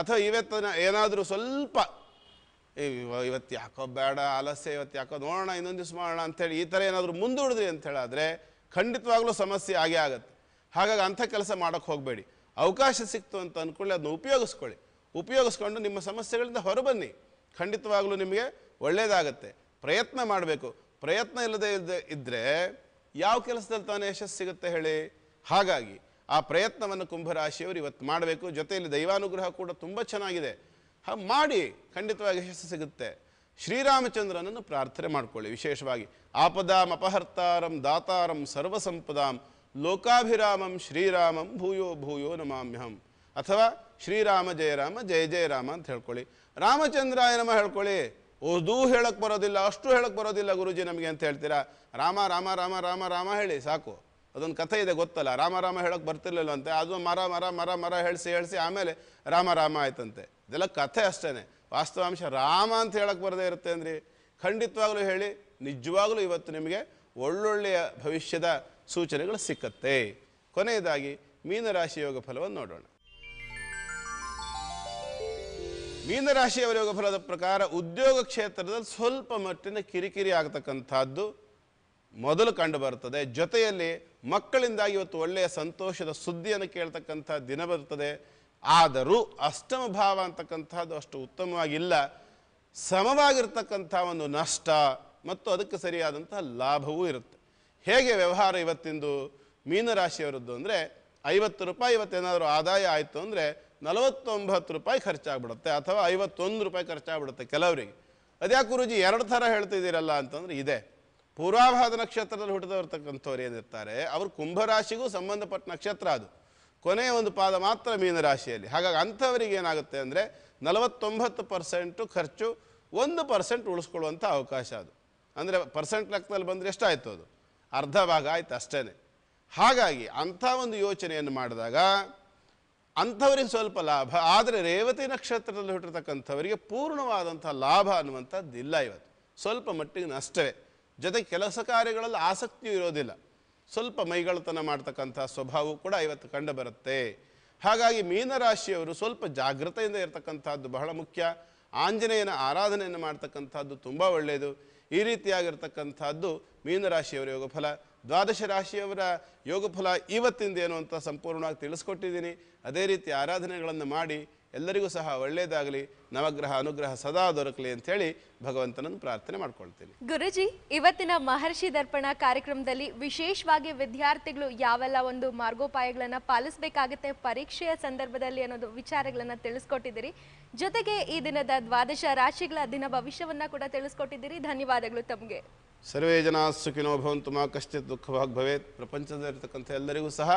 ಅಥವಾ ಇವತ್ತಿನ ಏನಾದರೂ ಸ್ವಲ್ಪ ಏ ಇವತ್ತು ಯಾಕೋ ಬೇಡ ಆಲಸ್ಯ ಇವತ್ತು ಯಾಕೋ ನೋಡೋಣ ಇನ್ನೊಂದು ದಿವಸ ಮಾಡೋಣ ಅಂಥೇಳಿ ಈ ಥರ ಏನಾದರೂ ಮುಂದೂಡಿದ್ರಿ ಅಂತ ಹೇಳಿದ್ರೆ ಖಂಡಿತವಾಗ್ಲೂ ಸಮಸ್ಯೆ ಆಗೇ ಆಗುತ್ತೆ ಹಾಗಾಗಿ ಅಂಥ ಕೆಲಸ ಮಾಡೋಕ್ಕೆ ಹೋಗಬೇಡಿ ಅವಕಾಶ ಸಿಕ್ತು ಅಂತ ಅಂದ್ಕೊಳ್ಳಿ ಅದನ್ನ ಉಪಯೋಗಿಸ್ಕೊಳ್ಳಿ ಉಪಯೋಗಿಸ್ಕೊಂಡು ನಿಮ್ಮ ಸಮಸ್ಯೆಗಳಿಂದ ಹೊರಬನ್ನಿ ಖಂಡಿತವಾಗಲೂ ನಿಮಗೆ ಒಳ್ಳೆಯದಾಗತ್ತೆ ಪ್ರಯತ್ನ ಮಾಡಬೇಕು ಪ್ರಯತ್ನ ಇಲ್ಲದೇ ಇಲ್ಲದೆ ಇದ್ದರೆ ಯಾವ ಕೆಲಸದಲ್ಲಿ ತಾನೇ ಯಶಸ್ಸು ಸಿಗುತ್ತೆ ಹೇಳಿ ಹಾಗಾಗಿ ಆ ಪ್ರಯತ್ನವನ್ನು ಕುಂಭರಾಶಿಯವರು ಇವತ್ತು ಮಾಡಬೇಕು ಜೊತೆಯಲ್ಲಿ ದೈವಾನುಗ್ರಹ ಕೂಡ ತುಂಬ ಚೆನ್ನಾಗಿದೆ ಹಾಗೆ ಮಾಡಿ ಖಂಡಿತವಾಗಿ ಯಶಸ್ಸು ಸಿಗುತ್ತೆ ಶ್ರೀರಾಮಚಂದ್ರನನ್ನು ಪ್ರಾರ್ಥನೆ ಮಾಡ್ಕೊಳ್ಳಿ ವಿಶೇಷವಾಗಿ ಆಪದಾಂ ಅಪಹರ್ತಾರಂ ದಾತಾರಂ ಸರ್ವಸಂಪದಾಂ ಲೋಕಾಭಿರಾಮಂ ಶ್ರೀರಾಮಂ ಭೂಯೋ ಭೂಯೋ ನಮಾಮ್ಯಹಂ ಅಥವಾ ಶ್ರೀರಾಮ ಜಯರಾಮ ಜಯ ರಾಮ ಅಂತ ಹೇಳ್ಕೊಳ್ಳಿ ರಾಮಚಂದ್ರ ಏನಮ್ಮ ಹೇಳ್ಕೊಳ್ಳಿ ಓದೂ ಹೇಳಕ್ಕೆ ಬರೋದಿಲ್ಲ ಅಷ್ಟು ಹೇಳಕ್ಕೆ ಬರೋದಿಲ್ಲ ಗುರುಜಿ ನಮಗೆ ಅಂತ ಹೇಳ್ತೀರಾ ರಾಮ ರಾಮ ರಾಮ ರಾಮ ರಾಮ ಹೇಳಿ ಸಾಕು ಅದೊಂದು ಕಥೆ ಇದೆ ಗೊತ್ತಲ್ಲ ರಾಮ ರಾಮ ಹೇಳಕ್ಕೆ ಬರ್ತಿರ್ಲಿಲ್ಲ ಅಂತೆ ಅದು ಮರ ಮರ ಮರ ಮರ ಹೇಳಿಸಿ ಹೇಳಿಸಿ ಆಮೇಲೆ ರಾಮ ರಾಮ ಆಯ್ತಂತೆ ಇದೆಲ್ಲ ಕಥೆ ಅಷ್ಟೇ ವಾಸ್ತವಾಂಶ ರಾಮ ಅಂತ ಹೇಳಕ್ಕೆ ಬರದೇ ಇರುತ್ತೆ ಅಂದ್ರಿ ಖಂಡಿತವಾಗಲೂ ಹೇಳಿ ನಿಜವಾಗಲೂ ಇವತ್ತು ನಿಮಗೆ ಒಳ್ಳೊಳ್ಳೆಯ ಭವಿಷ್ಯದ ಸೂಚನೆಗಳು ಸಿಕ್ಕತ್ತೆ ಕೊನೆಯದಾಗಿ ಮೀನರಾಶಿ ಯೋಗ ಫಲವನ್ನು ನೋಡೋಣ ಮೀನರಾಶಿಯವರ ಯೋಗ ಫಲದ ಪ್ರಕಾರ ಉದ್ಯೋಗ ಕ್ಷೇತ್ರದಲ್ಲಿ ಸ್ವಲ್ಪ ಮಟ್ಟಿನ ಕಿರಿಕಿರಿ ಆಗ್ತಕ್ಕಂಥದ್ದು ಮೊದಲು ಕಂಡು ಬರ್ತದೆ ಜೊತೆಯಲ್ಲಿ ಮಕ್ಕಳಿಂದಾಗಿ ಇವತ್ತು ಒಳ್ಳೆಯ ಸಂತೋಷದ ಸುದ್ದಿಯನ್ನು ಕೇಳ್ತಕ್ಕಂಥ ದಿನ ಬರುತ್ತದೆ ಆದರೂ ಅಷ್ಟಮ ಭಾವ ಅಂತಕ್ಕಂಥದ್ದು ಅಷ್ಟು ಉತ್ತಮವಾಗಿಲ್ಲ ಸಮವಾಗಿರ್ತಕ್ಕಂಥ ಒಂದು ನಷ್ಟ ಮತ್ತು ಅದಕ್ಕೆ ಸರಿಯಾದಂತಹ ಲಾಭವೂ ಇರುತ್ತೆ ಹೇಗೆ ವ್ಯವಹಾರ ಇವತ್ತಿಂದು ಮೀನರಾಶಿಯವರದ್ದು ಅಂದರೆ ಐವತ್ತು ರೂಪಾಯಿ ಇವತ್ತೇನಾದರೂ ಆದಾಯ ಆಯಿತು ಅಂದರೆ ನಲವತ್ತೊಂಬತ್ತು ರೂಪಾಯಿ ಖರ್ಚಾಗ್ಬಿಡುತ್ತೆ ಅಥವಾ ಐವತ್ತೊಂದು ರೂಪಾಯಿ ಖರ್ಚಾಗ್ಬಿಡುತ್ತೆ ಕೆಲವರಿಗೆ ಅದ್ಯಾಕೆ ಗುರುಜಿ ಎರಡು ಥರ ಹೇಳ್ತಿದ್ದೀರಲ್ಲ ಅಂತಂದರೆ ಇದೆ ಪೂರ್ವಾಭಾದ ನಕ್ಷತ್ರದಲ್ಲಿ ಹುಟ್ಟಿದವರ್ತಕ್ಕಂಥವ್ರು ಏನಿರ್ತಾರೆ ಅವರು ಕುಂಭರಾಶಿಗೂ ಸಂಬಂಧಪಟ್ಟ ನಕ್ಷತ್ರ ಅದು ಕೊನೆಯ ಒಂದು ಪಾದ ಮಾತ್ರ ಮೀನರಾಶಿಯಲ್ಲಿ ಹಾಗಾಗಿ ಅಂಥವರಿಗೆ ಏನಾಗುತ್ತೆ ಅಂದರೆ ನಲವತ್ತೊಂಬತ್ತು ಪರ್ಸೆಂಟು ಖರ್ಚು ಒಂದು ಪರ್ಸೆಂಟ್ ಉಳಿಸ್ಕೊಳ್ಳುವಂಥ ಅವಕಾಶ ಅದು ಅಂದರೆ ಪರ್ಸೆಂಟ್ ಲೆಕ್ಕದಲ್ಲಿ ಬಂದರೆ ಎಷ್ಟಾಯಿತು ಅದು ಅರ್ಧ ಭಾಗ ಆಯ್ತು ಅಷ್ಟೇ ಹಾಗಾಗಿ ಅಂಥ ಒಂದು ಯೋಚನೆಯನ್ನು ಮಾಡಿದಾಗ ಅಂಥವ್ರಿಗೆ ಸ್ವಲ್ಪ ಲಾಭ ಆದರೆ ರೇವತಿ ನಕ್ಷತ್ರದಲ್ಲಿ ಹುಟ್ಟಿರ್ತಕ್ಕಂಥವರಿಗೆ ಪೂರ್ಣವಾದಂಥ ಲಾಭ ಅನ್ನುವಂಥದ್ದಿಲ್ಲ ಇವತ್ತು ಸ್ವಲ್ಪ ಮಟ್ಟಿಗೆ ನಷ್ಟವೇ ಜೊತೆಗೆ ಕೆಲಸ ಕಾರ್ಯಗಳಲ್ಲಿ ಆಸಕ್ತಿಯೂ ಇರೋದಿಲ್ಲ ಸ್ವಲ್ಪ ಮೈಗಳತನ ಮಾಡ್ತಕ್ಕಂಥ ಸ್ವಭಾವವು ಕೂಡ ಇವತ್ತು ಕಂಡು ಬರುತ್ತೆ ಹಾಗಾಗಿ ಮೀನರಾಶಿಯವರು ಸ್ವಲ್ಪ ಜಾಗೃತೆಯಿಂದ ಇರತಕ್ಕಂಥದ್ದು ಬಹಳ ಮುಖ್ಯ ಆಂಜನೇಯನ ಆರಾಧನೆಯನ್ನು ಮಾಡ್ತಕ್ಕಂಥದ್ದು ತುಂಬ ಒಳ್ಳೆಯದು ಈ ರೀತಿಯಾಗಿರ್ತಕ್ಕಂಥದ್ದು ಮೀನರಾಶಿಯವರ ಯೋಗಫಲ ದ್ವಾದಶ ರಾಶಿಯವರ ಯೋಗಫಲ ಇವತ್ತಿಂದ ಏನು ಅಂತ ಸಂಪೂರ್ಣವಾಗಿ ತಿಳಿಸ್ಕೊಟ್ಟಿದ್ದೀನಿ ಅದೇ ರೀತಿ ಆರಾಧನೆಗಳನ್ನು ಮಾಡಿ ಎಲ್ಲರಿಗೂ ಸಹ ಒಳ್ಳೆಯದಾಗಲಿ ನವಗ್ರಹ ಅನುಗ್ರಹ ಸದಾ ದೊರಕಲಿ ಅಂತ ಹೇಳಿ ಭಗವಂತನನ್ನು ಪ್ರಾರ್ಥನೆ ಮಾಡ್ಕೊಳ್ತೀನಿ ಗುರುಜಿ ಇವತ್ತಿನ ಮಹರ್ಷಿ ದರ್ಪಣ ಕಾರ್ಯಕ್ರಮದಲ್ಲಿ ವಿಶೇಷವಾಗಿ ವಿದ್ಯಾರ್ಥಿಗಳು ಯಾವೆಲ್ಲ ಒಂದು ಮಾರ್ಗೋಪಾಯಗಳನ್ನು ಪಾಲಿಸಬೇಕಾಗುತ್ತೆ ಪರೀಕ್ಷೆಯ ಸಂದರ್ಭದಲ್ಲಿ ಅನ್ನೋದು ವಿಚಾರಗಳನ್ನು ತಿಳಿಸ್ಕೊಟ್ಟಿದ್ದೀರಿ ಜೊತೆಗೆ ಈ ದಿನದ ದ್ವಾದಶ ರಾಶಿಗಳ ದಿನ ಭವಿಷ್ಯವನ್ನು ಕೂಡ ತಿಳಿಸ್ಕೊಟ್ಟಿದ್ದೀರಿ ಧನ್ಯವಾದಗಳು ತಮಗೆ ಸರ್ವೇ ಜನ ಸುಖಿನೋ ಭವಂತು ಮಾ ಕಶ್ಚಿತ್ ದುಃಖ ಭವೇತ್ ಪ್ರಪಂಚದಲ್ಲಿರ್ತಕ್ಕಂಥ ಎಲ್ಲರಿಗೂ ಸಹ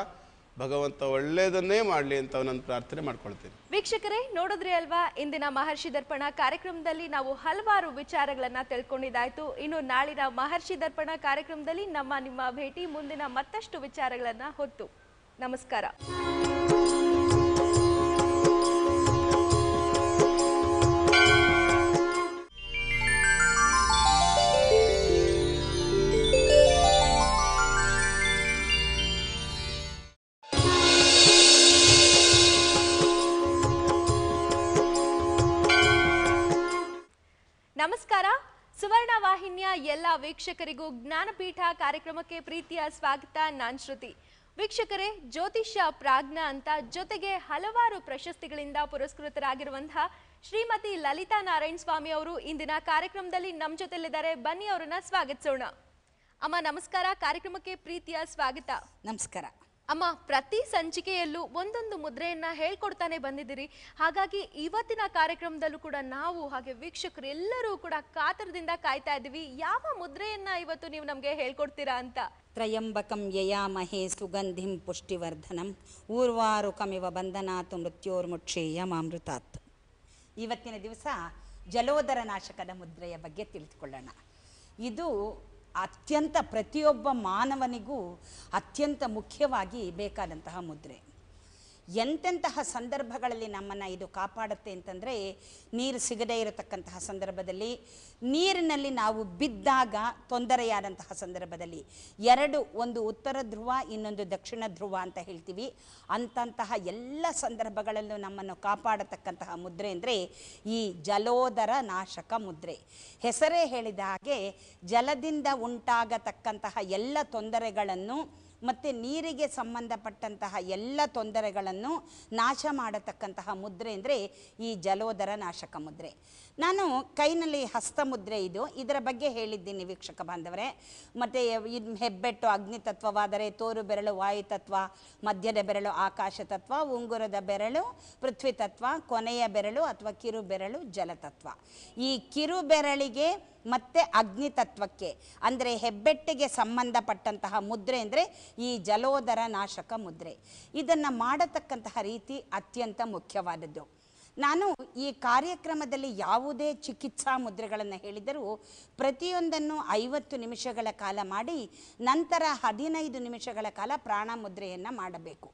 ಭಗವಂತ ಒಳ್ಳೇದನ್ನೇ ಮಾಡಲಿ ಅಂತ ನಾನು ಪ್ರಾರ್ಥನೆ ಮಾಡ್ಕೊಳ್ತೀನಿ ವೀಕ್ಷಕರೇ ನೋಡಿದ್ರಿ ಅಲ್ವಾ ಇಂದಿನ ಮಹರ್ಷಿ ದರ್ಪಣ ಕಾರ್ಯಕ್ರಮದಲ್ಲಿ ನಾವು ಹಲವಾರು ವಿಚಾರಗಳನ್ನ ತಿಳ್ಕೊಂಡಿದ್ದಾಯ್ತು ಇನ್ನು ನಾಳಿನ ಮಹರ್ಷಿ ದರ್ಪಣ ಕಾರ್ಯಕ್ರಮದಲ್ಲಿ ನಮ್ಮ ನಿಮ್ಮ ಭೇಟಿ ಮುಂದಿನ ಮತ್ತಷ್ಟು ವಿಚಾರಗಳನ್ನ ಹೊತ್ತು ನಮಸ್ಕಾರ ಸುವರ್ಣ ವಾಹಿನಿಯ ಎಲ್ಲ ವೀಕ್ಷಕರಿಗೂ ಜ್ಞಾನಪೀಠ ಕಾರ್ಯಕ್ರಮಕ್ಕೆ ಪ್ರೀತಿಯ ಸ್ವಾಗತ ನಾನ್ ಶ್ರುತಿ ವೀಕ್ಷಕರೇ ಜ್ಯೋತಿಷ್ಯ ಪ್ರಾಜ್ಞ ಅಂತ ಜೊತೆಗೆ ಹಲವಾರು ಪ್ರಶಸ್ತಿಗಳಿಂದ ಪುರಸ್ಕೃತರಾಗಿರುವಂತಹ ಶ್ರೀಮತಿ ಲಲಿತಾ ನಾರಾಯಣ ಸ್ವಾಮಿ ಅವರು ಇಂದಿನ ಕಾರ್ಯಕ್ರಮದಲ್ಲಿ ನಮ್ಮ ಜೊತೆಲಿದ್ದಾರೆ ಬನ್ನಿ ಅವರನ್ನ ಸ್ವಾಗತಿಸೋಣ ಅಮ್ಮ ನಮಸ್ಕಾರ ಕಾರ್ಯಕ್ರಮಕ್ಕೆ ಪ್ರೀತಿಯ ಸ್ವಾಗತ ನಮಸ್ಕಾರ ಅಮ್ಮ ಪ್ರತಿ ಸಂಚಿಕೆಯಲ್ಲೂ ಒಂದೊಂದು ಮುದ್ರೆಯನ್ನ ಹೇಳ್ಕೊಡ್ತಾನೆ ಬಂದಿದ್ದೀರಿ ಹಾಗಾಗಿ ಇವತ್ತಿನ ಕಾರ್ಯಕ್ರಮದಲ್ಲೂ ಕೂಡ ನಾವು ಹಾಗೆ ವೀಕ್ಷಕರು ಎಲ್ಲರೂ ಕೂಡ ಕಾತರದಿಂದ ಕಾಯ್ತಾ ಇದ್ದೀವಿ ಯಾವ ಮುದ್ರೆಯನ್ನ ಇವತ್ತು ನೀವು ನಮಗೆ ಹೇಳ್ಕೊಡ್ತೀರಾ ಅಂತ ತ್ರಯಂಬಕಂ ಯಯಾಮಹೇ ಸುಗಂಧಿಂ ಪುಷ್ಟಿವರ್ಧನಂ ಊರ್ವಾರು ಕಮಿವ ಬಂಧನಾಥ ಮೃತ್ಯೋರ್ಮುಕ್ಷೇಯ ಮಾಮೃತಾತ್ ಇವತ್ತಿನ ದಿವಸ ಜಲೋದರ ನಾಶಕದ ಮುದ್ರೆಯ ಬಗ್ಗೆ ತಿಳಿದುಕೊಳ್ಳೋಣ ಇದು ಅತ್ಯಂತ ಪ್ರತಿಯೊಬ್ಬ ಮಾನವನಿಗೂ ಅತ್ಯಂತ ಮುಖ್ಯವಾಗಿ ಬೇಕಾದಂತಹ ಮುದ್ರೆ ಎಂತೆಂತಹ ಸಂದರ್ಭಗಳಲ್ಲಿ ನಮ್ಮನ್ನು ಇದು ಕಾಪಾಡುತ್ತೆ ಅಂತಂದರೆ ನೀರು ಸಿಗದೇ ಇರತಕ್ಕಂತಹ ಸಂದರ್ಭದಲ್ಲಿ ನೀರಿನಲ್ಲಿ ನಾವು ಬಿದ್ದಾಗ ತೊಂದರೆಯಾದಂತಹ ಸಂದರ್ಭದಲ್ಲಿ ಎರಡು ಒಂದು ಉತ್ತರ ಧ್ರುವ ಇನ್ನೊಂದು ದಕ್ಷಿಣ ಧ್ರುವ ಅಂತ ಹೇಳ್ತೀವಿ ಅಂತಹ ಎಲ್ಲ ಸಂದರ್ಭಗಳಲ್ಲೂ ನಮ್ಮನ್ನು ಕಾಪಾಡತಕ್ಕಂತಹ ಮುದ್ರೆ ಅಂದರೆ ಈ ಜಲೋದರ ನಾಶಕ ಮುದ್ರೆ ಹೆಸರೇ ಹೇಳಿದ ಹಾಗೆ ಜಲದಿಂದ ಉಂಟಾಗತಕ್ಕಂತಹ ಎಲ್ಲ ತೊಂದರೆಗಳನ್ನು ಮತ್ತು ನೀರಿಗೆ ಸಂಬಂಧಪಟ್ಟಂತಹ ಎಲ್ಲ ತೊಂದರೆಗಳನ್ನು ನಾಶ ಮಾಡತಕ್ಕಂತಹ ಮುದ್ರೆ ಅಂದರೆ ಈ ಜಲೋದರ ನಾಶಕ ಮುದ್ರೆ ನಾನು ಕೈನಲ್ಲಿ ಹಸ್ತ ಮುದ್ರೆ ಇದು ಇದರ ಬಗ್ಗೆ ಹೇಳಿದ್ದೀನಿ ವೀಕ್ಷಕ ಬಾಂಧವರೇ ಮತ್ತು ಇದು ಹೆಬ್ಬೆಟ್ಟು ತತ್ವವಾದರೆ ತೋರು ಬೆರಳು ವಾಯುತತ್ವ ಮಧ್ಯದ ಬೆರಳು ಆಕಾಶ ತತ್ವ ಉಂಗುರದ ಬೆರಳು ಪೃಥ್ವಿ ತತ್ವ ಕೊನೆಯ ಬೆರಳು ಅಥವಾ ಕಿರು ಬೆರಳು ಜಲತತ್ವ ಈ ಕಿರು ಬೆರಳಿಗೆ ಮತ್ತು ತತ್ವಕ್ಕೆ ಅಂದರೆ ಹೆಬ್ಬೆಟ್ಟಿಗೆ ಸಂಬಂಧಪಟ್ಟಂತಹ ಮುದ್ರೆ ಅಂದರೆ ಈ ಜಲೋದರ ನಾಶಕ ಮುದ್ರೆ ಇದನ್ನು ಮಾಡತಕ್ಕಂತಹ ರೀತಿ ಅತ್ಯಂತ ಮುಖ್ಯವಾದದ್ದು ನಾನು ಈ ಕಾರ್ಯಕ್ರಮದಲ್ಲಿ ಯಾವುದೇ ಚಿಕಿತ್ಸಾ ಮುದ್ರೆಗಳನ್ನು ಹೇಳಿದರೂ ಪ್ರತಿಯೊಂದನ್ನು ಐವತ್ತು ನಿಮಿಷಗಳ ಕಾಲ ಮಾಡಿ ನಂತರ ಹದಿನೈದು ನಿಮಿಷಗಳ ಕಾಲ ಪ್ರಾಣ ಮುದ್ರೆಯನ್ನು ಮಾಡಬೇಕು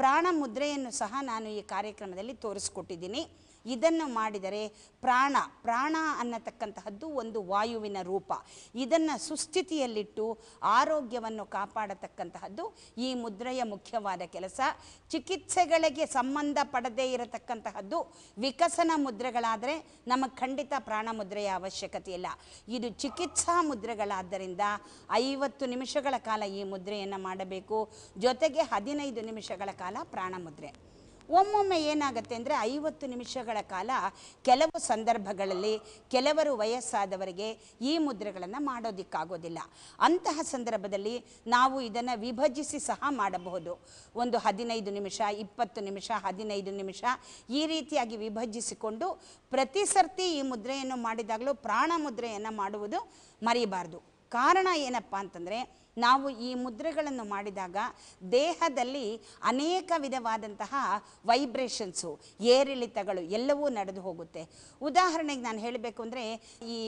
ಪ್ರಾಣ ಮುದ್ರೆಯನ್ನು ಸಹ ನಾನು ಈ ಕಾರ್ಯಕ್ರಮದಲ್ಲಿ ತೋರಿಸ್ಕೊಟ್ಟಿದ್ದೀನಿ ಇದನ್ನು ಮಾಡಿದರೆ ಪ್ರಾಣ ಪ್ರಾಣ ಅನ್ನತಕ್ಕಂತಹದ್ದು ಒಂದು ವಾಯುವಿನ ರೂಪ ಇದನ್ನು ಸುಸ್ಥಿತಿಯಲ್ಲಿಟ್ಟು ಆರೋಗ್ಯವನ್ನು ಕಾಪಾಡತಕ್ಕಂತಹದ್ದು ಈ ಮುದ್ರೆಯ ಮುಖ್ಯವಾದ ಕೆಲಸ ಚಿಕಿತ್ಸೆಗಳಿಗೆ ಸಂಬಂಧ ಪಡದೇ ಇರತಕ್ಕಂತಹದ್ದು ವಿಕಸನ ಮುದ್ರೆಗಳಾದರೆ ನಮಗೆ ಖಂಡಿತ ಪ್ರಾಣ ಮುದ್ರೆಯ ಅವಶ್ಯಕತೆ ಇಲ್ಲ ಇದು ಚಿಕಿತ್ಸಾ ಮುದ್ರೆಗಳಾದ್ದರಿಂದ ಐವತ್ತು ನಿಮಿಷಗಳ ಕಾಲ ಈ ಮುದ್ರೆಯನ್ನು ಮಾಡಬೇಕು ಜೊತೆಗೆ ಹದಿನೈದು ನಿಮಿಷಗಳ ಕಾಲ ಪ್ರಾಣ ಮುದ್ರೆ ಒಮ್ಮೊಮ್ಮೆ ಏನಾಗುತ್ತೆ ಅಂದರೆ ಐವತ್ತು ನಿಮಿಷಗಳ ಕಾಲ ಕೆಲವು ಸಂದರ್ಭಗಳಲ್ಲಿ ಕೆಲವರು ವಯಸ್ಸಾದವರಿಗೆ ಈ ಮುದ್ರೆಗಳನ್ನು ಮಾಡೋದಕ್ಕಾಗೋದಿಲ್ಲ ಅಂತಹ ಸಂದರ್ಭದಲ್ಲಿ ನಾವು ಇದನ್ನು ವಿಭಜಿಸಿ ಸಹ ಮಾಡಬಹುದು ಒಂದು ಹದಿನೈದು ನಿಮಿಷ ಇಪ್ಪತ್ತು ನಿಮಿಷ ಹದಿನೈದು ನಿಮಿಷ ಈ ರೀತಿಯಾಗಿ ವಿಭಜಿಸಿಕೊಂಡು ಪ್ರತಿ ಸರ್ತಿ ಈ ಮುದ್ರೆಯನ್ನು ಮಾಡಿದಾಗಲೂ ಪ್ರಾಣ ಮುದ್ರೆಯನ್ನು ಮಾಡುವುದು ಮರೆಯಬಾರದು ಕಾರಣ ಏನಪ್ಪ ಅಂತಂದರೆ ನಾವು ಈ ಮುದ್ರೆಗಳನ್ನು ಮಾಡಿದಾಗ ದೇಹದಲ್ಲಿ ಅನೇಕ ವಿಧವಾದಂತಹ ವೈಬ್ರೇಷನ್ಸು ಏರಿಳಿತಗಳು ಎಲ್ಲವೂ ನಡೆದು ಹೋಗುತ್ತೆ ಉದಾಹರಣೆಗೆ ನಾನು ಹೇಳಬೇಕು ಅಂದರೆ ಈ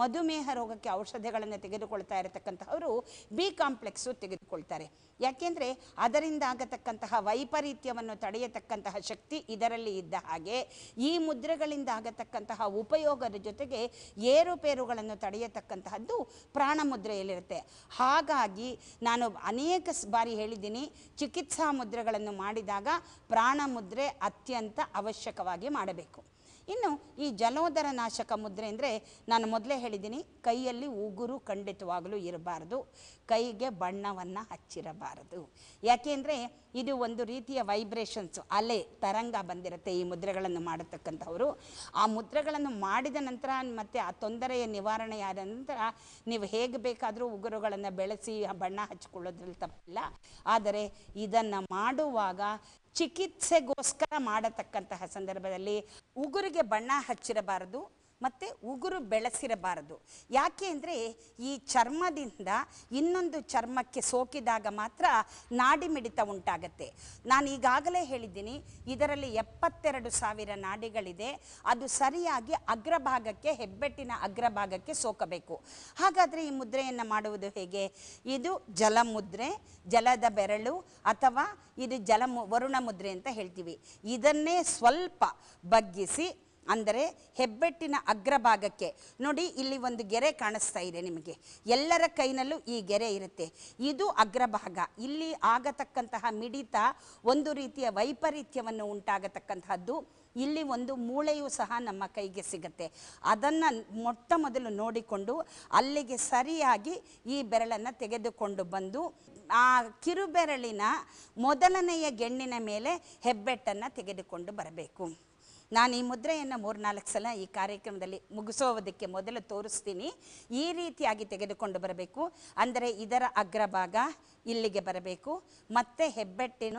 ಮಧುಮೇಹ ರೋಗಕ್ಕೆ ಔಷಧಿಗಳನ್ನು ತೆಗೆದುಕೊಳ್ತಾ ಇರತಕ್ಕಂತಹವರು ಬಿ ಕಾಂಪ್ಲೆಕ್ಸು ತೆಗೆದುಕೊಳ್ತಾರೆ ಯಾಕೆಂದರೆ ಅದರಿಂದ ಆಗತಕ್ಕಂತಹ ವೈಪರೀತ್ಯವನ್ನು ತಡೆಯತಕ್ಕಂತಹ ಶಕ್ತಿ ಇದರಲ್ಲಿ ಇದ್ದ ಹಾಗೆ ಈ ಮುದ್ರೆಗಳಿಂದ ಆಗತಕ್ಕಂತಹ ಉಪಯೋಗದ ಜೊತೆಗೆ ಏರುಪೇರುಗಳನ್ನು ತಡೆಯತಕ್ಕಂತಹದ್ದು ಪ್ರಾಣ ಮುದ್ರೆಯಲ್ಲಿರುತ್ತೆ ಹಾಗಾಗಿ ಹಾಗಾಗಿ ನಾನು ಅನೇಕ ಬಾರಿ ಹೇಳಿದ್ದೀನಿ ಚಿಕಿತ್ಸಾ ಮುದ್ರೆಗಳನ್ನು ಮಾಡಿದಾಗ ಪ್ರಾಣ ಮುದ್ರೆ ಅತ್ಯಂತ ಅವಶ್ಯಕವಾಗಿ ಮಾಡಬೇಕು ಇನ್ನು ಈ ಜಲೋದರ ನಾಶಕ ಮುದ್ರೆ ಅಂದರೆ ನಾನು ಮೊದಲೇ ಹೇಳಿದ್ದೀನಿ ಕೈಯಲ್ಲಿ ಉಗುರು ಖಂಡಿತವಾಗಲೂ ಇರಬಾರ್ದು ಕೈಗೆ ಬಣ್ಣವನ್ನು ಹಚ್ಚಿರಬಾರದು ಯಾಕೆಂದರೆ ಇದು ಒಂದು ರೀತಿಯ ವೈಬ್ರೇಷನ್ಸು ಅಲೆ ತರಂಗ ಬಂದಿರುತ್ತೆ ಈ ಮುದ್ರೆಗಳನ್ನು ಮಾಡತಕ್ಕಂಥವರು ಆ ಮುದ್ರೆಗಳನ್ನು ಮಾಡಿದ ನಂತರ ಮತ್ತು ಆ ತೊಂದರೆಯ ನಿವಾರಣೆ ಆದ ನಂತರ ನೀವು ಹೇಗೆ ಬೇಕಾದರೂ ಉಗುರುಗಳನ್ನು ಬೆಳೆಸಿ ಬಣ್ಣ ಹಚ್ಕೊಳ್ಳೋದ್ರಲ್ಲಿ ತಪ್ಪಿಲ್ಲ ಆದರೆ ಇದನ್ನು ಮಾಡುವಾಗ ಚಿಕಿತ್ಸೆಗೋಸ್ಕರ ಮಾಡತಕ್ಕಂತಹ ಸಂದರ್ಭದಲ್ಲಿ ಉಗುರಿಗೆ ಬಣ್ಣ ಹಚ್ಚಿರಬಾರದು ಮತ್ತು ಉಗುರು ಬೆಳೆಸಿರಬಾರದು ಯಾಕೆ ಅಂದರೆ ಈ ಚರ್ಮದಿಂದ ಇನ್ನೊಂದು ಚರ್ಮಕ್ಕೆ ಸೋಕಿದಾಗ ಮಾತ್ರ ನಾಡಿ ಮಿಡಿತ ಉಂಟಾಗತ್ತೆ ನಾನು ಈಗಾಗಲೇ ಹೇಳಿದ್ದೀನಿ ಇದರಲ್ಲಿ ಎಪ್ಪತ್ತೆರಡು ಸಾವಿರ ನಾಡಿಗಳಿದೆ ಅದು ಸರಿಯಾಗಿ ಅಗ್ರಭಾಗಕ್ಕೆ ಹೆಬ್ಬೆಟ್ಟಿನ ಅಗ್ರಭಾಗಕ್ಕೆ ಸೋಕಬೇಕು ಹಾಗಾದರೆ ಈ ಮುದ್ರೆಯನ್ನು ಮಾಡುವುದು ಹೇಗೆ ಇದು ಜಲಮುದ್ರೆ ಜಲದ ಬೆರಳು ಅಥವಾ ಇದು ಜಲ ವರುಣ ಮುದ್ರೆ ಅಂತ ಹೇಳ್ತೀವಿ ಇದನ್ನೇ ಸ್ವಲ್ಪ ಬಗ್ಗಿಸಿ ಅಂದರೆ ಹೆಬ್ಬೆಟ್ಟಿನ ಅಗ್ರಭಾಗಕ್ಕೆ ನೋಡಿ ಇಲ್ಲಿ ಒಂದು ಗೆರೆ ಕಾಣಿಸ್ತಾ ಇದೆ ನಿಮಗೆ ಎಲ್ಲರ ಕೈನಲ್ಲೂ ಈ ಗೆರೆ ಇರುತ್ತೆ ಇದು ಅಗ್ರಭಾಗ ಇಲ್ಲಿ ಆಗತಕ್ಕಂತಹ ಮಿಡಿತ ಒಂದು ರೀತಿಯ ವೈಪರೀತ್ಯವನ್ನು ಉಂಟಾಗತಕ್ಕಂತಹದ್ದು ಇಲ್ಲಿ ಒಂದು ಮೂಳೆಯೂ ಸಹ ನಮ್ಮ ಕೈಗೆ ಸಿಗುತ್ತೆ ಅದನ್ನು ಮೊಟ್ಟ ಮೊದಲು ನೋಡಿಕೊಂಡು ಅಲ್ಲಿಗೆ ಸರಿಯಾಗಿ ಈ ಬೆರಳನ್ನು ತೆಗೆದುಕೊಂಡು ಬಂದು ಆ ಕಿರುಬೆರಳಿನ ಮೊದಲನೆಯ ಗೆಣ್ಣಿನ ಮೇಲೆ ಹೆಬ್ಬೆಟ್ಟನ್ನು ತೆಗೆದುಕೊಂಡು ಬರಬೇಕು ನಾನು ಈ ಮುದ್ರೆಯನ್ನು ಮೂರ್ನಾಲ್ಕು ಸಲ ಈ ಕಾರ್ಯಕ್ರಮದಲ್ಲಿ ಮುಗಿಸೋದಕ್ಕೆ ಮೊದಲು ತೋರಿಸ್ತೀನಿ ಈ ರೀತಿಯಾಗಿ ತೆಗೆದುಕೊಂಡು ಬರಬೇಕು ಅಂದರೆ ಇದರ ಅಗ್ರಭಾಗ ಇಲ್ಲಿಗೆ ಬರಬೇಕು ಮತ್ತು ಹೆಬ್ಬೆಟ್ಟಿನ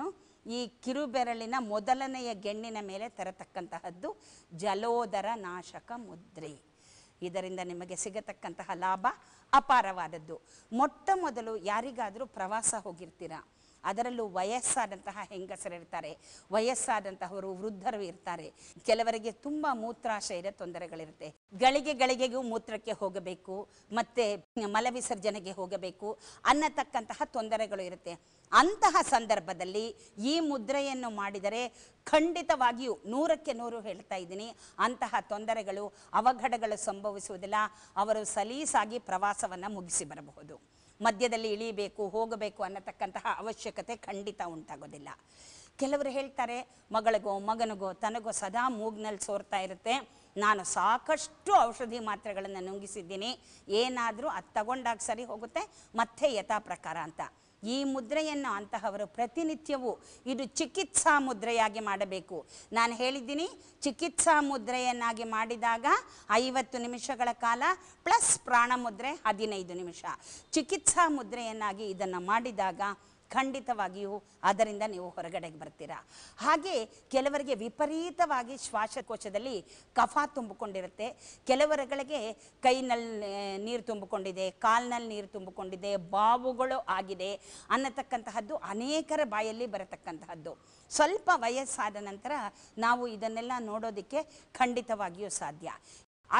ಈ ಕಿರುಬೆರಳಿನ ಮೊದಲನೆಯ ಗೆಣ್ಣಿನ ಮೇಲೆ ತರತಕ್ಕಂತಹದ್ದು ಜಲೋದರ ನಾಶಕ ಮುದ್ರೆ ಇದರಿಂದ ನಿಮಗೆ ಸಿಗತಕ್ಕಂತಹ ಲಾಭ ಅಪಾರವಾದದ್ದು ಮೊಟ್ಟ ಮೊದಲು ಯಾರಿಗಾದರೂ ಪ್ರವಾಸ ಹೋಗಿರ್ತೀರಾ ಅದರಲ್ಲೂ ವಯಸ್ಸಾದಂತಹ ಹೆಂಗಸರಿರ್ತಾರೆ ವಯಸ್ಸಾದಂತಹವರು ವೃದ್ಧರು ಇರ್ತಾರೆ ಕೆಲವರಿಗೆ ತುಂಬ ಮೂತ್ರಾಶಯದ ತೊಂದರೆಗಳಿರುತ್ತೆ ಗಳಿಗೆ ಗಳಿಗೆಗೂ ಮೂತ್ರಕ್ಕೆ ಹೋಗಬೇಕು ಮತ್ತೆ ಮಲವಿಸರ್ಜನೆಗೆ ಹೋಗಬೇಕು ಅನ್ನತಕ್ಕಂತಹ ತೊಂದರೆಗಳು ಇರುತ್ತೆ ಅಂತಹ ಸಂದರ್ಭದಲ್ಲಿ ಈ ಮುದ್ರೆಯನ್ನು ಮಾಡಿದರೆ ಖಂಡಿತವಾಗಿಯೂ ನೂರಕ್ಕೆ ನೂರು ಹೇಳ್ತಾ ಇದ್ದೀನಿ ಅಂತಹ ತೊಂದರೆಗಳು ಅವಘಡಗಳು ಸಂಭವಿಸುವುದಿಲ್ಲ ಅವರು ಸಲೀಸಾಗಿ ಪ್ರವಾಸವನ್ನು ಮುಗಿಸಿ ಬರಬಹುದು ಮಧ್ಯದಲ್ಲಿ ಇಳಿಬೇಕು ಹೋಗಬೇಕು ಅನ್ನತಕ್ಕಂತಹ ಅವಶ್ಯಕತೆ ಖಂಡಿತ ಉಂಟಾಗೋದಿಲ್ಲ ಕೆಲವರು ಹೇಳ್ತಾರೆ ಮಗಳಿಗೋ ಮಗನಿಗೋ ತನಗೋ ಸದಾ ಮೂಗ್ನಲ್ಲಿ ಸೋರ್ತಾ ಇರುತ್ತೆ ನಾನು ಸಾಕಷ್ಟು ಔಷಧಿ ಮಾತ್ರೆಗಳನ್ನು ನುಂಗಿಸಿದ್ದೀನಿ ಏನಾದರೂ ಅದು ತಗೊಂಡಾಗ ಸರಿ ಹೋಗುತ್ತೆ ಮತ್ತೆ ಯಥಾ ಪ್ರಕಾರ ಅಂತ ಈ ಮುದ್ರೆಯನ್ನು ಅಂತಹವರು ಪ್ರತಿನಿತ್ಯವೂ ಇದು ಚಿಕಿತ್ಸಾ ಮುದ್ರೆಯಾಗಿ ಮಾಡಬೇಕು ನಾನು ಹೇಳಿದ್ದೀನಿ ಚಿಕಿತ್ಸಾ ಮುದ್ರೆಯನ್ನಾಗಿ ಮಾಡಿದಾಗ ಐವತ್ತು ನಿಮಿಷಗಳ ಕಾಲ ಪ್ಲಸ್ ಪ್ರಾಣ ಮುದ್ರೆ ಹದಿನೈದು ನಿಮಿಷ ಚಿಕಿತ್ಸಾ ಮುದ್ರೆಯನ್ನಾಗಿ ಇದನ್ನು ಮಾಡಿದಾಗ ಖಂಡಿತವಾಗಿಯೂ ಅದರಿಂದ ನೀವು ಹೊರಗಡೆಗೆ ಬರ್ತೀರಾ ಹಾಗೆ ಕೆಲವರಿಗೆ ವಿಪರೀತವಾಗಿ ಶ್ವಾಸಕೋಶದಲ್ಲಿ ಕಫ ತುಂಬಿಕೊಂಡಿರುತ್ತೆ ಕೆಲವರುಗಳಿಗೆ ಕೈನಲ್ಲಿ ನೀರು ತುಂಬಿಕೊಂಡಿದೆ ಕಾಲ್ನಲ್ಲಿ ನೀರು ತುಂಬಿಕೊಂಡಿದೆ ಬಾವುಗಳು ಆಗಿದೆ ಅನ್ನತಕ್ಕಂತಹದ್ದು ಅನೇಕರ ಬಾಯಲ್ಲಿ ಬರತಕ್ಕಂತಹದ್ದು ಸ್ವಲ್ಪ ವಯಸ್ಸಾದ ನಂತರ ನಾವು ಇದನ್ನೆಲ್ಲ ನೋಡೋದಕ್ಕೆ ಖಂಡಿತವಾಗಿಯೂ ಸಾಧ್ಯ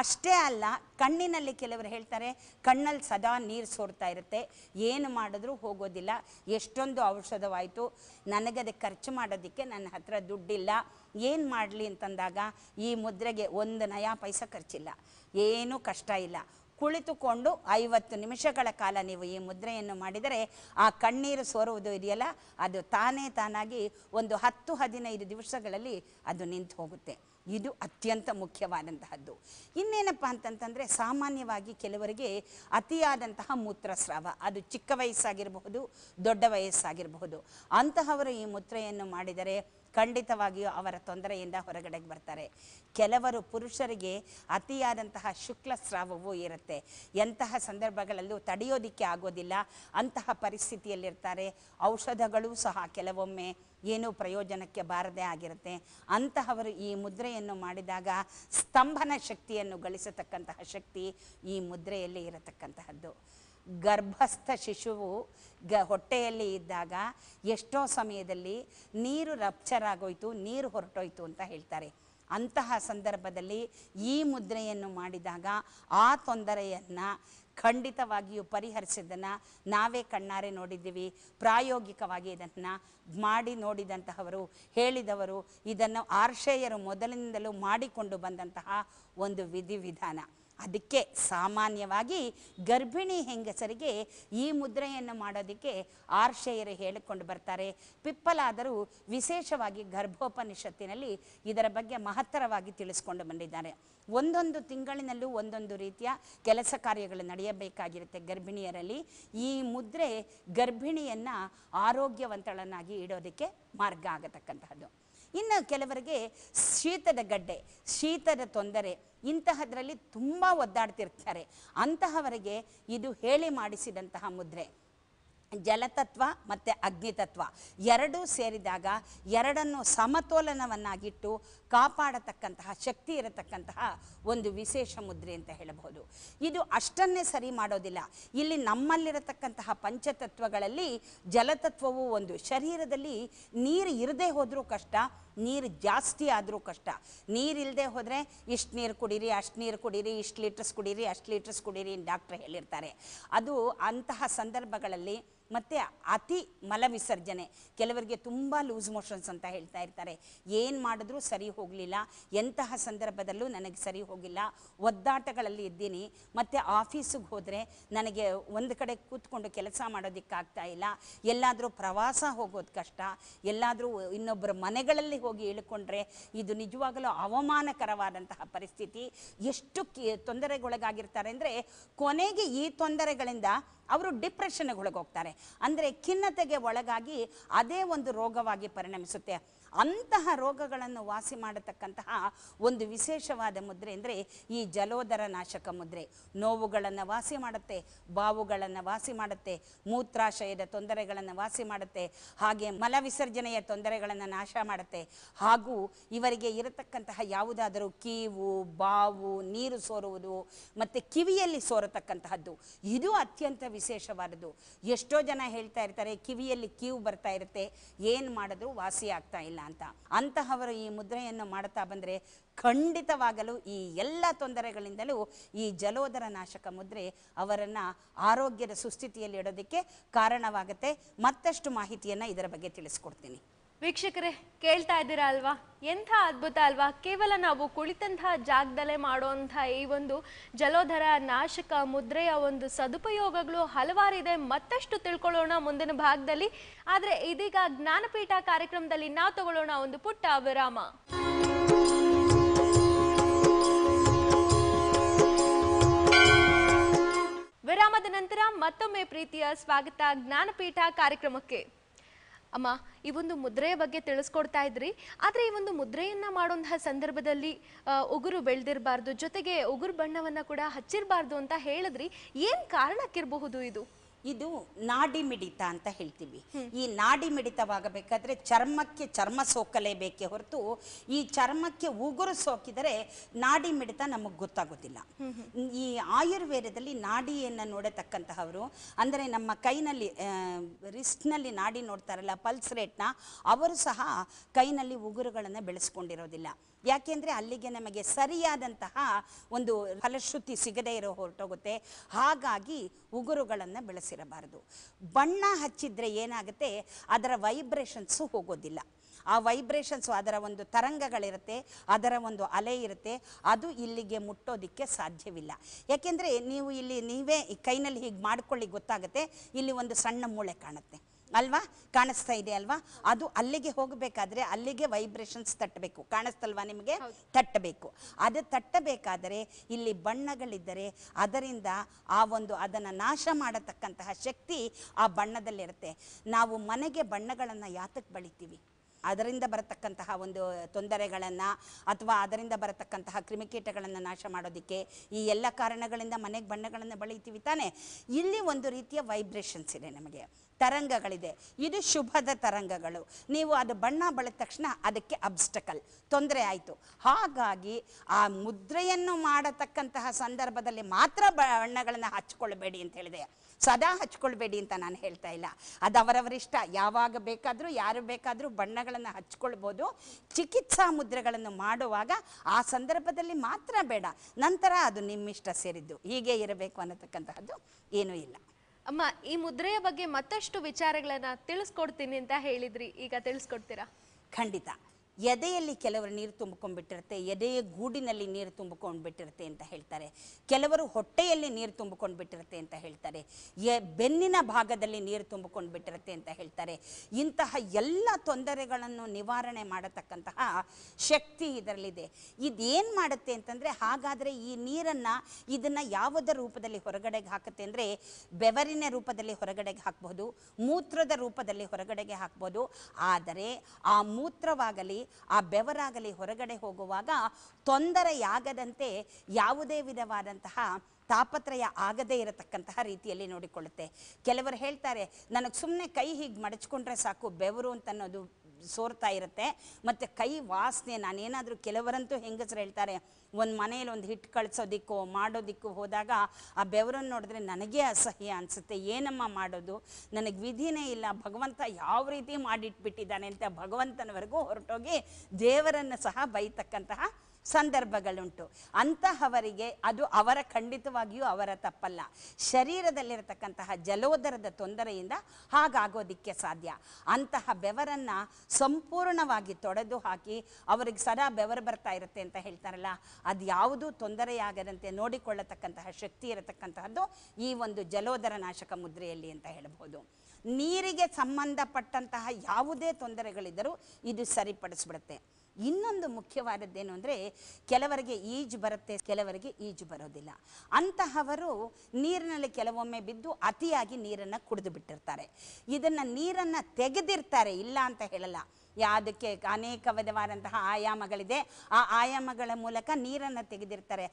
ಅಷ್ಟೇ ಅಲ್ಲ ಕಣ್ಣಿನಲ್ಲಿ ಕೆಲವರು ಹೇಳ್ತಾರೆ ಕಣ್ಣಲ್ಲಿ ಸದಾ ನೀರು ಸೋರ್ತಾ ಇರುತ್ತೆ ಏನು ಮಾಡಿದ್ರೂ ಹೋಗೋದಿಲ್ಲ ಎಷ್ಟೊಂದು ಔಷಧವಾಯಿತು ಅದಕ್ಕೆ ಖರ್ಚು ಮಾಡೋದಕ್ಕೆ ನನ್ನ ಹತ್ರ ದುಡ್ಡಿಲ್ಲ ಏನು ಮಾಡಲಿ ಅಂತಂದಾಗ ಈ ಮುದ್ರೆಗೆ ಒಂದು ನಯಾ ಪೈಸ ಖರ್ಚಿಲ್ಲ ಏನೂ ಕಷ್ಟ ಇಲ್ಲ ಕುಳಿತುಕೊಂಡು ಐವತ್ತು ನಿಮಿಷಗಳ ಕಾಲ ನೀವು ಈ ಮುದ್ರೆಯನ್ನು ಮಾಡಿದರೆ ಆ ಕಣ್ಣೀರು ಸೋರುವುದು ಇದೆಯಲ್ಲ ಅದು ತಾನೇ ತಾನಾಗಿ ಒಂದು ಹತ್ತು ಹದಿನೈದು ದಿವಸಗಳಲ್ಲಿ ಅದು ನಿಂತು ಹೋಗುತ್ತೆ ಇದು ಅತ್ಯಂತ ಮುಖ್ಯವಾದಂತಹದ್ದು ಇನ್ನೇನಪ್ಪ ಅಂತಂತಂದರೆ ಸಾಮಾನ್ಯವಾಗಿ ಕೆಲವರಿಗೆ ಅತಿಯಾದಂತಹ ಮೂತ್ರಸ್ರಾವ ಅದು ಚಿಕ್ಕ ವಯಸ್ಸಾಗಿರಬಹುದು ದೊಡ್ಡ ವಯಸ್ಸಾಗಿರಬಹುದು ಅಂತಹವರು ಈ ಮೂತ್ರೆಯನ್ನು ಮಾಡಿದರೆ ಖಂಡಿತವಾಗಿಯೂ ಅವರ ತೊಂದರೆಯಿಂದ ಹೊರಗಡೆಗೆ ಬರ್ತಾರೆ ಕೆಲವರು ಪುರುಷರಿಗೆ ಅತಿಯಾದಂತಹ ಶುಕ್ಲ ಸ್ರಾವವೂ ಇರುತ್ತೆ ಎಂತಹ ಸಂದರ್ಭಗಳಲ್ಲೂ ತಡೆಯೋದಿಕ್ಕೆ ಆಗೋದಿಲ್ಲ ಅಂತಹ ಪರಿಸ್ಥಿತಿಯಲ್ಲಿರ್ತಾರೆ ಔಷಧಗಳು ಸಹ ಕೆಲವೊಮ್ಮೆ ಏನೂ ಪ್ರಯೋಜನಕ್ಕೆ ಬಾರದೇ ಆಗಿರುತ್ತೆ ಅಂತಹವರು ಈ ಮುದ್ರೆಯನ್ನು ಮಾಡಿದಾಗ ಸ್ತಂಭನ ಶಕ್ತಿಯನ್ನು ಗಳಿಸತಕ್ಕಂತಹ ಶಕ್ತಿ ಈ ಮುದ್ರೆಯಲ್ಲಿ ಇರತಕ್ಕಂತಹದ್ದು ಗರ್ಭಸ್ಥ ಶಿಶುವು ಗ ಹೊಟ್ಟೆಯಲ್ಲಿ ಇದ್ದಾಗ ಎಷ್ಟೋ ಸಮಯದಲ್ಲಿ ನೀರು ರಪ್ಚರ್ ಆಗೋಯ್ತು ನೀರು ಹೊರಟೋಯ್ತು ಅಂತ ಹೇಳ್ತಾರೆ ಅಂತಹ ಸಂದರ್ಭದಲ್ಲಿ ಈ ಮುದ್ರೆಯನ್ನು ಮಾಡಿದಾಗ ಆ ತೊಂದರೆಯನ್ನು ಖಂಡಿತವಾಗಿಯೂ ಪರಿಹರಿಸಿದ್ದನ್ನು ನಾವೇ ಕಣ್ಣಾರೆ ನೋಡಿದ್ದೀವಿ ಪ್ರಾಯೋಗಿಕವಾಗಿ ಇದನ್ನು ಮಾಡಿ ನೋಡಿದಂತಹವರು ಹೇಳಿದವರು ಇದನ್ನು ಆರ್ಷೇಯರು ಮೊದಲಿನಿಂದಲೂ ಮಾಡಿಕೊಂಡು ಬಂದಂತಹ ಒಂದು ವಿಧಿವಿಧಾನ ಅದಕ್ಕೆ ಸಾಮಾನ್ಯವಾಗಿ ಗರ್ಭಿಣಿ ಹೆಂಗಸರಿಗೆ ಈ ಮುದ್ರೆಯನ್ನು ಮಾಡೋದಕ್ಕೆ ಆರ್ಷೆಯರು ಹೇಳಿಕೊಂಡು ಬರ್ತಾರೆ ಪಿಪ್ಪಲಾದರೂ ವಿಶೇಷವಾಗಿ ಗರ್ಭೋಪನಿಷತ್ತಿನಲ್ಲಿ ಇದರ ಬಗ್ಗೆ ಮಹತ್ತರವಾಗಿ ತಿಳಿಸ್ಕೊಂಡು ಬಂದಿದ್ದಾರೆ ಒಂದೊಂದು ತಿಂಗಳಿನಲ್ಲೂ ಒಂದೊಂದು ರೀತಿಯ ಕೆಲಸ ಕಾರ್ಯಗಳು ನಡೆಯಬೇಕಾಗಿರುತ್ತೆ ಗರ್ಭಿಣಿಯರಲ್ಲಿ ಈ ಮುದ್ರೆ ಗರ್ಭಿಣಿಯನ್ನು ಆರೋಗ್ಯವಂತಳನ್ನಾಗಿ ಇಡೋದಕ್ಕೆ ಮಾರ್ಗ ಆಗತಕ್ಕಂತಹದ್ದು ಇನ್ನು ಕೆಲವರಿಗೆ ಶೀತದ ಗಡ್ಡೆ ಶೀತದ ತೊಂದರೆ ಇಂತಹದ್ರಲ್ಲಿ ತುಂಬ ಒದ್ದಾಡ್ತಿರ್ತಾರೆ ಅಂತಹವರಿಗೆ ಇದು ಹೇಳಿ ಮಾಡಿಸಿದಂತಹ ಮುದ್ರೆ ಜಲತತ್ವ ಮತ್ತು ಅಗ್ನಿತತ್ವ ಎರಡೂ ಸೇರಿದಾಗ ಎರಡನ್ನು ಸಮತೋಲನವನ್ನಾಗಿಟ್ಟು ಕಾಪಾಡತಕ್ಕಂತಹ ಶಕ್ತಿ ಇರತಕ್ಕಂತಹ ಒಂದು ವಿಶೇಷ ಮುದ್ರೆ ಅಂತ ಹೇಳಬಹುದು ಇದು ಅಷ್ಟನ್ನೇ ಸರಿ ಮಾಡೋದಿಲ್ಲ ಇಲ್ಲಿ ನಮ್ಮಲ್ಲಿರತಕ್ಕಂತಹ ಪಂಚತತ್ವಗಳಲ್ಲಿ ಜಲತತ್ವವು ಒಂದು ಶರೀರದಲ್ಲಿ ನೀರು ಇರದೇ ಹೋದರೂ ಕಷ್ಟ ನೀರು ಜಾಸ್ತಿ ಆದರೂ ಕಷ್ಟ ನೀರಿಲ್ಲದೆ ಹೋದರೆ ಇಷ್ಟು ನೀರು ಕುಡೀರಿ ಅಷ್ಟು ನೀರು ಕುಡೀರಿ ಇಷ್ಟು ಲೀಟ್ರಸ್ ಕುಡೀರಿ ಅಷ್ಟು ಲೀಟ್ರಸ್ ಕುಡೀರಿ ಡಾಕ್ಟ್ರ್ ಹೇಳಿರ್ತಾರೆ ಅದು ಅಂತಹ ಸಂದರ್ಭಗಳಲ್ಲಿ ಮತ್ತು ಅತಿ ಮಲವಿಸರ್ಜನೆ ಕೆಲವರಿಗೆ ತುಂಬ ಲೂಸ್ ಮೋಷನ್ಸ್ ಅಂತ ಹೇಳ್ತಾ ಇರ್ತಾರೆ ಏನು ಮಾಡಿದ್ರೂ ಸರಿ ಹೋಗಲಿಲ್ಲ ಎಂತಹ ಸಂದರ್ಭದಲ್ಲೂ ನನಗೆ ಸರಿ ಹೋಗಿಲ್ಲ ಒದ್ದಾಟಗಳಲ್ಲಿ ಇದ್ದೀನಿ ಮತ್ತು ಆಫೀಸಿಗೆ ಹೋದರೆ ನನಗೆ ಒಂದು ಕಡೆ ಕೂತ್ಕೊಂಡು ಕೆಲಸ ಮಾಡೋದಕ್ಕಾಗ್ತಾ ಇಲ್ಲ ಎಲ್ಲಾದರೂ ಪ್ರವಾಸ ಹೋಗೋದು ಕಷ್ಟ ಎಲ್ಲಾದರೂ ಇನ್ನೊಬ್ಬರ ಮನೆಗಳಲ್ಲಿ ಹೋಗಿ ಇಳ್ಕೊಂಡ್ರೆ ಇದು ನಿಜವಾಗಲೂ ಅವಮಾನಕರವಾದಂತಹ ಪರಿಸ್ಥಿತಿ ಎಷ್ಟು ತೊಂದರೆಗೊಳಗಾಗಿರ್ತಾರೆ ಅಂದರೆ ಕೊನೆಗೆ ಈ ತೊಂದರೆಗಳಿಂದ ಅವರು ಡಿಪ್ರೆಷನ್ಗೆ ಒಳಗೋಗ್ತಾರೆ ಅಂದರೆ ಖಿನ್ನತೆಗೆ ಒಳಗಾಗಿ ಅದೇ ಒಂದು ರೋಗವಾಗಿ ಪರಿಣಮಿಸುತ್ತೆ ಅಂತಹ ರೋಗಗಳನ್ನು ವಾಸಿ ಮಾಡತಕ್ಕಂತಹ ಒಂದು ವಿಶೇಷವಾದ ಮುದ್ರೆ ಅಂದರೆ ಈ ಜಲೋದರ ನಾಶಕ ಮುದ್ರೆ ನೋವುಗಳನ್ನು ವಾಸಿ ಮಾಡುತ್ತೆ ಬಾವುಗಳನ್ನು ವಾಸಿ ಮಾಡುತ್ತೆ ಮೂತ್ರಾಶಯದ ತೊಂದರೆಗಳನ್ನು ವಾಸಿ ಮಾಡುತ್ತೆ ಹಾಗೆ ಮಲ ವಿಸರ್ಜನೆಯ ತೊಂದರೆಗಳನ್ನು ನಾಶ ಮಾಡುತ್ತೆ ಹಾಗೂ ಇವರಿಗೆ ಇರತಕ್ಕಂತಹ ಯಾವುದಾದರೂ ಕೀವು ಬಾವು ನೀರು ಸೋರುವುದು ಮತ್ತು ಕಿವಿಯಲ್ಲಿ ಸೋರತಕ್ಕಂತಹದ್ದು ಇದು ಅತ್ಯಂತ ವಿಶೇಷವಾದದ್ದು ಎಷ್ಟೋ ಜನ ಹೇಳ್ತಾ ಇರ್ತಾರೆ ಕಿವಿಯಲ್ಲಿ ಕೀವು ಬರ್ತಾ ಇರುತ್ತೆ ಏನು ಮಾಡಿದ್ರು ವಾಸಿ ಆಗ್ತಾ ಇಲ್ಲ ಅಂತ ಅಂತಹವರು ಈ ಮುದ್ರೆಯನ್ನು ಮಾಡುತ್ತಾ ಬಂದರೆ ಖಂಡಿತವಾಗಲು ಈ ಎಲ್ಲ ತೊಂದರೆಗಳಿಂದಲೂ ಈ ಜಲೋದರ ನಾಶಕ ಮುದ್ರೆ ಅವರನ್ನು ಆರೋಗ್ಯದ ಸುಸ್ಥಿತಿಯಲ್ಲಿ ಇಡೋದಕ್ಕೆ ಕಾರಣವಾಗುತ್ತೆ ಮತ್ತಷ್ಟು ಮಾಹಿತಿಯನ್ನು ಇದರ ಬಗ್ಗೆ ತಿಳಿಸ್ಕೊಡ್ತೀನಿ ವೀಕ್ಷಕರೇ ಕೇಳ್ತಾ ಇದ್ದೀರಾ ಅಲ್ವಾ ಎಂಥ ಅದ್ಭುತ ಅಲ್ವಾ ಕೇವಲ ನಾವು ಕುಳಿತಂತಹ ಜಾಗದಲ್ಲೇ ಮಾಡುವಂತಹ ಈ ಒಂದು ಜಲೋಧರ ನಾಶಕ ಮುದ್ರೆಯ ಒಂದು ಸದುಪಯೋಗಗಳು ಹಲವಾರಿದೆ ಮತ್ತಷ್ಟು ತಿಳ್ಕೊಳ್ಳೋಣ ಮುಂದಿನ ಭಾಗದಲ್ಲಿ ಆದರೆ ಇದೀಗ ಜ್ಞಾನಪೀಠ ಕಾರ್ಯಕ್ರಮದಲ್ಲಿ ನಾವು ತಗೊಳ್ಳೋಣ ಒಂದು ಪುಟ್ಟ ವಿರಾಮ ವಿರಾಮದ ನಂತರ ಮತ್ತೊಮ್ಮೆ ಪ್ರೀತಿಯ ಸ್ವಾಗತ ಜ್ಞಾನಪೀಠ ಕಾರ್ಯಕ್ರಮಕ್ಕೆ ಅಮ್ಮ ಈ ಒಂದು ಮುದ್ರೆಯ ಬಗ್ಗೆ ತಿಳಿಸ್ಕೊಡ್ತಾ ಇದ್ರಿ ಆದರೆ ಈ ಒಂದು ಮುದ್ರೆಯನ್ನ ಮಾಡುವಂತಹ ಸಂದರ್ಭದಲ್ಲಿ ಉಗುರು ಬೆಳೆದಿರಬಾರ್ದು ಜೊತೆಗೆ ಉಗುರು ಬಣ್ಣವನ್ನು ಕೂಡ ಹಚ್ಚಿರಬಾರ್ದು ಅಂತ ಹೇಳಿದ್ರಿ ಏನು ಕಾರಣಕ್ಕಿರಬಹುದು ಇದು ಇದು ನಾಡಿ ಮಿಡಿತ ಅಂತ ಹೇಳ್ತೀವಿ ಈ ನಾಡಿ ಮಿಡಿತವಾಗಬೇಕಾದ್ರೆ ಚರ್ಮಕ್ಕೆ ಚರ್ಮ ಬೇಕೇ ಹೊರತು ಈ ಚರ್ಮಕ್ಕೆ ಉಗುರು ಸೋಕಿದರೆ ನಾಡಿ ಮಿಡಿತ ನಮಗೆ ಗೊತ್ತಾಗೋದಿಲ್ಲ ಈ ಆಯುರ್ವೇದದಲ್ಲಿ ನಾಡಿಯನ್ನು ನೋಡತಕ್ಕಂತಹವರು ಅಂದರೆ ನಮ್ಮ ಕೈನಲ್ಲಿ ರಿಸ್ಟ್ನಲ್ಲಿ ನಾಡಿ ನೋಡ್ತಾರಲ್ಲ ಪಲ್ಸ್ ರೇಟ್ನ ಅವರು ಸಹ ಕೈನಲ್ಲಿ ಉಗುರುಗಳನ್ನು ಬೆಳೆಸ್ಕೊಂಡಿರೋದಿಲ್ಲ ಯಾಕೆಂದರೆ ಅಲ್ಲಿಗೆ ನಮಗೆ ಸರಿಯಾದಂತಹ ಒಂದು ಫಲಶ್ರುತಿ ಸಿಗದೇ ಇರೋ ಹೊರಟೋಗುತ್ತೆ ಹಾಗಾಗಿ ಉಗುರುಗಳನ್ನು ಬೆಳೆಸಿರಬಾರದು ಬಣ್ಣ ಹಚ್ಚಿದರೆ ಏನಾಗುತ್ತೆ ಅದರ ವೈಬ್ರೇಷನ್ಸು ಹೋಗೋದಿಲ್ಲ ಆ ವೈಬ್ರೇಷನ್ಸು ಅದರ ಒಂದು ತರಂಗಗಳಿರುತ್ತೆ ಅದರ ಒಂದು ಅಲೆ ಇರುತ್ತೆ ಅದು ಇಲ್ಲಿಗೆ ಮುಟ್ಟೋದಕ್ಕೆ ಸಾಧ್ಯವಿಲ್ಲ ಯಾಕೆಂದರೆ ನೀವು ಇಲ್ಲಿ ನೀವೇ ಕೈನಲ್ಲಿ ಹೀಗೆ ಮಾಡ್ಕೊಳ್ಳಿ ಗೊತ್ತಾಗುತ್ತೆ ಇಲ್ಲಿ ಒಂದು ಸಣ್ಣ ಮೂಳೆ ಕಾಣುತ್ತೆ ಅಲ್ವಾ ಕಾಣಿಸ್ತಾ ಇದೆ ಅಲ್ವಾ ಅದು ಅಲ್ಲಿಗೆ ಹೋಗಬೇಕಾದ್ರೆ ಅಲ್ಲಿಗೆ ವೈಬ್ರೇಷನ್ಸ್ ತಟ್ಟಬೇಕು ಕಾಣಿಸ್ತಲ್ವಾ ನಿಮಗೆ ತಟ್ಟಬೇಕು ಅದು ತಟ್ಟಬೇಕಾದರೆ ಇಲ್ಲಿ ಬಣ್ಣಗಳಿದ್ದರೆ ಅದರಿಂದ ಆ ಒಂದು ಅದನ್ನು ನಾಶ ಮಾಡತಕ್ಕಂತಹ ಶಕ್ತಿ ಆ ಬಣ್ಣದಲ್ಲಿರುತ್ತೆ ನಾವು ಮನೆಗೆ ಬಣ್ಣಗಳನ್ನು ಯಾತಕ್ಕೆ ಬಳಿತೀವಿ ಅದರಿಂದ ಬರತಕ್ಕಂತಹ ಒಂದು ತೊಂದರೆಗಳನ್ನು ಅಥವಾ ಅದರಿಂದ ಬರತಕ್ಕಂತಹ ಕ್ರಿಮಿಕೀಟಗಳನ್ನು ನಾಶ ಮಾಡೋದಕ್ಕೆ ಈ ಎಲ್ಲ ಕಾರಣಗಳಿಂದ ಮನೆಗೆ ಬಣ್ಣಗಳನ್ನು ಬಳಿತೀವಿ ತಾನೇ ಇಲ್ಲಿ ಒಂದು ರೀತಿಯ ವೈಬ್ರೇಷನ್ಸ್ ಇದೆ ನಮಗೆ ತರಂಗಗಳಿದೆ ಇದು ಶುಭದ ತರಂಗಗಳು ನೀವು ಅದು ಬಣ್ಣ ಬಳಿದ ತಕ್ಷಣ ಅದಕ್ಕೆ ಅಬ್ಸ್ಟಕಲ್ ತೊಂದರೆ ಆಯಿತು ಹಾಗಾಗಿ ಆ ಮುದ್ರೆಯನ್ನು ಮಾಡತಕ್ಕಂತಹ ಸಂದರ್ಭದಲ್ಲಿ ಮಾತ್ರ ಬಣ್ಣಗಳನ್ನು ಹಚ್ಕೊಳ್ಬೇಡಿ ಅಂತ ಹೇಳಿದೆ ಸದಾ ಹಚ್ಕೊಳ್ಬೇಡಿ ಅಂತ ನಾನು ಹೇಳ್ತಾ ಇಲ್ಲ ಅದು ಅವರವರಿಷ್ಟ ಯಾವಾಗ ಬೇಕಾದರೂ ಯಾರು ಬೇಕಾದರೂ ಬಣ್ಣಗಳನ್ನು ಹಚ್ಕೊಳ್ಬೋದು ಚಿಕಿತ್ಸಾ ಮುದ್ರೆಗಳನ್ನು ಮಾಡುವಾಗ ಆ ಸಂದರ್ಭದಲ್ಲಿ ಮಾತ್ರ ಬೇಡ ನಂತರ ಅದು ನಿಮ್ಮಿಷ್ಟ ಸೇರಿದ್ದು ಹೀಗೆ ಇರಬೇಕು ಅನ್ನತಕ್ಕಂತಹದ್ದು ಏನೂ ಇಲ್ಲ ಅಮ್ಮ ಈ ಮುದ್ರೆಯ ಬಗ್ಗೆ ಮತ್ತಷ್ಟು ವಿಚಾರಗಳನ್ನು ತಿಳಿಸ್ಕೊಡ್ತೀನಿ ಅಂತ ಹೇಳಿದ್ರಿ ಈಗ ತಿಳಿಸ್ಕೊಡ್ತೀರಾ ಖಂಡಿತ ಎದೆಯಲ್ಲಿ ಕೆಲವರು ನೀರು ತುಂಬಿಕೊಂಡ್ಬಿಟ್ಟಿರುತ್ತೆ ಎದೆಯ ಗೂಡಿನಲ್ಲಿ ನೀರು ತುಂಬಿಕೊಂಡ್ಬಿಟ್ಟಿರುತ್ತೆ ಅಂತ ಹೇಳ್ತಾರೆ ಕೆಲವರು ಹೊಟ್ಟೆಯಲ್ಲಿ ನೀರು ತುಂಬಿಕೊಂಡ್ಬಿಟ್ಟಿರುತ್ತೆ ಅಂತ ಹೇಳ್ತಾರೆ ಎ ಬೆನ್ನಿನ ಭಾಗದಲ್ಲಿ ನೀರು ತುಂಬಿಕೊಂಡ್ಬಿಟ್ಟಿರುತ್ತೆ ಅಂತ ಹೇಳ್ತಾರೆ ಇಂತಹ ಎಲ್ಲ ತೊಂದರೆಗಳನ್ನು ನಿವಾರಣೆ ಮಾಡತಕ್ಕಂತಹ ಶಕ್ತಿ ಇದರಲ್ಲಿದೆ ಇದೇನು ಮಾಡುತ್ತೆ ಅಂತಂದರೆ ಹಾಗಾದರೆ ಈ ನೀರನ್ನು ಇದನ್ನು ಯಾವುದರ ರೂಪದಲ್ಲಿ ಹೊರಗಡೆಗೆ ಹಾಕುತ್ತೆ ಅಂದರೆ ಬೆವರಿನ ರೂಪದಲ್ಲಿ ಹೊರಗಡೆಗೆ ಹಾಕ್ಬೋದು ಮೂತ್ರದ ರೂಪದಲ್ಲಿ ಹೊರಗಡೆಗೆ ಹಾಕ್ಬೋದು ಆದರೆ ಆ ಮೂತ್ರವಾಗಲಿ ಆ ಬೆವರಾಗಲಿ ಹೊರಗಡೆ ಹೋಗುವಾಗ ತೊಂದರೆಯಾಗದಂತೆ ಯಾವುದೇ ವಿಧವಾದಂತಹ ತಾಪತ್ರಯ ಆಗದೇ ಇರತಕ್ಕಂತಹ ರೀತಿಯಲ್ಲಿ ನೋಡಿಕೊಳ್ಳುತ್ತೆ ಕೆಲವರು ಹೇಳ್ತಾರೆ ನನಗೆ ಸುಮ್ಮನೆ ಕೈ ಹೀಗೆ ಮಡಚ್ಕೊಂಡ್ರೆ ಸಾಕು ಬೆವರು ಅನ್ನೋದು ಸೋರ್ತಾ ಇರುತ್ತೆ ಮತ್ತು ಕೈ ವಾಸನೆ ನಾನೇನಾದರೂ ಕೆಲವರಂತೂ ಹೆಂಗಸರು ಹೇಳ್ತಾರೆ ಒಂದು ಮನೇಲಿ ಒಂದು ಹಿಟ್ಟು ಕಳಿಸೋದಿಕ್ಕೋ ಮಾಡೋದಿಕ್ಕೋ ಹೋದಾಗ ಆ ಬೆವರನ್ನು ನೋಡಿದ್ರೆ ನನಗೆ ಅಸಹ್ಯ ಅನಿಸುತ್ತೆ ಏನಮ್ಮ ಮಾಡೋದು ನನಗೆ ವಿಧಿನೇ ಇಲ್ಲ ಭಗವಂತ ಯಾವ ರೀತಿ ಮಾಡಿಟ್ಬಿಟ್ಟಿದ್ದಾನೆ ಅಂತ ಭಗವಂತನವರೆಗೂ ಹೊರಟೋಗಿ ದೇವರನ್ನು ಸಹ ಬೈತಕ್ಕಂತಹ ಸಂದರ್ಭಗಳುಂಟು ಅಂತಹವರಿಗೆ ಅದು ಅವರ ಖಂಡಿತವಾಗಿಯೂ ಅವರ ತಪ್ಪಲ್ಲ ಶರೀರದಲ್ಲಿರತಕ್ಕಂತಹ ಜಲೋದರದ ತೊಂದರೆಯಿಂದ ಹಾಗಾಗೋದಿಕ್ಕೆ ಸಾಧ್ಯ ಅಂತಹ ಬೆವರನ್ನು ಸಂಪೂರ್ಣವಾಗಿ ತೊಡೆದು ಹಾಕಿ ಅವರಿಗೆ ಸದಾ ಬೆವರು ಬರ್ತಾ ಇರುತ್ತೆ ಅಂತ ಹೇಳ್ತಾರಲ್ಲ ಅದು ಯಾವುದೂ ತೊಂದರೆಯಾಗದಂತೆ ನೋಡಿಕೊಳ್ಳತಕ್ಕಂತಹ ಶಕ್ತಿ ಇರತಕ್ಕಂತಹದ್ದು ಈ ಒಂದು ಜಲೋದರ ನಾಶಕ ಮುದ್ರೆಯಲ್ಲಿ ಅಂತ ಹೇಳಬಹುದು ನೀರಿಗೆ ಸಂಬಂಧಪಟ್ಟಂತಹ ಯಾವುದೇ ತೊಂದರೆಗಳಿದ್ದರೂ ಇದು ಸರಿಪಡಿಸ್ಬಿಡುತ್ತೆ ಇನ್ನೊಂದು ಮುಖ್ಯವಾದದ್ದೇನು ಅಂದರೆ ಕೆಲವರಿಗೆ ಈಜು ಬರುತ್ತೆ ಕೆಲವರಿಗೆ ಈಜು ಬರೋದಿಲ್ಲ ಅಂತಹವರು ನೀರಿನಲ್ಲಿ ಕೆಲವೊಮ್ಮೆ ಬಿದ್ದು ಅತಿಯಾಗಿ ನೀರನ್ನು ಕುಡಿದು ಬಿಟ್ಟಿರ್ತಾರೆ ಇದನ್ನು ನೀರನ್ನು ತೆಗೆದಿರ್ತಾರೆ ಇಲ್ಲ ಅಂತ ಹೇಳಲ್ಲ ಯಾವುದಕ್ಕೆ ಅನೇಕ ವಿಧವಾದಂತಹ ಆಯಾಮಗಳಿದೆ ಆ ಆಯಾಮಗಳ ಮೂಲಕ ನೀರನ್ನು ತೆಗೆದಿರ್ತಾರೆ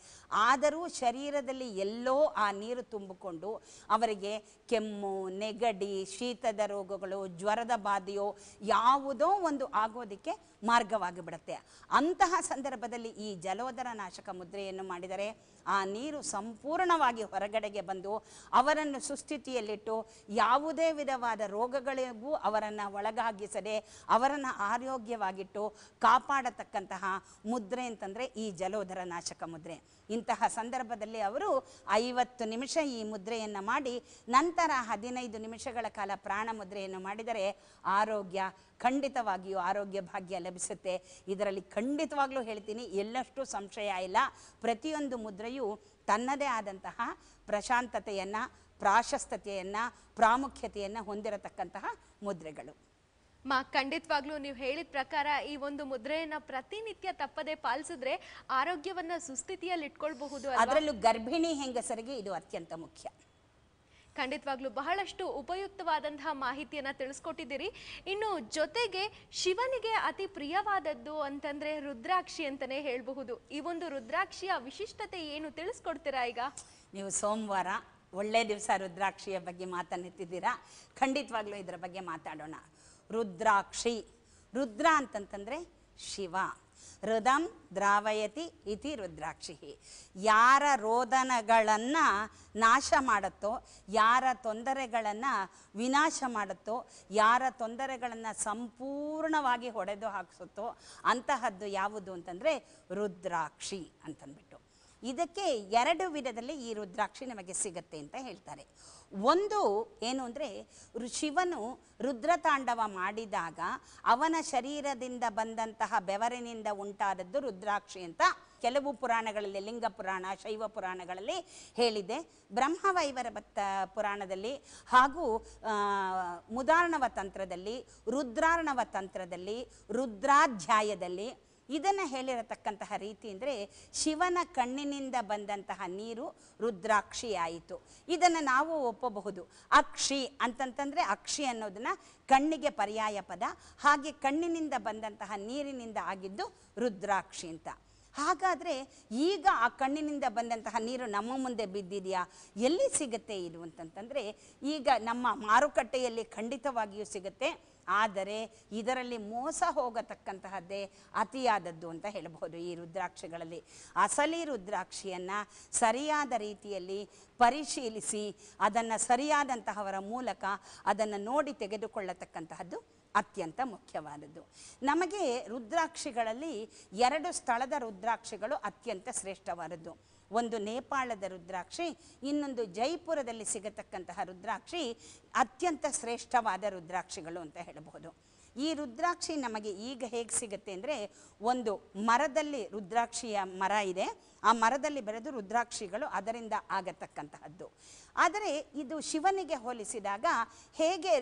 ಆದರೂ ಶರೀರದಲ್ಲಿ ಎಲ್ಲೋ ಆ ನೀರು ತುಂಬಿಕೊಂಡು ಅವರಿಗೆ ಕೆಮ್ಮು ನೆಗಡಿ ಶೀತದ ರೋಗಗಳು ಜ್ವರದ ಬಾಧೆಯೋ ಯಾವುದೋ ಒಂದು ಆಗೋದಕ್ಕೆ ಮಾರ್ಗವಾಗಿಬಿಡುತ್ತೆ ಅಂತಹ ಸಂದರ್ಭದಲ್ಲಿ ಈ ಜಲೋದರ ನಾಶಕ ಮುದ್ರೆಯನ್ನು ಮಾಡಿದರೆ ಆ ನೀರು ಸಂಪೂರ್ಣವಾಗಿ ಹೊರಗಡೆಗೆ ಬಂದು ಅವರನ್ನು ಸುಸ್ಥಿತಿಯಲ್ಲಿಟ್ಟು ಯಾವುದೇ ವಿಧವಾದ ರೋಗಗಳಿಗೂ ಅವರನ್ನು ಒಳಗಾಗಿಸದೆ ಅವರನ್ನು ಆರೋಗ್ಯವಾಗಿಟ್ಟು ಕಾಪಾಡತಕ್ಕಂತಹ ಮುದ್ರೆ ಅಂತಂದರೆ ಈ ಜಲೋದರ ನಾಶಕ ಮುದ್ರೆ ಇಂತಹ ಸಂದರ್ಭದಲ್ಲಿ ಅವರು ಐವತ್ತು ನಿಮಿಷ ಈ ಮುದ್ರೆಯನ್ನು ಮಾಡಿ ನಂತರ ಹದಿನೈದು ನಿಮಿಷಗಳ ಕಾಲ ಪ್ರಾಣ ಮುದ್ರೆಯನ್ನು ಮಾಡಿದರೆ ಆರೋಗ್ಯ ಖಂಡಿತವಾಗಿಯೂ ಆರೋಗ್ಯ ಭಾಗ್ಯ ಲಭಿಸುತ್ತೆ ಇದರಲ್ಲಿ ಖಂಡಿತವಾಗ್ಲೂ ಹೇಳ್ತೀನಿ ಎಲ್ಲಷ್ಟು ಸಂಶಯ ಇಲ್ಲ ಪ್ರತಿಯೊಂದು ಮುದ್ರೆಯು ತನ್ನದೇ ಆದಂತಹ ಪ್ರಶಾಂತತೆಯನ್ನು ಪ್ರಾಶಸ್ತತೆಯನ್ನು ಪ್ರಾಮುಖ್ಯತೆಯನ್ನು ಹೊಂದಿರತಕ್ಕಂತಹ ಮುದ್ರೆಗಳು ಮಾ ಖಂಡಿತವಾಗ್ಲೂ ನೀವು ಹೇಳಿದ ಪ್ರಕಾರ ಈ ಒಂದು ಮುದ್ರೆಯನ್ನು ಪ್ರತಿನಿತ್ಯ ತಪ್ಪದೆ ಪಾಲಿಸಿದ್ರೆ ಆರೋಗ್ಯವನ್ನ ಸುಸ್ಥಿತಿಯಲ್ಲಿ ಇಟ್ಕೊಳ್ಬಹುದು ಅದರಲ್ಲೂ ಗರ್ಭಿಣಿ ಹೆಂಗಸರಿಗೆ ಇದು ಅತ್ಯಂತ ಮುಖ್ಯ ಖಂಡಿತವಾಗ್ಲೂ ಬಹಳಷ್ಟು ಉಪಯುಕ್ತವಾದಂತಹ ಮಾಹಿತಿಯನ್ನ ತಿಳಿಸ್ಕೊಟ್ಟಿದ್ದೀರಿ ಇನ್ನು ಜೊತೆಗೆ ಶಿವನಿಗೆ ಅತಿ ಪ್ರಿಯವಾದದ್ದು ಅಂತಂದ್ರೆ ರುದ್ರಾಕ್ಷಿ ಅಂತಾನೆ ಹೇಳಬಹುದು ಈ ಒಂದು ರುದ್ರಾಕ್ಷಿಯ ವಿಶಿಷ್ಟತೆ ಏನು ತಿಳಿಸ್ಕೊಡ್ತೀರಾ ಈಗ ನೀವು ಸೋಮವಾರ ಒಳ್ಳೆ ದಿವಸ ರುದ್ರಾಕ್ಷಿಯ ಬಗ್ಗೆ ಮಾತನಾಡ್ತಿದ್ದೀರಾ ಖಂಡಿತವಾಗ್ಲೂ ಇದರ ಬಗ್ಗೆ ಮಾತಾಡೋಣ ರುದ್ರಾಕ್ಷಿ ರುದ್ರ ಅಂತಂತಂದರೆ ಶಿವ ಹೃದಂ ದ್ರಾವಯತಿ ಇತಿ ರುದ್ರಾಕ್ಷಿ ಯಾರ ರೋದನಗಳನ್ನು ನಾಶ ಮಾಡುತ್ತೋ ಯಾರ ತೊಂದರೆಗಳನ್ನು ವಿನಾಶ ಮಾಡುತ್ತೋ ಯಾರ ತೊಂದರೆಗಳನ್ನು ಸಂಪೂರ್ಣವಾಗಿ ಹೊಡೆದು ಹಾಕಿಸುತ್ತೋ ಅಂತಹದ್ದು ಯಾವುದು ಅಂತಂದರೆ ರುದ್ರಾಕ್ಷಿ ಅಂತಂದ್ಬಿಟ್ಟು ಇದಕ್ಕೆ ಎರಡು ವಿಧದಲ್ಲಿ ಈ ರುದ್ರಾಕ್ಷಿ ನಮಗೆ ಸಿಗುತ್ತೆ ಅಂತ ಹೇಳ್ತಾರೆ ಒಂದು ಏನು ಅಂದರೆ ಶಿವನು ರುದ್ರತಾಂಡವ ಮಾಡಿದಾಗ ಅವನ ಶರೀರದಿಂದ ಬಂದಂತಹ ಬೆವರಿನಿಂದ ಉಂಟಾದದ್ದು ರುದ್ರಾಕ್ಷಿ ಅಂತ ಕೆಲವು ಪುರಾಣಗಳಲ್ಲಿ ಲಿಂಗ ಪುರಾಣ ಶೈವ ಪುರಾಣಗಳಲ್ಲಿ ಹೇಳಿದೆ ಭತ್ತ ಪುರಾಣದಲ್ಲಿ ಹಾಗೂ ಮುದಾರ್ಣವ ತಂತ್ರದಲ್ಲಿ ರುದ್ರಾರ್ಣವ ತಂತ್ರದಲ್ಲಿ ರುದ್ರಾಧ್ಯಾಯದಲ್ಲಿ ಇದನ್ನು ಹೇಳಿರತಕ್ಕಂತಹ ರೀತಿ ಅಂದರೆ ಶಿವನ ಕಣ್ಣಿನಿಂದ ಬಂದಂತಹ ನೀರು ರುದ್ರಾಕ್ಷಿ ಆಯಿತು ಇದನ್ನು ನಾವು ಒಪ್ಪಬಹುದು ಅಕ್ಷಿ ಅಂತಂತಂದರೆ ಅಕ್ಷಿ ಅನ್ನೋದನ್ನು ಕಣ್ಣಿಗೆ ಪರ್ಯಾಯ ಪದ ಹಾಗೆ ಕಣ್ಣಿನಿಂದ ಬಂದಂತಹ ನೀರಿನಿಂದ ಆಗಿದ್ದು ರುದ್ರಾಕ್ಷಿ ಅಂತ ಹಾಗಾದರೆ ಈಗ ಆ ಕಣ್ಣಿನಿಂದ ಬಂದಂತಹ ನೀರು ನಮ್ಮ ಮುಂದೆ ಬಿದ್ದಿದೆಯಾ ಎಲ್ಲಿ ಸಿಗುತ್ತೆ ಇದು ಅಂತಂತಂದರೆ ಈಗ ನಮ್ಮ ಮಾರುಕಟ್ಟೆಯಲ್ಲಿ ಖಂಡಿತವಾಗಿಯೂ ಸಿಗುತ್ತೆ ಆದರೆ ಇದರಲ್ಲಿ ಮೋಸ ಹೋಗತಕ್ಕಂತಹದ್ದೇ ಅತಿಯಾದದ್ದು ಅಂತ ಹೇಳಬಹುದು ಈ ರುದ್ರಾಕ್ಷಿಗಳಲ್ಲಿ ಅಸಲಿ ರುದ್ರಾಕ್ಷಿಯನ್ನು ಸರಿಯಾದ ರೀತಿಯಲ್ಲಿ ಪರಿಶೀಲಿಸಿ ಅದನ್ನು ಸರಿಯಾದಂತಹವರ ಮೂಲಕ ಅದನ್ನು ನೋಡಿ ತೆಗೆದುಕೊಳ್ಳತಕ್ಕಂತಹದ್ದು ಅತ್ಯಂತ ಮುಖ್ಯವಾದದ್ದು ನಮಗೆ ರುದ್ರಾಕ್ಷಿಗಳಲ್ಲಿ ಎರಡು ಸ್ಥಳದ ರುದ್ರಾಕ್ಷಿಗಳು ಅತ್ಯಂತ ಶ್ರೇಷ್ಠವಾದದ್ದು ಒಂದು ನೇಪಾಳದ ರುದ್ರಾಕ್ಷಿ ಇನ್ನೊಂದು ಜೈಪುರದಲ್ಲಿ ಸಿಗತಕ್ಕಂತಹ ರುದ್ರಾಕ್ಷಿ ಅತ್ಯಂತ ಶ್ರೇಷ್ಠವಾದ ರುದ್ರಾಕ್ಷಿಗಳು ಅಂತ ಹೇಳಬಹುದು ಈ ರುದ್ರಾಕ್ಷಿ ನಮಗೆ ಈಗ ಹೇಗೆ ಸಿಗುತ್ತೆ ಅಂದರೆ ಒಂದು ಮರದಲ್ಲಿ ರುದ್ರಾಕ್ಷಿಯ ಮರ ಇದೆ ಆ ಮರದಲ್ಲಿ ಬೆಳೆದು ರುದ್ರಾಕ್ಷಿಗಳು ಅದರಿಂದ ಆಗತಕ್ಕಂತಹದ್ದು ಆದರೆ ಇದು ಶಿವನಿಗೆ ಹೋಲಿಸಿದಾಗ ಹೇಗೆ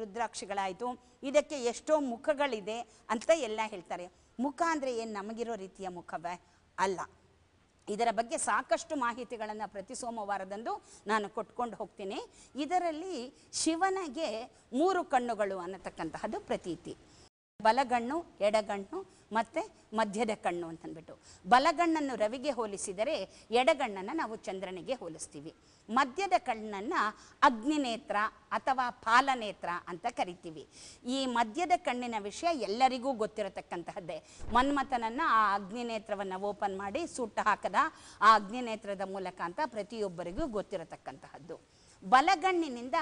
ರುದ್ರಾಕ್ಷಿಗಳಾಯಿತು ಇದಕ್ಕೆ ಎಷ್ಟೋ ಮುಖಗಳಿದೆ ಅಂತ ಎಲ್ಲ ಹೇಳ್ತಾರೆ ಮುಖ ಅಂದರೆ ಏನು ನಮಗಿರೋ ರೀತಿಯ ಮುಖವೇ ಅಲ್ಲ ಇದರ ಬಗ್ಗೆ ಸಾಕಷ್ಟು ಮಾಹಿತಿಗಳನ್ನು ಪ್ರತಿ ಸೋಮವಾರದಂದು ನಾನು ಕೊಟ್ಕೊಂಡು ಹೋಗ್ತೀನಿ ಇದರಲ್ಲಿ ಶಿವನಿಗೆ ಮೂರು ಕಣ್ಣುಗಳು ಅನ್ನತಕ್ಕಂತಹದ್ದು ಪ್ರತೀತಿ ಬಲಗಣ್ಣು ಎಡಗಣ್ಣು ಮತ್ತು ಮಧ್ಯದ ಕಣ್ಣು ಅಂತಂದ್ಬಿಟ್ಟು ಬಲಗಣ್ಣನ್ನು ರವಿಗೆ ಹೋಲಿಸಿದರೆ ಎಡಗಣ್ಣನ್ನು ನಾವು ಚಂದ್ರನಿಗೆ ಹೋಲಿಸ್ತೀವಿ ಮಧ್ಯದ ಕಣ್ಣನ್ನು ಅಗ್ನಿನೇತ್ರ ಅಥವಾ ಪಾಲನೇತ್ರ ಅಂತ ಕರಿತೀವಿ ಈ ಮಧ್ಯದ ಕಣ್ಣಿನ ವಿಷಯ ಎಲ್ಲರಿಗೂ ಗೊತ್ತಿರತಕ್ಕಂತಹದ್ದೇ ಮನ್ಮಥನನ್ನು ಆ ಅಗ್ನಿನೇತ್ರವನ್ನು ಓಪನ್ ಮಾಡಿ ಸುಟ್ಟು ಹಾಕದ ಆ ಅಗ್ನಿನೇತ್ರದ ಮೂಲಕ ಅಂತ ಪ್ರತಿಯೊಬ್ಬರಿಗೂ ಗೊತ್ತಿರತಕ್ಕಂತಹದ್ದು ಬಲಗಣ್ಣಿನಿಂದ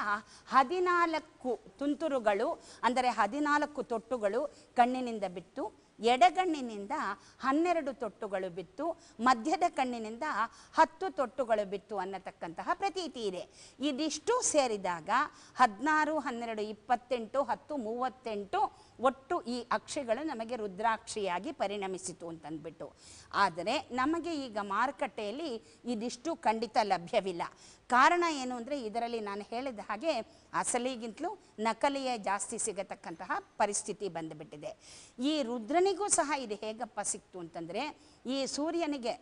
ಹದಿನಾಲ್ಕು ತುಂತುರುಗಳು ಅಂದರೆ ಹದಿನಾಲ್ಕು ತೊಟ್ಟುಗಳು ಕಣ್ಣಿನಿಂದ ಬಿತ್ತು ಎಡಗಣ್ಣಿನಿಂದ ಹನ್ನೆರಡು ತೊಟ್ಟುಗಳು ಬಿತ್ತು ಮಧ್ಯದ ಕಣ್ಣಿನಿಂದ ಹತ್ತು ತೊಟ್ಟುಗಳು ಬಿತ್ತು ಅನ್ನತಕ್ಕಂತಹ ಪ್ರತೀತಿ ಇದೆ ಇದಿಷ್ಟು ಸೇರಿದಾಗ ಹದಿನಾರು ಹನ್ನೆರಡು ಇಪ್ಪತ್ತೆಂಟು ಹತ್ತು ಮೂವತ್ತೆಂಟು ಒಟ್ಟು ಈ ಅಕ್ಷಿಗಳು ನಮಗೆ ರುದ್ರಾಕ್ಷಿಯಾಗಿ ಪರಿಣಮಿಸಿತು ಅಂತಂದ್ಬಿಟ್ಟು ಆದರೆ ನಮಗೆ ಈಗ ಮಾರುಕಟ್ಟೆಯಲ್ಲಿ ಇದಿಷ್ಟು ಖಂಡಿತ ಲಭ್ಯವಿಲ್ಲ ಕಾರಣ ಏನು ಅಂದರೆ ಇದರಲ್ಲಿ ನಾನು ಹೇಳಿದ ಹಾಗೆ ಅಸಲಿಗಿಂತಲೂ ನಕಲಿಯೇ ಜಾಸ್ತಿ ಸಿಗತಕ್ಕಂತಹ ಪರಿಸ್ಥಿತಿ ಬಂದುಬಿಟ್ಟಿದೆ ಈ ರುದ್ರನಿಗೂ ಸಹ ಇದು ಹೇಗಪ್ಪ ಸಿಕ್ತು ಅಂತಂದರೆ ಈ ಸೂರ್ಯನಿಗೆ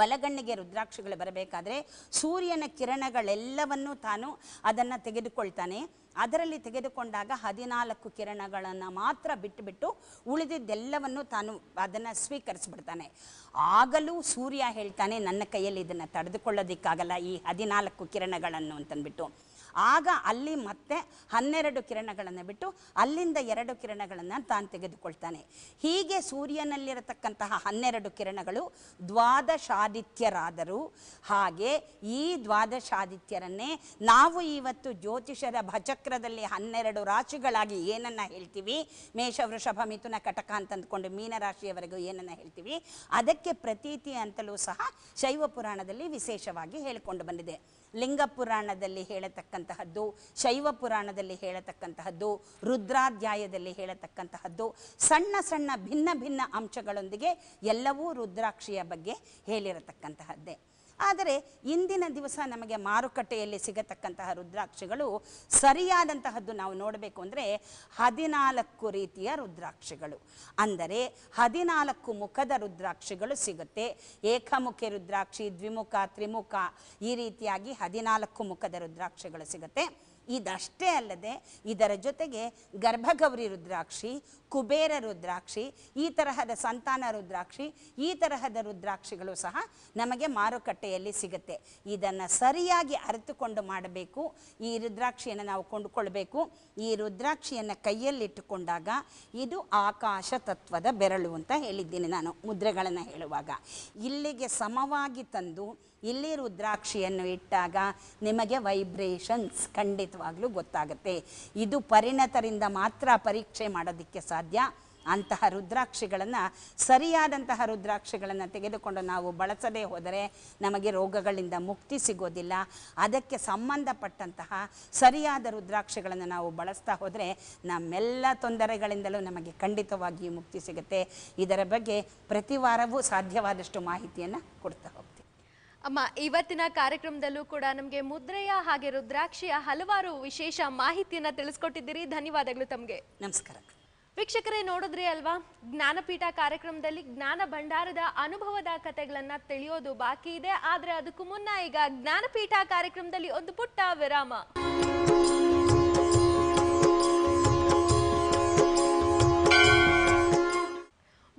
ಬಲಗಣ್ಣಿಗೆ ರುದ್ರಾಕ್ಷಿಗಳು ಬರಬೇಕಾದ್ರೆ ಸೂರ್ಯನ ಕಿರಣಗಳೆಲ್ಲವನ್ನೂ ತಾನು ಅದನ್ನು ತೆಗೆದುಕೊಳ್ತಾನೆ ಅದರಲ್ಲಿ ತೆಗೆದುಕೊಂಡಾಗ ಹದಿನಾಲ್ಕು ಕಿರಣಗಳನ್ನು ಮಾತ್ರ ಬಿಟ್ಟುಬಿಟ್ಟು ಉಳಿದಿದ್ದೆಲ್ಲವನ್ನು ತಾನು ಅದನ್ನು ಸ್ವೀಕರಿಸ್ಬಿಡ್ತಾನೆ ಆಗಲೂ ಸೂರ್ಯ ಹೇಳ್ತಾನೆ ನನ್ನ ಕೈಯಲ್ಲಿ ಇದನ್ನು ತಡೆದುಕೊಳ್ಳೋದಿಕ್ಕಾಗಲ್ಲ ಈ ಹದಿನಾಲ್ಕು ಕಿರಣಗಳನ್ನು ಅಂತಂದ್ಬಿಟ್ಟು ಆಗ ಅಲ್ಲಿ ಮತ್ತೆ ಹನ್ನೆರಡು ಕಿರಣಗಳನ್ನು ಬಿಟ್ಟು ಅಲ್ಲಿಂದ ಎರಡು ಕಿರಣಗಳನ್ನು ತಾನು ತೆಗೆದುಕೊಳ್ತಾನೆ ಹೀಗೆ ಸೂರ್ಯನಲ್ಲಿರತಕ್ಕಂತಹ ಹನ್ನೆರಡು ಕಿರಣಗಳು ದ್ವಾದಶಾದಿತ್ಯರಾದರು ಹಾಗೆ ಈ ದ್ವಾದಶಾದಿತ್ಯರನ್ನೇ ನಾವು ಇವತ್ತು ಜ್ಯೋತಿಷರ ಭಚಕ್ರದಲ್ಲಿ ಹನ್ನೆರಡು ರಾಶಿಗಳಾಗಿ ಏನನ್ನು ಹೇಳ್ತೀವಿ ಮೇಷ ವೃಷಭ ಮಿಥುನ ಕಟಕ ಅಂತಂದುಕೊಂಡು ಮೀನರಾಶಿಯವರೆಗೂ ಏನನ್ನು ಹೇಳ್ತೀವಿ ಅದಕ್ಕೆ ಪ್ರತೀತಿ ಅಂತಲೂ ಸಹ ಶೈವ ಪುರಾಣದಲ್ಲಿ ವಿಶೇಷವಾಗಿ ಹೇಳಿಕೊಂಡು ಬಂದಿದೆ ಲಿಂಗ ಪುರಾಣದಲ್ಲಿ ಹೇಳತಕ್ಕಂತಹದ್ದು ಶೈವ ಪುರಾಣದಲ್ಲಿ ಹೇಳತಕ್ಕಂತಹದ್ದು ರುದ್ರಾಧ್ಯಾಯದಲ್ಲಿ ಹೇಳತಕ್ಕಂತಹದ್ದು ಸಣ್ಣ ಸಣ್ಣ ಭಿನ್ನ ಭಿನ್ನ ಅಂಶಗಳೊಂದಿಗೆ ಎಲ್ಲವೂ ರುದ್ರಾಕ್ಷಿಯ ಬಗ್ಗೆ ಹೇಳಿರತಕ್ಕಂತಹದ್ದೇ ಆದರೆ ಇಂದಿನ ದಿವಸ ನಮಗೆ ಮಾರುಕಟ್ಟೆಯಲ್ಲಿ ಸಿಗತಕ್ಕಂತಹ ರುದ್ರಾಕ್ಷಿಗಳು ಸರಿಯಾದಂತಹದ್ದು ನಾವು ನೋಡಬೇಕು ಅಂದರೆ ಹದಿನಾಲ್ಕು ರೀತಿಯ ರುದ್ರಾಕ್ಷಿಗಳು ಅಂದರೆ ಹದಿನಾಲ್ಕು ಮುಖದ ರುದ್ರಾಕ್ಷಿಗಳು ಸಿಗುತ್ತೆ ಏಕಮುಖಿ ರುದ್ರಾಕ್ಷಿ ದ್ವಿಮುಖ ತ್ರಿಮುಖ ಈ ರೀತಿಯಾಗಿ ಹದಿನಾಲ್ಕು ಮುಖದ ರುದ್ರಾಕ್ಷಿಗಳು ಸಿಗುತ್ತೆ ಇದಷ್ಟೇ ಅಲ್ಲದೆ ಇದರ ಜೊತೆಗೆ ಗರ್ಭಗೌರಿ ರುದ್ರಾಕ್ಷಿ ಕುಬೇರ ರುದ್ರಾಕ್ಷಿ ಈ ತರಹದ ಸಂತಾನ ರುದ್ರಾಕ್ಷಿ ಈ ತರಹದ ರುದ್ರಾಕ್ಷಿಗಳು ಸಹ ನಮಗೆ ಮಾರುಕಟ್ಟೆಯಲ್ಲಿ ಸಿಗುತ್ತೆ ಇದನ್ನು ಸರಿಯಾಗಿ ಅರಿತುಕೊಂಡು ಮಾಡಬೇಕು ಈ ರುದ್ರಾಕ್ಷಿಯನ್ನು ನಾವು ಕೊಂಡುಕೊಳ್ಬೇಕು ಈ ರುದ್ರಾಕ್ಷಿಯನ್ನು ಕೈಯಲ್ಲಿಟ್ಟುಕೊಂಡಾಗ ಇದು ಆಕಾಶ ತತ್ವದ ಬೆರಳು ಅಂತ ಹೇಳಿದ್ದೀನಿ ನಾನು ಮುದ್ರೆಗಳನ್ನು ಹೇಳುವಾಗ ಇಲ್ಲಿಗೆ ಸಮವಾಗಿ ತಂದು ಇಲ್ಲಿ ರುದ್ರಾಕ್ಷಿಯನ್ನು ಇಟ್ಟಾಗ ನಿಮಗೆ ವೈಬ್ರೇಷನ್ಸ್ ಖಂಡಿತವಾಗ್ಲೂ ಗೊತ್ತಾಗುತ್ತೆ ಇದು ಪರಿಣತರಿಂದ ಮಾತ್ರ ಪರೀಕ್ಷೆ ಮಾಡೋದಕ್ಕೆ ಸಾಧ್ಯ ಅಂತಹ ರುದ್ರಾಕ್ಷಿಗಳನ್ನು ಸರಿಯಾದಂತಹ ರುದ್ರಾಕ್ಷಿಗಳನ್ನು ತೆಗೆದುಕೊಂಡು ನಾವು ಬಳಸದೇ ಹೋದರೆ ನಮಗೆ ರೋಗಗಳಿಂದ ಮುಕ್ತಿ ಸಿಗೋದಿಲ್ಲ ಅದಕ್ಕೆ ಸಂಬಂಧಪಟ್ಟಂತಹ ಸರಿಯಾದ ರುದ್ರಾಕ್ಷಿಗಳನ್ನು ನಾವು ಬಳಸ್ತಾ ಹೋದರೆ ನಮ್ಮೆಲ್ಲ ತೊಂದರೆಗಳಿಂದಲೂ ನಮಗೆ ಖಂಡಿತವಾಗಿಯೂ ಮುಕ್ತಿ ಸಿಗುತ್ತೆ ಇದರ ಬಗ್ಗೆ ಪ್ರತಿವಾರವೂ ಸಾಧ್ಯವಾದಷ್ಟು ಮಾಹಿತಿಯನ್ನು ಕೊಡ್ತಾ ಅಮ್ಮ ಇವತ್ತಿನ ಕಾರ್ಯಕ್ರಮದಲ್ಲೂ ಕೂಡ ನಮಗೆ ಮುದ್ರೆಯ ಹಾಗೆ ರುದ್ರಾಕ್ಷಿಯ ಹಲವಾರು ವಿಶೇಷ ಮಾಹಿತಿಯನ್ನ ತಿಳಿಸ್ಕೊಟ್ಟಿದ್ದೀರಿ ಧನ್ಯವಾದಗಳು ತಮಗೆ ನಮಸ್ಕಾರ ವೀಕ್ಷಕರೇ ನೋಡಿದ್ರಿ ಅಲ್ವಾ ಜ್ಞಾನಪೀಠ ಕಾರ್ಯಕ್ರಮದಲ್ಲಿ ಜ್ಞಾನ ಭಂಡಾರದ ಅನುಭವದ ಕಥೆಗಳನ್ನ ತಿಳಿಯೋದು ಬಾಕಿ ಇದೆ ಆದ್ರೆ ಅದಕ್ಕೂ ಮುನ್ನ ಈಗ ಜ್ಞಾನಪೀಠ ಕಾರ್ಯಕ್ರಮದಲ್ಲಿ ಒಂದು ಪುಟ್ಟ ವಿರಾಮ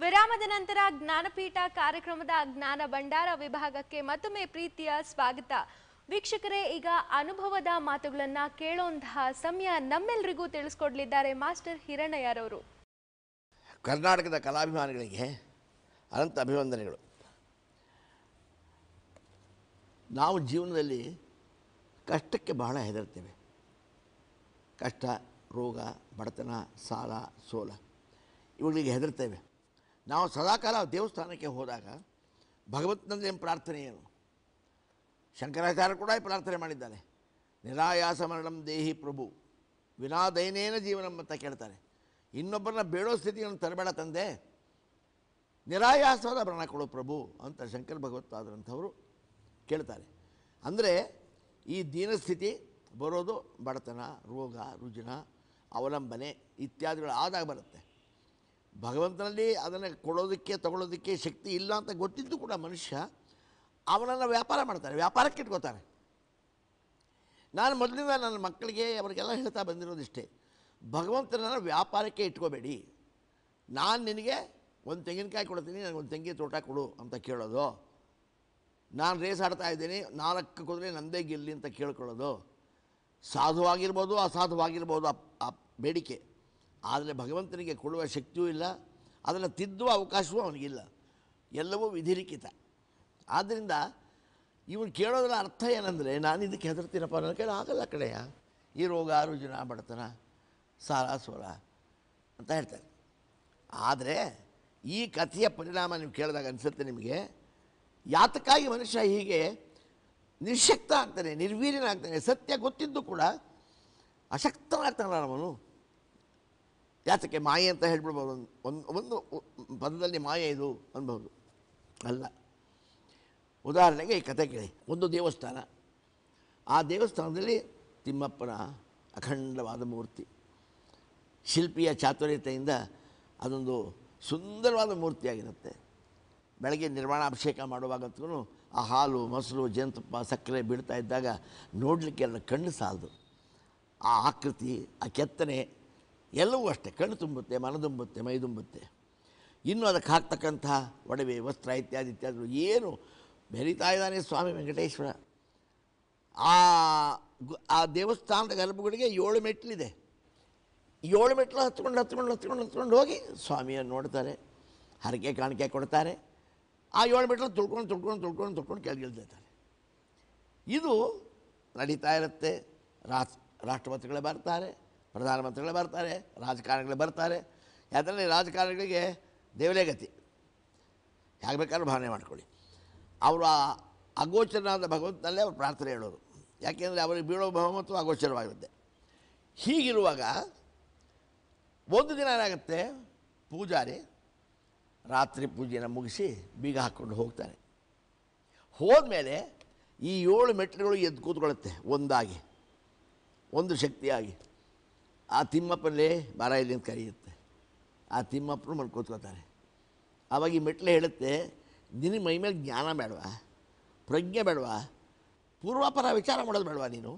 ವಿರಾಮದ ನಂತರ ಜ್ಞಾನಪೀಠ ಕಾರ್ಯಕ್ರಮದ ಜ್ಞಾನ ಭಂಡಾರ ವಿಭಾಗಕ್ಕೆ ಮತ್ತೊಮ್ಮೆ ಪ್ರೀತಿಯ ಸ್ವಾಗತ ವೀಕ್ಷಕರೇ ಈಗ ಅನುಭವದ ಮಾತುಗಳನ್ನ ಕೇಳುವಂತಹ ಸಮಯ ನಮ್ಮೆಲ್ಲರಿಗೂ ತಿಳಿಸ್ಕೊಡ್ಲಿದ್ದಾರೆ ಮಾಸ್ಟರ್ ಹಿರಣ್ಣಯ್ಯರವರು ಕರ್ನಾಟಕದ ಕಲಾಭಿಮಾನಿಗಳಿಗೆ ಅನಂತ ಅಭಿವಂದನೆಗಳು ನಾವು ಜೀವನದಲ್ಲಿ ಕಷ್ಟಕ್ಕೆ ಬಹಳ ಹೆದರ್ತೇವೆ ಕಷ್ಟ ರೋಗ ಬಡತನ ಸಾಲ ಸೋಲ ಇವುಗಳಿಗೆ ಹೆದರ್ತೇವೆ ನಾವು ಸದಾಕಾಲ ದೇವಸ್ಥಾನಕ್ಕೆ ಹೋದಾಗ ಭಗವಂತನಲ್ಲಿ ಏನು ಪ್ರಾರ್ಥನೆ ಏನು ಶಂಕರಾಚಾರ್ಯ ಕೂಡ ಪ್ರಾರ್ಥನೆ ಮಾಡಿದ್ದಾರೆ ನಿರಾಯಾಸ ಮರಣಂ ದೇಹಿ ಪ್ರಭು ವಿನಾ ದೈನೇನ ಜೀವನ ಅಂತ ಕೇಳ್ತಾರೆ ಇನ್ನೊಬ್ಬರನ್ನ ಬೇಡೋ ಸ್ಥಿತಿಯನ್ನು ತರಬೇಡ ತಂದೆ ನಿರಾಯಾಸವಾದ ಮರಣ ಕೊಡು ಪ್ರಭು ಅಂತ ಶಂಕರ ಭಗವತ್ ಆದಂಥವರು ಕೇಳ್ತಾರೆ ಅಂದರೆ ಈ ದೀನಸ್ಥಿತಿ ಬರೋದು ಬಡತನ ರೋಗ ರುಜಿನ ಅವಲಂಬನೆ ಇತ್ಯಾದಿಗಳು ಆದಾಗ ಬರುತ್ತೆ ಭಗವಂತನಲ್ಲಿ ಅದನ್ನು ಕೊಡೋದಕ್ಕೆ ತಗೊಳ್ಳೋದಕ್ಕೆ ಶಕ್ತಿ ಇಲ್ಲ ಅಂತ ಗೊತ್ತಿದ್ದು ಕೂಡ ಮನುಷ್ಯ ಅವನನ್ನು ವ್ಯಾಪಾರ ಮಾಡ್ತಾರೆ ವ್ಯಾಪಾರಕ್ಕೆ ಇಟ್ಕೋತಾರೆ ನಾನು ಮೊದಲಿಂದ ನನ್ನ ಮಕ್ಕಳಿಗೆ ಅವರಿಗೆಲ್ಲ ಹೇಳ್ತಾ ಬಂದಿರೋದಿಷ್ಟೇ ಭಗವಂತನನ್ನು ವ್ಯಾಪಾರಕ್ಕೆ ಇಟ್ಕೋಬೇಡಿ ನಾನು ನಿನಗೆ ಒಂದು ತೆಂಗಿನಕಾಯಿ ಕೊಡ್ತೀನಿ ನನಗೆ ಒಂದು ತೆಂಗಿನ ತೋಟ ಕೊಡು ಅಂತ ಕೇಳೋದು ನಾನು ರೇಸ್ ಆಡ್ತಾ ಇದ್ದೀನಿ ನಾಲ್ಕು ಕುದುರೆ ನಂದೇ ಗೆಲ್ಲಿ ಅಂತ ಕೇಳ್ಕೊಳ್ಳೋದು ಸಾಧುವಾಗಿರ್ಬೋದು ಅಸಾಧುವಾಗಿರ್ಬೋದು ಆ ಬೇಡಿಕೆ ಆದರೆ ಭಗವಂತನಿಗೆ ಕೊಡುವ ಶಕ್ತಿಯೂ ಇಲ್ಲ ಅದನ್ನು ತಿದ್ದುವ ಅವಕಾಶವೂ ಅವನಿಗಿಲ್ಲ ಎಲ್ಲವೂ ವಿಧಿರಿಕಿತ ಆದ್ದರಿಂದ ಇವನು ಕೇಳೋದರ ಅರ್ಥ ಏನಂದರೆ ನಾನು ಇದಕ್ಕೆ ಹೆದರ್ತೀನಪ್ಪ ನನ್ನ ಕೈಲಿ ಆಗಲ್ಲ ಕಡೆಯ ಈ ರೋಗ ರುಜಿನ ಬಡತನ ಸಾಲ ಸೋಲ ಅಂತ ಹೇಳ್ತಾರೆ ಆದರೆ ಈ ಕಥೆಯ ಪರಿಣಾಮ ನೀವು ಕೇಳಿದಾಗ ಅನಿಸುತ್ತೆ ನಿಮಗೆ ಯಾತಕ್ಕಾಗಿ ಮನುಷ್ಯ ಹೀಗೆ ನಿಶಕ್ತ ಆಗ್ತಾನೆ ನಿರ್ವೀರ್ಯನಾಗ್ತಾನೆ ಸತ್ಯ ಗೊತ್ತಿದ್ದು ಕೂಡ ಅಶಕ್ತನಾಗ್ತಾನಲ್ಲ ಅವನು ಯಾತಕ್ಕೆ ಮಾಯೆ ಅಂತ ಹೇಳ್ಬಿಡ್ಬೋದು ಒಂದು ಒಂದು ಪದದಲ್ಲಿ ಮಾಯೆ ಇದು ಅನ್ಬೋದು ಅಲ್ಲ ಉದಾಹರಣೆಗೆ ಈ ಕತೆ ಕೇಳಿ ಒಂದು ದೇವಸ್ಥಾನ ಆ ದೇವಸ್ಥಾನದಲ್ಲಿ ತಿಮ್ಮಪ್ಪನ ಅಖಂಡವಾದ ಮೂರ್ತಿ ಶಿಲ್ಪಿಯ ಚಾತುರ್ಯತೆಯಿಂದ ಅದೊಂದು ಸುಂದರವಾದ ಮೂರ್ತಿಯಾಗಿರುತ್ತೆ ಬೆಳಗ್ಗೆ ನಿರ್ಮಾಣಾಭಿಷೇಕ ಮಾಡುವಾಗತ್ತೂ ಆ ಹಾಲು ಮೊಸರು ಜೇನುತುಪ್ಪ ಸಕ್ಕರೆ ಬೀಳ್ತಾ ಇದ್ದಾಗ ನೋಡಲಿಕ್ಕೆ ಎಲ್ಲ ಕಣ್ಣು ಸಾಲದು ಆ ಆಕೃತಿ ಆ ಕೆತ್ತನೆ ಎಲ್ಲವೂ ಅಷ್ಟೇ ಕಣ್ಣು ತುಂಬುತ್ತೆ ಮನದುಂಬುತ್ತೆ ತುಂಬುತ್ತೆ ಮೈ ಇನ್ನು ಅದಕ್ಕೆ ಹಾಕ್ತಕ್ಕಂತಹ ಒಡವೆ ವಸ್ತ್ರ ಇತ್ಯಾದಿ ಇತ್ಯಾದಿಗಳು ಏನು ಬೆರಿತಾ ಇದ್ದಾನೆ ಸ್ವಾಮಿ ವೆಂಕಟೇಶ್ವರ ಆ ಆ ದೇವಸ್ಥಾನದ ಗರ್ಭಗುಡಿಗೆ ಏಳು ಮೆಟ್ಲಿದೆ ಏಳು ಮೆಟ್ಲು ಹತ್ಕೊಂಡು ಹತ್ಕೊಂಡು ಹತ್ಕೊಂಡು ಹತ್ಕೊಂಡು ಹೋಗಿ ಸ್ವಾಮಿಯನ್ನು ನೋಡ್ತಾರೆ ಹರಕೆ ಕಾಣಿಕೆ ಕೊಡ್ತಾರೆ ಆ ಏಳು ಮೆಟ್ಲು ತುಳ್ಕೊಂಡು ತುಳ್ಕೊಂಡು ತುಳ್ಕೊಂಡು ತುಳ್ಕೊಂಡು ಕೆಳಗಿಳ್ದಿರ್ತಾರೆ ಇದು ನಡೀತಾ ಇರುತ್ತೆ ರಾಷ್ಟ್ರಪತಿಗಳೇ ಬರ್ತಾರೆ ಪ್ರಧಾನಮಂತ್ರಿಗಳು ಬರ್ತಾರೆ ರಾಜಕಾರಣಿಗಳು ಬರ್ತಾರೆ ಯಾಕಂದರೆ ರಾಜಕಾರಣಿಗಳಿಗೆ ಗತಿ ಯಾಕೆ ಬೇಕಾದ್ರೂ ಭಾವನೆ ಮಾಡ್ಕೊಳ್ಳಿ ಅವರು ಆ ಅಗೋಚರನಾದ ಭಗವಂತನಲ್ಲೇ ಅವರು ಪ್ರಾರ್ಥನೆ ಹೇಳೋರು ಯಾಕೆಂದರೆ ಅವರಿಗೆ ಬೀಳೋ ಮತ್ತು ಅಗೋಚರವಾಗುತ್ತೆ ಹೀಗಿರುವಾಗ ಒಂದು ದಿನ ಏನಾಗುತ್ತೆ ಪೂಜಾರಿ ರಾತ್ರಿ ಪೂಜೆನ ಮುಗಿಸಿ ಬೀಗ ಹಾಕ್ಕೊಂಡು ಹೋದ ಮೇಲೆ ಈ ಏಳು ಮೆಟ್ಲುಗಳು ಎದ್ದು ಕೂತ್ಕೊಳ್ಳುತ್ತೆ ಒಂದಾಗಿ ಒಂದು ಶಕ್ತಿಯಾಗಿ ಆ ತಿಮ್ಮಪ್ಪನಲ್ಲೇ ಬಾರ ಇಲ್ಲಿ ಅಂತ ಕರೆಯುತ್ತೆ ಆ ತಿಮ್ಮಪ್ಪನು ಮಲ್ ಆವಾಗ ಈ ಮೆಟ್ಲೆ ಹೇಳುತ್ತೆ ನಿನ್ನ ಮೈ ಮೇಲೆ ಜ್ಞಾನ ಬೇಡವಾ ಪ್ರಜ್ಞೆ ಬೇಡವಾ ಪೂರ್ವಾಪರ ವಿಚಾರ ಮಾಡೋದು ಬೇಡವಾ ನೀನು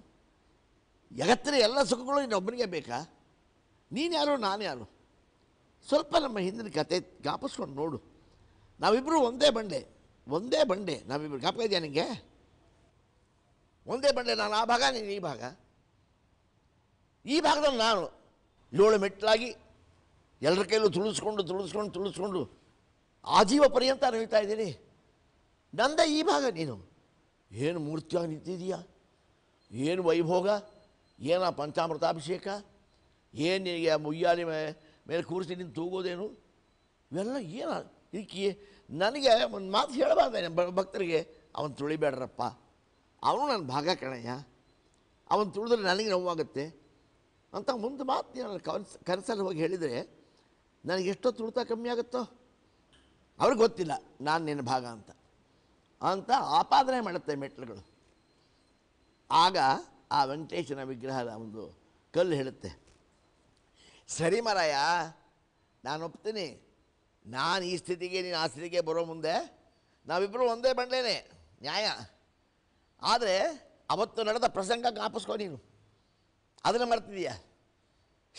ಜಗತ್ತಿನ ಎಲ್ಲ ಸುಖಗಳು ಇನ್ನೊಬ್ಬನಿಗೆ ಬೇಕಾ ನೀನು ಯಾರು ನಾನು ಯಾರು ಸ್ವಲ್ಪ ನಮ್ಮ ಹಿಂದಿನ ಕತೆ ಜ್ಞಾಪಿಸ್ಕೊಂಡು ನೋಡು ನಾವಿಬ್ಬರು ಒಂದೇ ಬಂಡೆ ಒಂದೇ ಬಂಡೆ ನಾವಿಬ್ಬರು ಜ್ಞಾಪಕ ಇದೆಯಾ ನಿನಗೆ ಒಂದೇ ಬಂಡೆ ನಾನು ಆ ಭಾಗ ನೀನು ಈ ಭಾಗ ಈ ಭಾಗದಲ್ಲಿ ನಾನು ಏಳು ಮೆಟ್ಟಲಾಗಿ ಎಲ್ಲರ ಕೈಲೂ ತುಳಿಸ್ಕೊಂಡು ತುಳಿಸ್ಕೊಂಡು ತುಳಿಸ್ಕೊಂಡು ಆಜೀವ ಪರ್ಯಂತ ನಡೀತಾ ಇದ್ದೀನಿ ನಂದ ಈ ಭಾಗ ನೀನು ಏನು ಮೂರ್ತಿಯಾಗಿ ನಿಂತಿದೆಯಾ ಏನು ವೈಭೋಗ ಏನ ಪಂಚಾಮೃತಾಭಿಷೇಕ ಏನು ನಿನಗೆ ಮುಯ್ಯಾಲಿ ಮೇಲೆ ಕೂರಿಸಿ ನಿನ್ನ ತೂಗೋದೇನು ಇವೆಲ್ಲ ಏನು ಇದಕ್ಕೆ ನನಗೆ ಒಂದು ಮಾತು ಹೇಳಬಾರ್ದೆ ಭಕ್ತರಿಗೆ ಅವನು ತುಳಿಬೇಡ್ರಪ್ಪ ಅವನು ನನ್ನ ಭಾಗ ಕಣಯ್ಯ ಅವನು ತುಳಿದ್ರೆ ನನಗೆ ನೋವಾಗುತ್ತೆ ಅಂತ ಮುಂದೆ ಮಾತು ನಾನು ಕನ್ಸ್ ಕನಸಲ್ಲಿ ಹೋಗಿ ಹೇಳಿದರೆ ನನಗೆ ಎಷ್ಟೋ ತುಳಿತ ಕಮ್ಮಿ ಆಗುತ್ತೋ ಅವ್ರಿಗೆ ಗೊತ್ತಿಲ್ಲ ನಾನು ನಿನ್ನ ಭಾಗ ಅಂತ ಅಂತ ಆಪಾದನೆ ಮಾಡುತ್ತೆ ಮೆಟ್ಲುಗಳು ಆಗ ಆ ವೆಂಕಟೇಶನ ವಿಗ್ರಹದ ಒಂದು ಕಲ್ಲು ಹೇಳುತ್ತೆ ಸರಿ ಮರಾಯ ನಾನು ಒಪ್ತೀನಿ ನಾನು ಈ ಸ್ಥಿತಿಗೆ ನೀನು ಆ ಸ್ಥಿತಿಗೆ ಬರೋ ಮುಂದೆ ನಾವಿಬ್ಬರು ಒಂದೇ ಬಂಡೇನೆ ನ್ಯಾಯ ಆದರೆ ಅವತ್ತು ನಡೆದ ಪ್ರಸಂಗ ಜ್ಞಾಪಿಸ್ಕೊ ನೀನು ಅದನ್ನು ಮರ್ತಿದೀಯ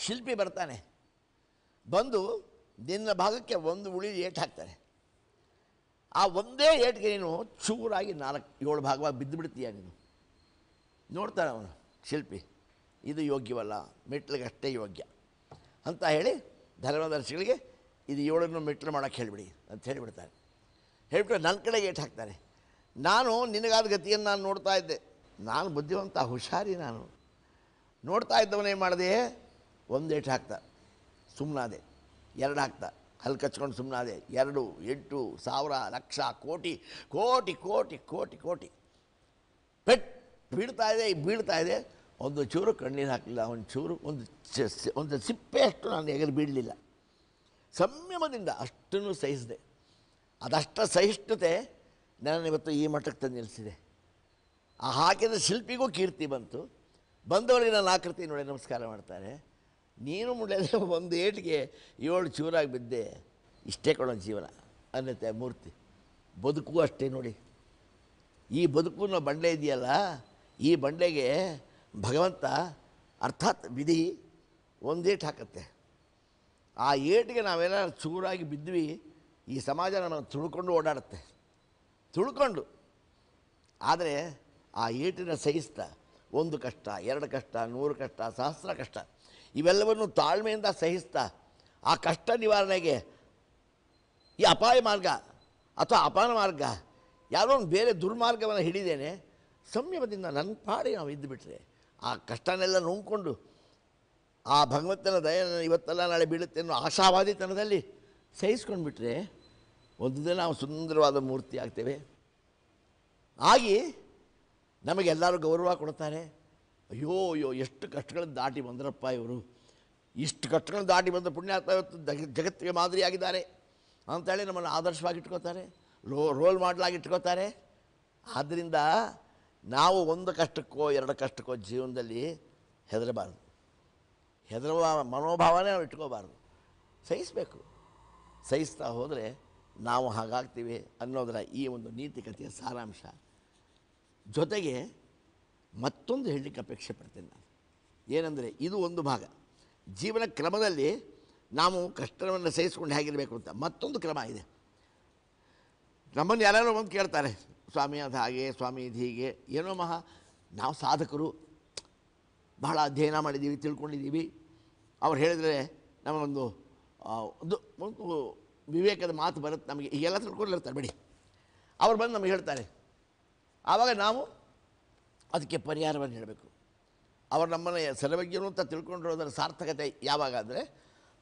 ಶಿಲ್ಪಿ ಬರ್ತಾನೆ ಬಂದು ನಿನ್ನ ಭಾಗಕ್ಕೆ ಒಂದು ಉಳಿ ಏಟು ಹಾಕ್ತಾರೆ ಆ ಒಂದೇ ಏಟ್ಗೆ ನೀನು ಚೂರಾಗಿ ನಾಲ್ಕು ಏಳು ಭಾಗವಾಗಿ ಬಿದ್ದು ಬಿಡ್ತೀಯ ನೀನು ನೋಡ್ತಾನೆ ಅವನು ಶಿಲ್ಪಿ ಇದು ಯೋಗ್ಯವಲ್ಲ ಮೆಟ್ಲಿಗಷ್ಟೇ ಯೋಗ್ಯ ಅಂತ ಹೇಳಿ ಧರ್ಮದರ್ಶಿಗಳಿಗೆ ಇದು ಏಳನ್ನು ಮೆಟ್ಲು ಮಾಡೋಕ್ಕೆ ಹೇಳಿಬಿಡಿ ಅಂತ ಹೇಳಿಬಿಡ್ತಾರೆ ಹೇಳ್ಬಿಟ್ಟು ನನ್ನ ಕಡೆಗೆ ಏಟು ಹಾಕ್ತಾರೆ ನಾನು ನಿನಗಾದ ಗತಿಯನ್ನು ನಾನು ನೋಡ್ತಾ ಇದ್ದೆ ನಾನು ಬುದ್ಧಿವಂತ ಹುಷಾರಿ ನಾನು ನೋಡ್ತಾ ಇದ್ದವನೇ ಮಾಡಿದೆ ಒಂದೇಟು ಹಾಕ್ತ ಸುಮ್ಮನಾದೆ ಎರಡು ಹಾಕ್ತ ಅಲ್ಲಿ ಕಚ್ಕೊಂಡು ಸುಮ್ಮನಾದೆ ಎರಡು ಎಂಟು ಸಾವಿರ ಲಕ್ಷ ಕೋಟಿ ಕೋಟಿ ಕೋಟಿ ಕೋಟಿ ಕೋಟಿ ಪೆಟ್ ಬೀಳ್ತಾ ಇದೆ ಬೀಳ್ತಾ ಇದೆ ಒಂದು ಚೂರು ಕಣ್ಣೀರು ಹಾಕಲಿಲ್ಲ ಒಂದು ಚೂರು ಒಂದು ಒಂದು ಸಿಪ್ಪೆ ಅಷ್ಟು ನಾನು ಎಗರು ಬೀಳಲಿಲ್ಲ ಸಂಯಮದಿಂದ ಅಷ್ಟನ್ನು ಸಹಿಸಿದೆ ಅದಷ್ಟ ಸಹಿಷ್ಣುತೆ ನನ್ನ ಇವತ್ತು ಈ ಮಟ್ಟಕ್ಕೆ ತಂದು ನಿಲ್ಲಿಸಿದೆ ಆ ಹಾಕಿದ ಶಿಲ್ಪಿಗೂ ಕೀರ್ತಿ ಬಂತು ಬಂದವಳಿಗೆ ನಾನು ಆಕೃತಿ ನೋಡಿ ನಮಸ್ಕಾರ ಮಾಡ್ತಾರೆ ನೀನು ಮುಳ್ಳೆಲ್ಲ ಒಂದು ಏಟಿಗೆ ಏಳು ಚೂರಾಗಿ ಬಿದ್ದೆ ಇಷ್ಟೇ ಕೊಡೋ ಜೀವನ ಅನ್ನತ್ತೆ ಮೂರ್ತಿ ಬದುಕು ಅಷ್ಟೇ ನೋಡಿ ಈ ಬದುಕು ನಾವು ಬಂಡೆ ಇದೆಯಲ್ಲ ಈ ಬಂಡೆಗೆ ಭಗವಂತ ಅರ್ಥಾತ್ ವಿಧಿ ಒಂದೇಟು ಹಾಕತ್ತೆ ಆ ಏಟಿಗೆ ನಾವೆಲ್ಲ ಚೂರಾಗಿ ಬಿದ್ವಿ ಈ ಸಮಾಜ ನಮ್ಮನ್ನು ತುಳ್ಕೊಂಡು ಓಡಾಡುತ್ತೆ ತುಳ್ಕೊಂಡು ಆದರೆ ಆ ಏಟಿನ ಸಹಿಸ್ತಾ ಒಂದು ಕಷ್ಟ ಎರಡು ಕಷ್ಟ ನೂರು ಕಷ್ಟ ಸಹಸ್ರ ಕಷ್ಟ ಇವೆಲ್ಲವನ್ನು ತಾಳ್ಮೆಯಿಂದ ಸಹಿಸ್ತಾ ಆ ಕಷ್ಟ ನಿವಾರಣೆಗೆ ಈ ಅಪಾಯ ಮಾರ್ಗ ಅಥವಾ ಅಪಾನ ಮಾರ್ಗ ಯಾರೋ ಒಂದು ಬೇರೆ ದುರ್ಮಾರ್ಗವನ್ನು ಹಿಡಿದೇನೆ ಸಂಯಮದಿಂದ ನನ್ನ ಪಾಡಿ ನಾವು ಇದ್ದುಬಿಟ್ರೆ ಆ ಕಷ್ಟನೆಲ್ಲ ನುಂಗ್ಕೊಂಡು ಆ ಭಗವಂತನ ದಯ ಇವತ್ತೆಲ್ಲ ನಾಳೆ ಬೀಳುತ್ತೆ ಅನ್ನೋ ಆಶಾವಾದಿತನದಲ್ಲಿ ಬಿಟ್ಟರೆ ಒಂದು ದಿನ ನಾವು ಸುಂದರವಾದ ಮೂರ್ತಿ ಆಗ್ತೇವೆ ಆಗಿ ನಮಗೆಲ್ಲರೂ ಗೌರವ ಕೊಡ್ತಾರೆ ಅಯ್ಯೋ ಅಯ್ಯೋ ಎಷ್ಟು ಕಷ್ಟಗಳನ್ನು ದಾಟಿ ಬಂದ್ರಪ್ಪ ಇವರು ಇಷ್ಟು ಕಷ್ಟಗಳನ್ನು ದಾಟಿ ಬಂದ ಪುಣ್ಯ ಇವತ್ತು ಜಗತ್ತಿಗೆ ಮಾದರಿಯಾಗಿದ್ದಾರೆ ಅಂತೇಳಿ ನಮ್ಮನ್ನು ಆದರ್ಶವಾಗಿಟ್ಕೋತಾರೆ ರೋ ರೋಲ್ ಮಾಡಲಾಗಿಟ್ಕೋತಾರೆ ಆದ್ದರಿಂದ ನಾವು ಒಂದು ಕಷ್ಟಕ್ಕೋ ಎರಡು ಕಷ್ಟಕ್ಕೋ ಜೀವನದಲ್ಲಿ ಹೆದರಬಾರ್ದು ಹೆದರುವ ಮನೋಭಾವನೇ ನಾವು ಇಟ್ಕೋಬಾರ್ದು ಸಹಿಸಬೇಕು ಸಹಿಸ್ತಾ ಹೋದರೆ ನಾವು ಹಾಗಾಗ್ತೀವಿ ಅನ್ನೋದರ ಈ ಒಂದು ನೀತಿಕತೆಯ ಸಾರಾಂಶ ಜೊತೆಗೆ ಮತ್ತೊಂದು ಹೇಳಲಿಕ್ಕೆ ಅಪೇಕ್ಷೆ ಪಡ್ತೀನಿ ನಾನು ಏನಂದರೆ ಇದು ಒಂದು ಭಾಗ ಜೀವನ ಕ್ರಮದಲ್ಲಿ ನಾವು ಕಷ್ಟವನ್ನು ಸಹಿಸ್ಕೊಂಡು ಹೇಗಿರಬೇಕು ಅಂತ ಮತ್ತೊಂದು ಕ್ರಮ ಇದೆ ನಮ್ಮನ್ನು ಯಾರು ಒಂದು ಕೇಳ್ತಾರೆ ಸ್ವಾಮಿ ಅದು ಹಾಗೆ ಸ್ವಾಮಿ ಇದು ಹೀಗೆ ಏನೋ ಮಹಾ ನಾವು ಸಾಧಕರು ಬಹಳ ಅಧ್ಯಯನ ಮಾಡಿದ್ದೀವಿ ತಿಳ್ಕೊಂಡಿದ್ದೀವಿ ಅವ್ರು ಹೇಳಿದರೆ ನಮಗೊಂದು ಒಂದು ಒಂದು ವಿವೇಕದ ಮಾತು ಬರುತ್ತೆ ನಮಗೆ ಈಗೆಲ್ಲ ತಿಳ್ಕೊಂಡಿರ್ತಾರೆ ಬಿಡಿ ಅವ್ರು ಬಂದು ನಮಗೆ ಹೇಳ್ತಾರೆ ಆವಾಗ ನಾವು ಅದಕ್ಕೆ ಪರಿಹಾರವನ್ನು ಹೇಳಬೇಕು ಅವರು ನಮ್ಮನ್ನು ಸಲಭ್ಯರು ಅಂತ ತಿಳ್ಕೊಂಡಿರೋದರ ಸಾರ್ಥಕತೆ ಯಾವಾಗ ಅಂದರೆ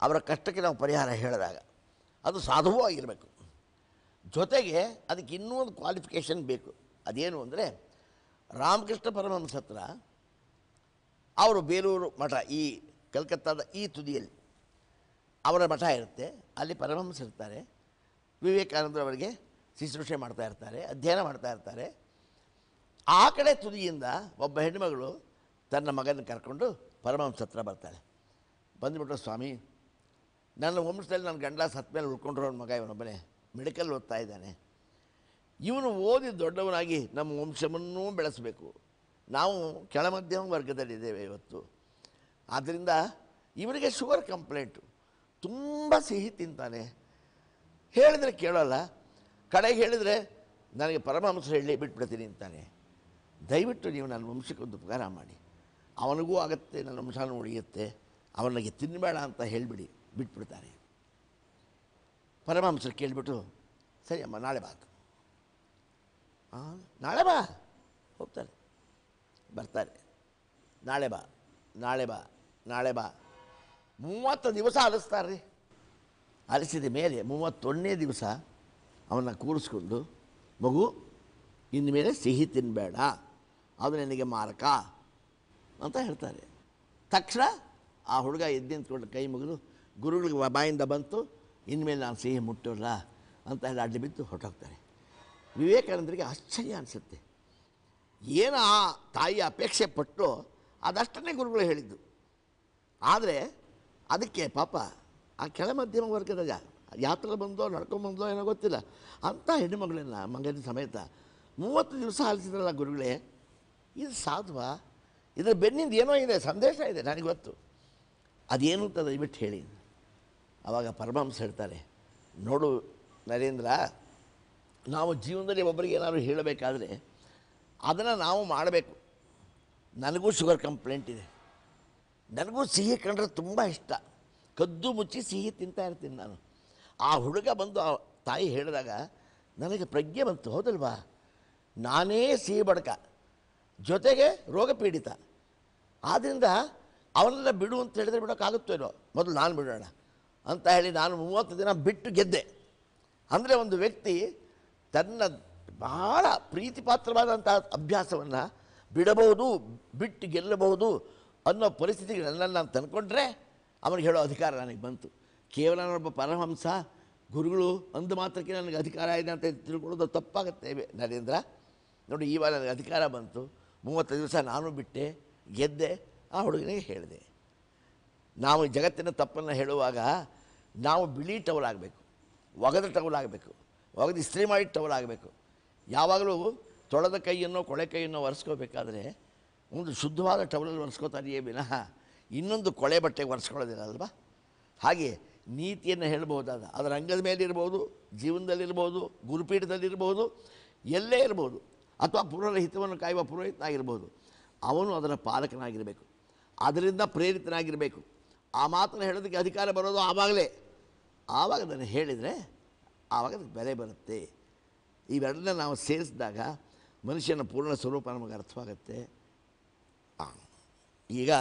ಅವರ ಕಷ್ಟಕ್ಕೆ ನಾವು ಪರಿಹಾರ ಹೇಳಿದಾಗ ಅದು ಸಾಧುವೂ ಆಗಿರಬೇಕು ಜೊತೆಗೆ ಅದಕ್ಕೆ ಇನ್ನೂ ಒಂದು ಕ್ವಾಲಿಫಿಕೇಷನ್ ಬೇಕು ಅದೇನು ಅಂದರೆ ರಾಮಕೃಷ್ಣ ಪರಮಹಂಸ ಹತ್ರ ಅವರು ಬೇಲೂರು ಮಠ ಈ ಕಲ್ಕತ್ತಾದ ಈ ತುದಿಯಲ್ಲಿ ಅವರ ಮಠ ಇರುತ್ತೆ ಅಲ್ಲಿ ಪರಮಹಂಸ ಇರ್ತಾರೆ ವಿವೇಕಾನಂದರವರಿಗೆ ಶುಶ್ರೂಷೆ ಮಾಡ್ತಾ ಇರ್ತಾರೆ ಅಧ್ಯಯನ ಮಾಡ್ತಾ ಇರ್ತಾರೆ ಆ ಕಡೆ ತುದಿಯಿಂದ ಒಬ್ಬ ಹೆಣ್ಣುಮಗಳು ತನ್ನ ಮಗನ ಕರ್ಕೊಂಡು ಪರಮಹಂಸ ಹತ್ರ ಬರ್ತಾಳೆ ಬಂದುಬಿಟ್ರೆ ಸ್ವಾಮಿ ನನ್ನ ವಂಶದಲ್ಲಿ ನನ್ನ ಗಂಡ ಸತ್ತ ಮೇಲೆ ಅವನ ಮಗ ಇವನೊಬ್ಬನೇ ಮೆಡಿಕಲ್ ಓದ್ತಾ ಇದ್ದಾನೆ ಇವನು ಓದಿ ದೊಡ್ಡವನಾಗಿ ನಮ್ಮ ವಂಶವನ್ನು ಬೆಳೆಸಬೇಕು ನಾವು ಕೆಳಮಧ್ಯಮ ವರ್ಗದಲ್ಲಿದ್ದೇವೆ ಇವತ್ತು ಆದ್ದರಿಂದ ಇವನಿಗೆ ಶುಗರ್ ಕಂಪ್ಲೇಂಟು ತುಂಬ ಸಿಹಿ ತಿಂತಾನೆ ಹೇಳಿದರೆ ಕೇಳೋಲ್ಲ ಕಡೆಗೆ ಹೇಳಿದರೆ ನನಗೆ ಪರಮಹಂಸ ಹೇಳಿ ಬಿಟ್ಬಿಡ್ತೀನಿ ಅಂತಾನೆ ದಯವಿಟ್ಟು ನೀವು ನನ್ನ ವಂಶಕ್ಕೆ ಒಂದು ಉಪಕಾರ ಮಾಡಿ ಅವನಿಗೂ ಆಗತ್ತೆ ನನ್ನ ವಂಶನೂ ಉಳಿಯುತ್ತೆ ಅವನಿಗೆ ತಿನ್ನಬೇಡ ಅಂತ ಹೇಳಿಬಿಡಿ ಬಿಟ್ಬಿಡ್ತಾರೆ ಪರಮಾಂಸರು ಕೇಳಿಬಿಟ್ಟು ಸರಿ ಅಮ್ಮ ನಾಳೆ ಬಾ ಹಾಂ ನಾಳೆ ಬಾ ಹೋಗ್ತಾರೆ ಬರ್ತಾರೆ ನಾಳೆ ಬಾ ನಾಳೆ ಬಾ ನಾಳೆ ಬಾ ಮೂವತ್ತು ದಿವಸ ಅಲಿಸ್ತಾರೆ ರೀ ಅಲಿಸಿದ ಮೇಲೆ ಮೂವತ್ತೊಂದನೇ ದಿವಸ ಅವನ್ನ ಕೂರಿಸ್ಕೊಂಡು ಮಗು ಇನ್ಮೇಲೆ ಸಿಹಿ ತಿನ್ನಬೇಡ ಅದು ನಿನಗೆ ಮಾರಕ ಅಂತ ಹೇಳ್ತಾರೆ ತಕ್ಷಣ ಆ ಹುಡುಗ ಎದ್ದು ಕೈ ಮುಗಿದು ಗುರುಗಳಿಗೆ ಬಾಯಿಂದ ಬಂತು ಇನ್ಮೇಲೆ ನಾನು ಸಿಹಿ ಮುಟ್ಟೋಲ್ಲ ಅಂತ ಹೇಳಿ ಅಡ್ಡಿ ಬಿದ್ದು ಹೊರಟೋಗ್ತಾರೆ ವಿವೇಕಾನಂದರಿಗೆ ಆಶ್ಚರ್ಯ ಅನಿಸುತ್ತೆ ಏನು ಆ ತಾಯಿ ಅಪೇಕ್ಷೆ ಪಟ್ಟು ಅದಷ್ಟನ್ನೇ ಗುರುಗಳು ಹೇಳಿದ್ದು ಆದರೆ ಅದಕ್ಕೆ ಪಾಪ ಆ ಕೆಳ ಮಧ್ಯಮ ವರ್ಗದ ಯಾತ್ರೆ ಬಂದೋ ನಡ್ಕೊಂಡ್ಬಂದೋ ಏನೋ ಗೊತ್ತಿಲ್ಲ ಅಂಥ ಹೆಣ್ಣು ಮಗಳನ್ನ ಮಗನ ಸಮೇತ ಮೂವತ್ತು ದಿವಸ ಆಲಿಸಿದ್ರಲ್ಲ ಗುರುಗಳೇ ಇದು ಸಾಧುವ ಇದರ ಬೆನ್ನಿಂದ ಏನೋ ಇದೆ ಸಂದೇಶ ಇದೆ ನನಗೆ ಗೊತ್ತು ಅದೇನು ಅಂತ ದಯವಿಟ್ಟು ಹೇಳಿ ಆವಾಗ ಪರಮಹಂಸ ಹೇಳ್ತಾರೆ ನೋಡು ನರೇಂದ್ರ ನಾವು ಜೀವನದಲ್ಲಿ ಒಬ್ಬರಿಗೆ ಏನಾದರೂ ಹೇಳಬೇಕಾದ್ರೆ ಅದನ್ನು ನಾವು ಮಾಡಬೇಕು ನನಗೂ ಶುಗರ್ ಕಂಪ್ಲೇಂಟ್ ಇದೆ ನನಗೂ ಸಿಹಿ ಕಂಡ್ರೆ ತುಂಬ ಇಷ್ಟ ಕದ್ದು ಮುಚ್ಚಿ ಸಿಹಿ ತಿಂತಾ ಇರ್ತೀನಿ ನಾನು ಆ ಹುಡುಗ ಬಂದು ಆ ತಾಯಿ ಹೇಳಿದಾಗ ನನಗೆ ಪ್ರಜ್ಞೆ ಬಂತು ಹೌದಲ್ವಾ ನಾನೇ ಸಿಹಿ ಬಡ್ಕ ಜೊತೆಗೆ ರೋಗ ಪೀಡಿತ ಆದ್ದರಿಂದ ಅವರೆಲ್ಲ ಬಿಡು ಅಂತ ಹೇಳಿದ್ರೆ ಬಿಡೋಕ್ಕಾಗುತ್ತೇನೋ ಮೊದಲು ನಾನು ಬಿಡೋಣ ಅಂತ ಹೇಳಿ ನಾನು ಮೂವತ್ತು ದಿನ ಬಿಟ್ಟು ಗೆದ್ದೆ ಅಂದರೆ ಒಂದು ವ್ಯಕ್ತಿ ತನ್ನ ಬಹಳ ಪ್ರೀತಿಪಾತ್ರವಾದಂಥ ಅಭ್ಯಾಸವನ್ನು ಬಿಡಬಹುದು ಬಿಟ್ಟು ಗೆಲ್ಲಬಹುದು ಅನ್ನೋ ಪರಿಸ್ಥಿತಿಗೆ ನನ್ನನ್ನು ನಾನು ತಂದ್ಕೊಂಡ್ರೆ ಅವನಿಗೆ ಹೇಳೋ ಅಧಿಕಾರ ನನಗೆ ಬಂತು ಕೇವಲ ನಾನೊಬ್ಬ ಪರಮಹಂಸ ಗುರುಗಳು ಅಂದು ಮಾತ್ರಕ್ಕೆ ನನಗೆ ಅಧಿಕಾರ ಇದೆ ಅಂತ ತಿಳ್ಕೊಳ್ಳೋದು ತಪ್ಪಾಗುತ್ತೆ ನರೇಂದ್ರ ನೋಡಿ ಇವಾಗ ನನಗೆ ಅಧಿಕಾರ ಬಂತು ಮೂವತ್ತು ದಿವಸ ನಾನು ಬಿಟ್ಟೆ ಗೆದ್ದೆ ಆ ಹುಡುಗನಿಗೆ ಹೇಳಿದೆ ನಾವು ಜಗತ್ತಿನ ತಪ್ಪನ್ನು ಹೇಳುವಾಗ ನಾವು ಬಿಳಿ ಟವಲ್ ಆಗಬೇಕು ಒಗದ ಟವಲ್ ಆಗಬೇಕು ಒಗದು ಇಸ್ತ್ರಿ ಮಾಡಿ ಟವಲ್ ಆಗಬೇಕು ಯಾವಾಗಲೂ ತೊಳೆದ ಕೈಯನ್ನು ಕೊಳೆ ಕೈಯನ್ನೋ ಒರೆಸ್ಕೋಬೇಕಾದ್ರೆ ಒಂದು ಶುದ್ಧವಾದ ಟವಲಲ್ಲಿ ಒರೆಸ್ಕೋತಾರೆಯೇ ವಿನಃ ಇನ್ನೊಂದು ಕೊಳೆ ಬಟ್ಟೆಗೆ ಒರೆಸ್ಕೊಳ್ಳೋದಿಲ್ಲ ಅಲ್ವಾ ಹಾಗೆ ನೀತಿಯನ್ನು ಹೇಳ್ಬೋದಾದ ಅದರ ಅಂಗದ ಮೇಲಿರ್ಬೋದು ಜೀವನದಲ್ಲಿರ್ಬೋದು ಗುರುಪೀಠದಲ್ಲಿರ್ಬೋದು ಎಲ್ಲೇ ಇರ್ಬೋದು ಅಥವಾ ಹಿತವನ್ನು ಕಾಯುವ ಆಗಿರ್ಬೋದು ಅವನು ಅದರ ಪಾಲಕನಾಗಿರಬೇಕು ಅದರಿಂದ ಪ್ರೇರಿತನಾಗಿರಬೇಕು ಆ ಮಾತನ್ನು ಹೇಳೋದಕ್ಕೆ ಅಧಿಕಾರ ಬರೋದು ಆವಾಗಲೇ ಆವಾಗ ಅದನ್ನು ಹೇಳಿದರೆ ಆವಾಗ ಅದಕ್ಕೆ ಬೆಲೆ ಬರುತ್ತೆ ಇವೆರಡನ್ನ ನಾವು ಸೇರಿಸಿದಾಗ ಮನುಷ್ಯನ ಪೂರ್ಣ ಸ್ವರೂಪ ನಮಗೆ ಅರ್ಥವಾಗುತ್ತೆ ಈಗ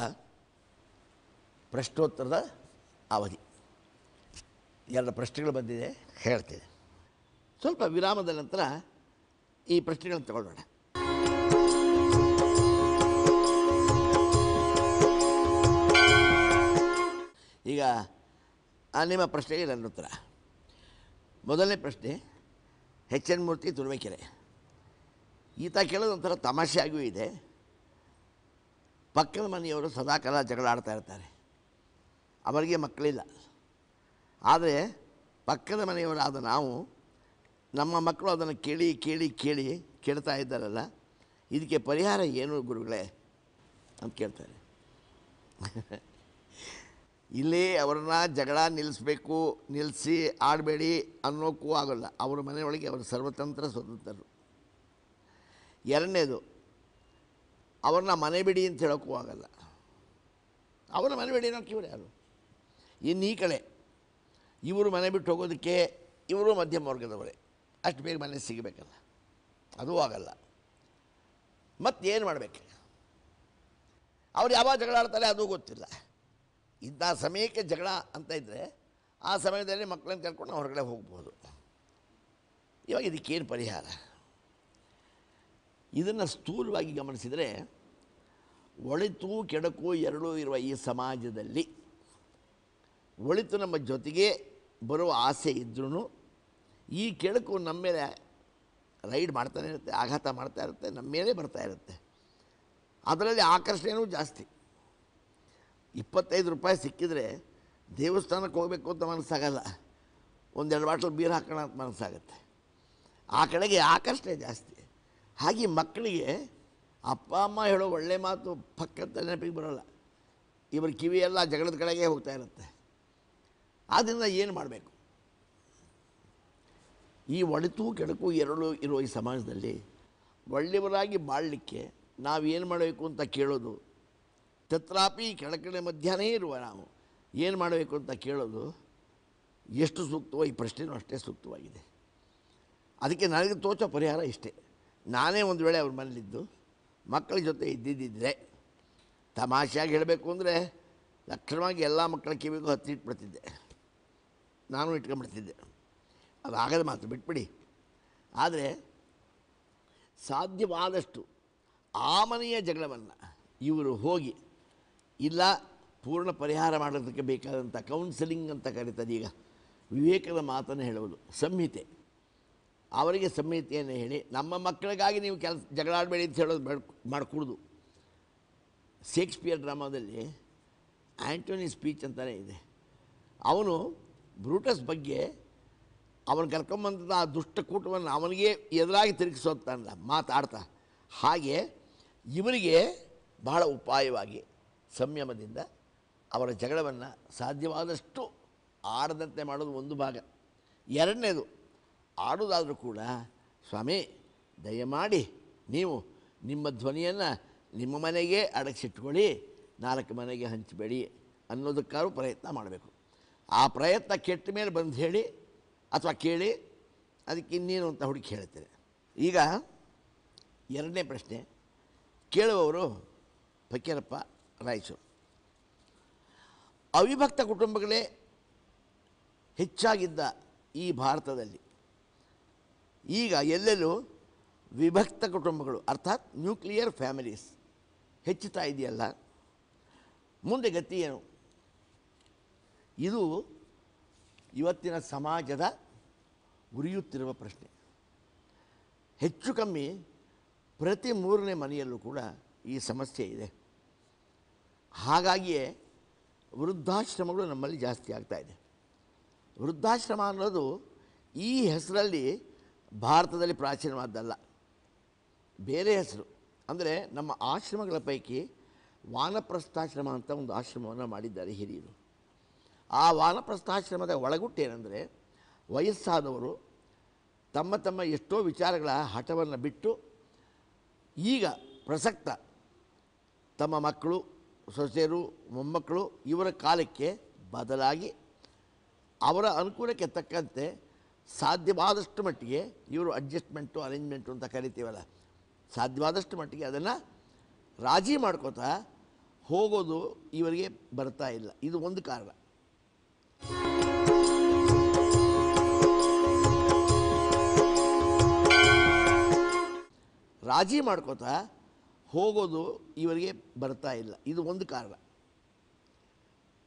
ಪ್ರಶ್ನೋತ್ತರದ ಅವಧಿ ಎರಡು ಪ್ರಶ್ನೆಗಳು ಬಂದಿದೆ ಹೇಳ್ತೇನೆ ಸ್ವಲ್ಪ ವಿರಾಮದ ನಂತರ ಈ ಪ್ರಶ್ನೆಗಳನ್ನು ತಗೊಳ್ಳೋಣ ಈಗ ನಿಮ್ಮ ಪ್ರಶ್ನೆಗೆ ನನ್ನ ಉತ್ತರ ಮೊದಲನೇ ಪ್ರಶ್ನೆ ಎಚ್ ಎನ್ ಮೂರ್ತಿ ತುರುಮೆಕೆರೆ ಈತ ಕೇಳೋದೊಂಥರ ತಮಾಷೆಯಾಗಿಯೂ ಇದೆ ಪಕ್ಕದ ಮನೆಯವರು ಸದಾಕಾಲ ಜಗಳ ಆಡ್ತಾ ಇರ್ತಾರೆ ಅವರಿಗೆ ಮಕ್ಕಳಿಲ್ಲ ಆದರೆ ಪಕ್ಕದ ಮನೆಯವರಾದ ನಾವು ನಮ್ಮ ಮಕ್ಕಳು ಅದನ್ನು ಕೇಳಿ ಕೇಳಿ ಕೇಳಿ ಕೇಳ್ತಾ ಇದ್ದಾರಲ್ಲ ಇದಕ್ಕೆ ಪರಿಹಾರ ಏನು ಗುರುಗಳೇ ಅಂತ ಕೇಳ್ತಾರೆ ಇಲ್ಲಿ ಅವ್ರನ್ನ ಜಗಳ ನಿಲ್ಲಿಸಬೇಕು ನಿಲ್ಲಿಸಿ ಆಡಬೇಡಿ ಅನ್ನೋಕ್ಕೂ ಆಗೋಲ್ಲ ಅವ್ರ ಮನೆಯೊಳಗೆ ಅವರು ಸರ್ವತಂತ್ರ ಸ್ವತಂತ್ರರು ಎರಡನೇದು ಅವ್ರನ್ನ ಮನೆ ಬಿಡಿ ಅಂತ ಹೇಳೋಕ್ಕೂ ಆಗೋಲ್ಲ ಅವರ ಮನೆ ಬಿಡಿ ಅನ್ನೋಕ್ಕೆ ಇವರು ಯಾರು ಇನ್ನು ಈ ಕಡೆ ಇವರು ಮನೆ ಬಿಟ್ಟು ಹೋಗೋದಕ್ಕೆ ಇವರು ಮಧ್ಯಮ ವರ್ಗದವರೇ ಅಷ್ಟು ಬೇಗ ಮನೆ ಸಿಗಬೇಕಲ್ಲ ಅದು ಆಗಲ್ಲ ಮತ್ತೇನು ಮಾಡಬೇಕು ಅವ್ರು ಯಾವಾಗ ಜಗಳ ಆಡ್ತಾರೆ ಅದು ಗೊತ್ತಿಲ್ಲ ಇಂಥ ಸಮಯಕ್ಕೆ ಜಗಳ ಅಂತ ಇದ್ದರೆ ಆ ಸಮಯದಲ್ಲಿ ಮಕ್ಕಳನ್ನು ಕರ್ಕೊಂಡು ನಾವು ಹೊರಗಡೆ ಹೋಗ್ಬೋದು ಇವಾಗ ಇದಕ್ಕೇನು ಪರಿಹಾರ ಇದನ್ನು ಸ್ಥೂಲವಾಗಿ ಗಮನಿಸಿದರೆ ಒಳಿತು ಕೆಡಕು ಎರಡೂ ಇರುವ ಈ ಸಮಾಜದಲ್ಲಿ ಒಳಿತು ನಮ್ಮ ಜೊತೆಗೆ ಬರುವ ಆಸೆ ಇದ್ರೂ ಈ ಕೆಳಕು ನಮ್ಮ ಮೇಲೆ ರೈಡ್ ಮಾಡ್ತಾನೆ ಇರುತ್ತೆ ಆಘಾತ ಮಾಡ್ತಾ ಇರುತ್ತೆ ನಮ್ಮ ಮೇಲೆ ಬರ್ತಾ ಇರುತ್ತೆ ಅದರಲ್ಲಿ ಆಕರ್ಷಣೆಯೂ ಜಾಸ್ತಿ ಇಪ್ಪತ್ತೈದು ರೂಪಾಯಿ ಸಿಕ್ಕಿದರೆ ದೇವಸ್ಥಾನಕ್ಕೆ ಹೋಗಬೇಕು ಅಂತ ಮನಸ್ಸಾಗಲ್ಲ ಒಂದೆರಡು ಬಾಟ್ಲು ಬೀರ್ ಹಾಕೋಣ ಅಂತ ಮನಸ್ಸಾಗುತ್ತೆ ಆ ಕಡೆಗೆ ಆಕರ್ಷಣೆ ಜಾಸ್ತಿ ಹಾಗೆ ಮಕ್ಕಳಿಗೆ ಅಪ್ಪ ಅಮ್ಮ ಹೇಳೋ ಒಳ್ಳೆ ಮಾತು ಪಕ್ಕದ ನೆನಪಿಗೆ ಬರೋಲ್ಲ ಇವರು ಕಿವಿಯೆಲ್ಲ ಜಗಳದ ಕಡೆಗೆ ಹೋಗ್ತಾ ಇರುತ್ತೆ ಆದ್ದರಿಂದ ಏನು ಮಾಡಬೇಕು ಈ ಒಳಿತು ಕೆಡಕು ಎರಡೂ ಇರುವ ಈ ಸಮಾಜದಲ್ಲಿ ಒಳ್ಳೆಯವರಾಗಿ ನಾವು ನಾವೇನು ಮಾಡಬೇಕು ಅಂತ ಕೇಳೋದು ತತ್ರಾಪಿ ಕೆಳಕಡೆ ಮಧ್ಯಾಹ್ನೇ ಇರುವ ನಾವು ಏನು ಮಾಡಬೇಕು ಅಂತ ಕೇಳೋದು ಎಷ್ಟು ಸೂಕ್ತವೋ ಈ ಪ್ರಶ್ನೆಯೂ ಅಷ್ಟೇ ಸೂಕ್ತವಾಗಿದೆ ಅದಕ್ಕೆ ನನಗೆ ತೋಚೋ ಪರಿಹಾರ ಇಷ್ಟೇ ನಾನೇ ಒಂದು ವೇಳೆ ಅವ್ರ ಮನೇಲಿದ್ದು ಮಕ್ಕಳ ಜೊತೆ ಇದ್ದಿದ್ದರೆ ತಮಾಷೆಯಾಗಿ ಹೇಳಬೇಕು ಅಂದರೆ ಲಕ್ಷಣವಾಗಿ ಎಲ್ಲ ಮಕ್ಕಳ ಕಿವಿಗೂ ಹತ್ತಿಟ್ಬಿಡ್ತಿದ್ದೆ ನಾನು ಇಟ್ಕೊಂಡ್ಬಿಡ್ತಿದ್ದೆ ಅದು ಆಗದ ಮಾತು ಬಿಟ್ಬಿಡಿ ಆದರೆ ಸಾಧ್ಯವಾದಷ್ಟು ಆ ಮನೆಯ ಜಗಳವನ್ನು ಇವರು ಹೋಗಿ ಇಲ್ಲ ಪೂರ್ಣ ಪರಿಹಾರ ಮಾಡೋದಕ್ಕೆ ಬೇಕಾದಂಥ ಕೌನ್ಸಿಲಿಂಗ್ ಅಂತ ಕರೀತದೆ ಈಗ ವಿವೇಕದ ಮಾತನ್ನು ಹೇಳುವುದು ಸಂಹಿತೆ ಅವರಿಗೆ ಸಂಹಿತೆಯನ್ನು ಹೇಳಿ ನಮ್ಮ ಮಕ್ಕಳಿಗಾಗಿ ನೀವು ಕೆಲಸ ಜಗಳಾಡಬೇಡಿ ಅಂತ ಹೇಳೋದು ಮಾಡಿಕೊಡ್ದು ಶೇಕ್ಸ್ಪಿಯರ್ ಡ್ರಾಮಾದಲ್ಲಿ ಆ್ಯಂಟೋನಿ ಸ್ಪೀಚ್ ಅಂತಲೇ ಇದೆ ಅವನು ಬ್ರೂಟಸ್ ಬಗ್ಗೆ ಅವನು ಕರ್ಕೊಂಬಂದ ಆ ದುಷ್ಟ ಕೂಟವನ್ನು ಅವನಿಗೆ ಎದುರಾಗಿ ತಿರುಗಿಸೋತಾನಲ್ಲ ಮಾತಾಡ್ತಾ ಹಾಗೆ ಇವರಿಗೆ ಬಹಳ ಉಪಾಯವಾಗಿ ಸಂಯಮದಿಂದ ಅವರ ಜಗಳವನ್ನು ಸಾಧ್ಯವಾದಷ್ಟು ಆಡದಂತೆ ಮಾಡೋದು ಒಂದು ಭಾಗ ಎರಡನೇದು ಆಡೋದಾದರೂ ಕೂಡ ಸ್ವಾಮಿ ದಯಮಾಡಿ ನೀವು ನಿಮ್ಮ ಧ್ವನಿಯನ್ನು ನಿಮ್ಮ ಮನೆಗೆ ಅಡಗಿಸಿಟ್ಕೊಳ್ಳಿ ನಾಲ್ಕು ಮನೆಗೆ ಹಂಚಬೇಡಿ ಅನ್ನೋದಕ್ಕಾದ್ರೂ ಪ್ರಯತ್ನ ಮಾಡಬೇಕು ಆ ಪ್ರಯತ್ನ ಕೆಟ್ಟ ಮೇಲೆ ಬಂದು ಹೇಳಿ ಅಥವಾ ಕೇಳಿ ಅದಕ್ಕೆ ಇನ್ನೇನು ಅಂತ ಹುಡುಕಿ ಹೇಳ್ತೇನೆ ಈಗ ಎರಡನೇ ಪ್ರಶ್ನೆ ಕೇಳುವವರು ಫಕೀರಪ್ಪ ರಾಯಚೂರು ಅವಿಭಕ್ತ ಕುಟುಂಬಗಳೇ ಹೆಚ್ಚಾಗಿದ್ದ ಈ ಭಾರತದಲ್ಲಿ ಈಗ ಎಲ್ಲೆಲ್ಲೂ ವಿಭಕ್ತ ಕುಟುಂಬಗಳು ಅರ್ಥಾತ್ ನ್ಯೂಕ್ಲಿಯರ್ ಫ್ಯಾಮಿಲೀಸ್ ಹೆಚ್ಚುತ್ತಾ ಇದೆಯಲ್ಲ ಮುಂದೆ ಗತಿ ಏನು ಇದು ಇವತ್ತಿನ ಸಮಾಜದ ಉರಿಯುತ್ತಿರುವ ಪ್ರಶ್ನೆ ಹೆಚ್ಚು ಕಮ್ಮಿ ಪ್ರತಿ ಮೂರನೇ ಮನೆಯಲ್ಲೂ ಕೂಡ ಈ ಸಮಸ್ಯೆ ಇದೆ ಹಾಗಾಗಿಯೇ ವೃದ್ಧಾಶ್ರಮಗಳು ನಮ್ಮಲ್ಲಿ ಜಾಸ್ತಿ ಆಗ್ತಾ ಇದೆ ವೃದ್ಧಾಶ್ರಮ ಅನ್ನೋದು ಈ ಹೆಸರಲ್ಲಿ ಭಾರತದಲ್ಲಿ ಪ್ರಾಚೀನವಾದ್ದಲ್ಲ ಬೇರೆ ಹೆಸರು ಅಂದರೆ ನಮ್ಮ ಆಶ್ರಮಗಳ ಪೈಕಿ ವಾನಪ್ರಸ್ಥಾಶ್ರಮ ಅಂತ ಒಂದು ಆಶ್ರಮವನ್ನು ಮಾಡಿದ್ದಾರೆ ಹಿರಿಯರು ಆ ವಾನಪ್ರಸ್ಥಾಶ್ರಮದ ಏನಂದರೆ ವಯಸ್ಸಾದವರು ತಮ್ಮ ತಮ್ಮ ಎಷ್ಟೋ ವಿಚಾರಗಳ ಹಠವನ್ನು ಬಿಟ್ಟು ಈಗ ಪ್ರಸಕ್ತ ತಮ್ಮ ಮಕ್ಕಳು ಸೊಸೆಯರು ಮೊಮ್ಮಕ್ಕಳು ಇವರ ಕಾಲಕ್ಕೆ ಬದಲಾಗಿ ಅವರ ಅನುಕೂಲಕ್ಕೆ ತಕ್ಕಂತೆ ಸಾಧ್ಯವಾದಷ್ಟು ಮಟ್ಟಿಗೆ ಇವರು ಅಡ್ಜಸ್ಟ್ಮೆಂಟು ಅರೇಂಜ್ಮೆಂಟು ಅಂತ ಕರಿತೀವಲ್ಲ ಸಾಧ್ಯವಾದಷ್ಟು ಮಟ್ಟಿಗೆ ಅದನ್ನು ರಾಜಿ ಮಾಡ್ಕೋತಾ ಹೋಗೋದು ಇವರಿಗೆ ಬರ್ತಾ ಇಲ್ಲ ಇದು ಒಂದು ಕಾರಣ ರಾಜಿ ಮಾಡ್ಕೋತಾ ಹೋಗೋದು ಇವರಿಗೆ ಬರ್ತಾ ಇಲ್ಲ ಇದು ಒಂದು ಕಾರಣ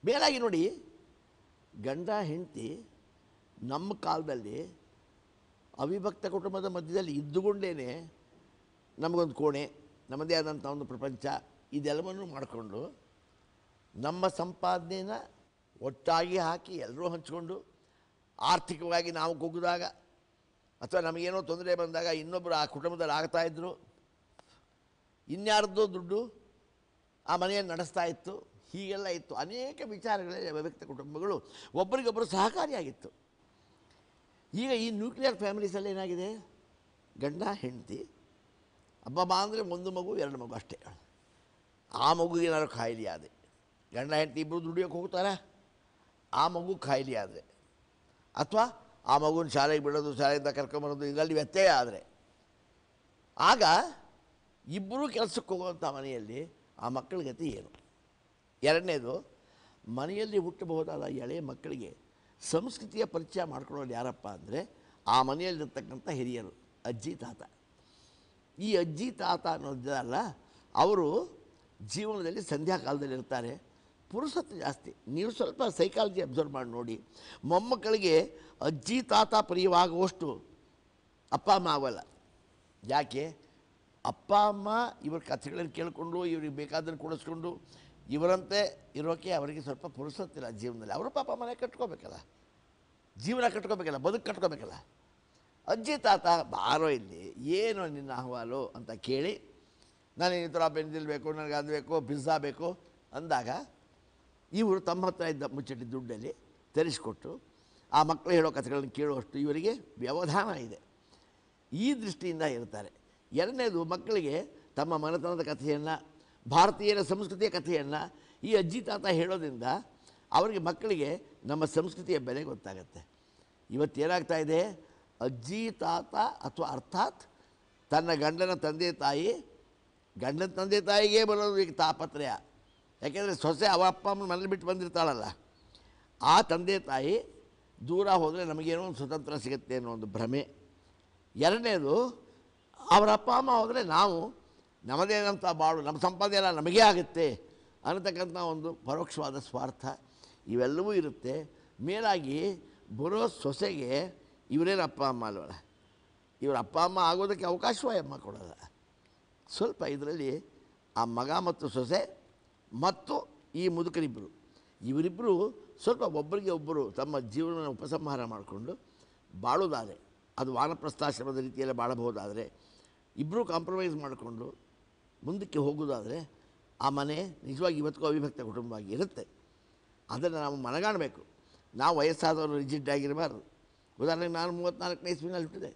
ಮೇಲಾಗಿ ನೋಡಿ ಗಂಡ ಹೆಂಡತಿ ನಮ್ಮ ಕಾಲದಲ್ಲಿ ಅವಿಭಕ್ತ ಕುಟುಂಬದ ಮಧ್ಯದಲ್ಲಿ ಇದ್ದುಕೊಂಡೇ ನಮಗೊಂದು ಕೋಣೆ ನಮ್ಮದೇ ಆದಂಥ ಒಂದು ಪ್ರಪಂಚ ಇದೆಲ್ಲವನ್ನು ಮಾಡಿಕೊಂಡು ನಮ್ಮ ಸಂಪಾದನೆಯನ್ನು ಒಟ್ಟಾಗಿ ಹಾಕಿ ಎಲ್ಲರೂ ಹಂಚಿಕೊಂಡು ಆರ್ಥಿಕವಾಗಿ ನಾವು ಕುಗ್ಗಿದಾಗ ಅಥವಾ ನಮಗೇನೋ ತೊಂದರೆ ಬಂದಾಗ ಇನ್ನೊಬ್ಬರು ಆ ಕುಟುಂಬದಲ್ಲಿ ಆಗ್ತಾ ಇದ್ದರು ಇನ್ಯಾರ್ದೋ ದುಡ್ಡು ಆ ಮನೆಯನ್ನು ನಡೆಸ್ತಾ ಇತ್ತು ಹೀಗೆಲ್ಲ ಇತ್ತು ಅನೇಕ ವಿಚಾರಗಳಲ್ಲಿ ವ್ಯಕ್ತ ಕುಟುಂಬಗಳು ಒಬ್ಬರಿಗೊಬ್ಬರು ಸಹಕಾರಿಯಾಗಿತ್ತು ಈಗ ಈ ನ್ಯೂಕ್ಲಿಯರ್ ಫ್ಯಾಮಿಲೀಸಲ್ಲಿ ಏನಾಗಿದೆ ಗಂಡ ಹೆಂಡತಿ ಅಬ್ಬಮ್ಮ ಅಂದರೆ ಒಂದು ಮಗು ಎರಡು ಮಗು ಅಷ್ಟೇ ಆ ಮಗುಗೇನಾದ್ರು ಖಾಯಿಲೆ ಆದರೆ ಗಂಡ ಹೆಂಡತಿ ಇಬ್ಬರು ದುಡಿಯೋಕೆ ಹೋಗ್ತಾರೆ ಆ ಮಗು ಖಾಯಿಲೆ ಆದರೆ ಅಥವಾ ಆ ಮಗುನ ಶಾಲೆಗೆ ಬಿಡೋದು ಶಾಲೆಯಿಂದ ಕರ್ಕೊಂಬರೋದು ಇದರಲ್ಲಿ ವ್ಯತ್ಯಯ ಆದರೆ ಆಗ ಇಬ್ಬರೂ ಕೆಲಸಕ್ಕೆ ಹೋಗುವಂಥ ಮನೆಯಲ್ಲಿ ಆ ಮಕ್ಕಳ ಗತಿ ಏನು ಎರಡನೇದು ಮನೆಯಲ್ಲಿ ಹುಟ್ಟಬಹುದಾದ ಎಳೆ ಮಕ್ಕಳಿಗೆ ಸಂಸ್ಕೃತಿಯ ಪರಿಚಯ ಮಾಡ್ಕೊಳ್ಳೋದು ಯಾರಪ್ಪ ಅಂದರೆ ಆ ಮನೆಯಲ್ಲಿರ್ತಕ್ಕಂಥ ಹಿರಿಯರು ಅಜ್ಜಿ ತಾತ ಈ ಅಜ್ಜಿ ತಾತ ಅನ್ನೋದಲ್ಲ ಅವರು ಜೀವನದಲ್ಲಿ ಸಂಧ್ಯಾಕಾಲದಲ್ಲಿರ್ತಾರೆ ಪುರುಸತ್ತು ಜಾಸ್ತಿ ನೀವು ಸ್ವಲ್ಪ ಸೈಕಾಲಜಿ ಅಬ್ಸರ್ವ್ ಮಾಡಿ ನೋಡಿ ಮೊಮ್ಮಕ್ಕಳಿಗೆ ಅಜ್ಜಿ ತಾತ ಪ್ರಿಯವಾಗುವಷ್ಟು ಅಪ್ಪ ಅಮ್ಮ ಆಗೋಲ್ಲ ಯಾಕೆ ಅಪ್ಪ ಅಮ್ಮ ಇವ್ರ ಕಥೆಗಳನ್ನು ಕೇಳಿಕೊಂಡು ಇವ್ರಿಗೆ ಬೇಕಾದ್ರೆ ಕೊಡಿಸ್ಕೊಂಡು ಇವರಂತೆ ಇರೋಕೆ ಅವರಿಗೆ ಸ್ವಲ್ಪ ಪುರುಸತ್ತಿಲ್ಲ ಜೀವನದಲ್ಲಿ ಅವರು ಪಾಪ ಮನೆ ಕಟ್ಕೋಬೇಕಲ್ಲ ಜೀವನ ಕಟ್ಕೋಬೇಕಲ್ಲ ಬದುಕು ಕಟ್ಕೋಬೇಕಲ್ಲ ಅಜ್ಜಿ ತಾತ ಬಾರೋ ಇಲ್ಲಿ ಏನು ನಿನ್ನ ಅಹವಾಲು ಅಂತ ಕೇಳಿ ನಾನು ಈ ಥರ ಬೆಂದಿಲ್ಬೇಕು ನನಗೆ ಅದು ಬೇಕು ಪಿಜ್ಜಾ ಬೇಕು ಅಂದಾಗ ಇವರು ತಮ್ಮ ಹತ್ರ ಇದ್ದ ಮುಚ್ಚಟಿ ದುಡ್ಡಲ್ಲಿ ತರಿಸಿಕೊಟ್ಟು ಆ ಮಕ್ಕಳು ಹೇಳೋ ಕಥೆಗಳನ್ನು ಕೇಳುವಷ್ಟು ಇವರಿಗೆ ವ್ಯವಧಾನ ಇದೆ ಈ ದೃಷ್ಟಿಯಿಂದ ಇರ್ತಾರೆ ಎರಡನೇದು ಮಕ್ಕಳಿಗೆ ತಮ್ಮ ಮನೆತನದ ಕಥೆಯನ್ನು ಭಾರತೀಯರ ಸಂಸ್ಕೃತಿಯ ಕಥೆಯನ್ನು ಈ ಅಜ್ಜಿ ತಾತ ಹೇಳೋದ್ರಿಂದ ಅವರಿಗೆ ಮಕ್ಕಳಿಗೆ ನಮ್ಮ ಸಂಸ್ಕೃತಿಯ ಬೆಲೆ ಗೊತ್ತಾಗುತ್ತೆ ಇವತ್ತೇನಾಗ್ತಾ ಇದೆ ಅಜ್ಜಿ ತಾತ ಅಥವಾ ಅರ್ಥಾತ್ ತನ್ನ ಗಂಡನ ತಂದೆ ತಾಯಿ ಗಂಡನ ತಂದೆ ತಾಯಿಗೆ ಬರೋದು ಈಗ ತಾಪತ್ರಯ ಯಾಕೆಂದರೆ ಸೊಸೆ ಅವ ಅಪ್ಪ ಅಮ್ಮ ಮನೇಲಿ ಬಿಟ್ಟು ಬಂದಿರ್ತಾಳಲ್ಲ ಆ ತಂದೆ ತಾಯಿ ದೂರ ಹೋದರೆ ನಮಗೇನೋ ಒಂದು ಸ್ವತಂತ್ರ ಸಿಗುತ್ತೆ ಅನ್ನೋ ಒಂದು ಭ್ರಮೆ ಎರಡನೇದು ಅವರ ಅಪ್ಪ ಅಮ್ಮ ಹೋದರೆ ನಾವು ನಮ್ಮದೇನಂತ ಬಾಳು ನಮ್ಮ ಸಂಪಾದನೆ ಎಲ್ಲ ನಮಗೇ ಆಗುತ್ತೆ ಅನ್ನತಕ್ಕಂಥ ಒಂದು ಪರೋಕ್ಷವಾದ ಸ್ವಾರ್ಥ ಇವೆಲ್ಲವೂ ಇರುತ್ತೆ ಮೇಲಾಗಿ ಬರೋ ಸೊಸೆಗೆ ಇವರೇನು ಅಪ್ಪ ಅಮ್ಮ ಅಲ್ವಲ್ಲ ಇವರ ಅಪ್ಪ ಅಮ್ಮ ಆಗೋದಕ್ಕೆ ಅವಕಾಶವೇ ಅಮ್ಮ ಕೊಡೋಲ್ಲ ಸ್ವಲ್ಪ ಇದರಲ್ಲಿ ಆ ಮಗ ಮತ್ತು ಸೊಸೆ ಮತ್ತು ಈ ಮುದುಕರಿಬ್ಬರು ಇವರಿಬ್ಬರು ಸ್ವಲ್ಪ ಒಬ್ಬರಿಗೆ ಒಬ್ಬರು ತಮ್ಮ ಜೀವನ ಉಪಸಂಹಾರ ಮಾಡಿಕೊಂಡು ಬಾಳೋದಾದರೆ ಅದು ವಾನಪ್ರಸ್ಥಾಶ್ರಮದ ರೀತಿಯಲ್ಲಿ ಬಾಳಬಹುದಾದರೆ ಇಬ್ಬರೂ ಕಾಂಪ್ರಮೈಸ್ ಮಾಡಿಕೊಂಡು ಮುಂದಕ್ಕೆ ಹೋಗೋದಾದರೆ ಆ ಮನೆ ನಿಜವಾಗಿ ಇವತ್ತಿಗೂ ಅವಿಭಕ್ತ ಕುಟುಂಬವಾಗಿ ಇರುತ್ತೆ ಅದನ್ನು ನಾವು ಮನಗಾಣಬೇಕು ನಾವು ವಯಸ್ಸಾದವರು ರಿಜಿಡ್ ಆಗಿರಬಾರ್ದು ಉದಾಹರಣೆಗೆ ನಾನು ಮೂವತ್ತ್ನಾಲ್ಕನೇ ಇಸ್ವಿನಲ್ಲಿ ಹುಟ್ಟಿದೆ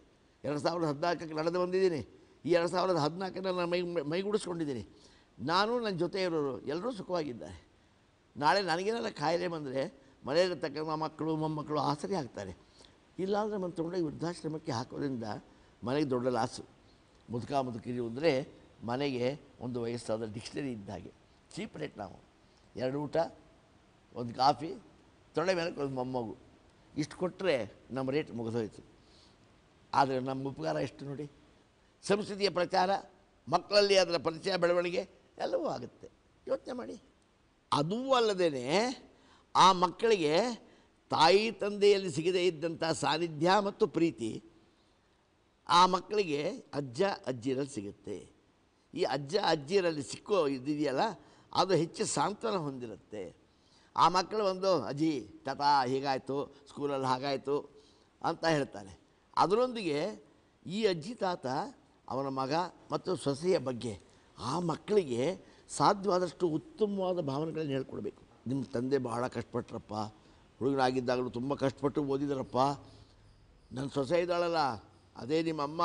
ಎರಡು ಸಾವಿರದ ಹದಿನಾಲ್ಕಕ್ಕೆ ನಡೆದು ಬಂದಿದ್ದೀನಿ ಈ ಎರಡು ಸಾವಿರದ ಹದಿನಾಲ್ಕರಲ್ಲಿ ನಾನು ಮೈ ಮೈಗೂಡಿಸ್ಕೊಂಡಿದ್ದೀನಿ ನಾನು ನನ್ನ ಜೊತೆ ಇರೋರು ಎಲ್ಲರೂ ಸುಖವಾಗಿದ್ದಾರೆ ನಾಳೆ ನನಗೇನೆಲ್ಲ ಕಾಯಿಲೆ ಬಂದರೆ ಮನೆಯಲ್ಲಿರ್ತಕ್ಕಂಥ ಮಕ್ಕಳು ಮೊಮ್ಮಕ್ಕಳು ಆಸರೆ ಆಗ್ತಾರೆ ಇಲ್ಲಾಂದರೆ ಮನೆ ತೊಗೊಂಡೋಗಿ ವೃದ್ಧಾಶ್ರಮಕ್ಕೆ ಹಾಕೋದ್ರಿಂದ ಮನೆಗೆ ದೊಡ್ಡ ಲಾಸು ಮುದುಕ ಮುದುಕಿರಿ ಅಂದರೆ ಮನೆಗೆ ಒಂದು ವಯಸ್ಸಾದ ಡಿಕ್ಷನರಿ ಇದ್ದ ಹಾಗೆ ಚೀಪ್ ರೇಟ್ ನಾವು ಎರಡು ಊಟ ಒಂದು ಕಾಫಿ ತೊಂಡೆ ಮೇಲೆ ಒಂದು ಮೊಮ್ಮಗು ಇಷ್ಟು ಕೊಟ್ಟರೆ ನಮ್ಮ ರೇಟ್ ಮುಗಿದೋಯ್ತು ಆದರೆ ನಮ್ಮ ಉಪಕಾರ ಎಷ್ಟು ನೋಡಿ ಸಂಸ್ಕೃತಿಯ ಪ್ರಚಾರ ಮಕ್ಕಳಲ್ಲಿ ಅದರ ಪರಿಚಯ ಬೆಳವಣಿಗೆ ಎಲ್ಲವೂ ಆಗುತ್ತೆ ಯೋಚನೆ ಮಾಡಿ ಅದೂ ಅಲ್ಲದೇ ಆ ಮಕ್ಕಳಿಗೆ ತಾಯಿ ತಂದೆಯಲ್ಲಿ ಸಿಗದೇ ಇದ್ದಂಥ ಸಾನ್ನಿಧ್ಯ ಮತ್ತು ಪ್ರೀತಿ ಆ ಮಕ್ಕಳಿಗೆ ಅಜ್ಜ ಅಜ್ಜಿರಲ್ಲಿ ಸಿಗುತ್ತೆ ಈ ಅಜ್ಜ ಅಜ್ಜಿರಲ್ಲಿ ಸಿಕ್ಕೋ ಇದೆಯಲ್ಲ ಅದು ಹೆಚ್ಚು ಸಾಂತ್ವನ ಹೊಂದಿರುತ್ತೆ ಆ ಮಕ್ಕಳು ಒಂದು ಅಜ್ಜಿ ತಾತ ಹೀಗಾಯಿತು ಸ್ಕೂಲಲ್ಲಿ ಹಾಗಾಯಿತು ಅಂತ ಹೇಳ್ತಾರೆ ಅದರೊಂದಿಗೆ ಈ ಅಜ್ಜಿ ತಾತ ಅವನ ಮಗ ಮತ್ತು ಸೊಸೆಯ ಬಗ್ಗೆ ಆ ಮಕ್ಕಳಿಗೆ ಸಾಧ್ಯವಾದಷ್ಟು ಉತ್ತಮವಾದ ಭಾವನೆಗಳನ್ನು ಹೇಳ್ಕೊಡ್ಬೇಕು ನಿಮ್ಮ ತಂದೆ ಬಹಳ ಕಷ್ಟಪಟ್ಟರಪ್ಪ ಹುಡುಗರಾಗಿದ್ದಾಗಲೂ ತುಂಬ ಕಷ್ಟಪಟ್ಟು ಓದಿದರಪ್ಪ ನನ್ನ ಸೊಸೆ ಇದ್ದಾಳಲ್ಲ ಅದೇ ನಿಮ್ಮಮ್ಮ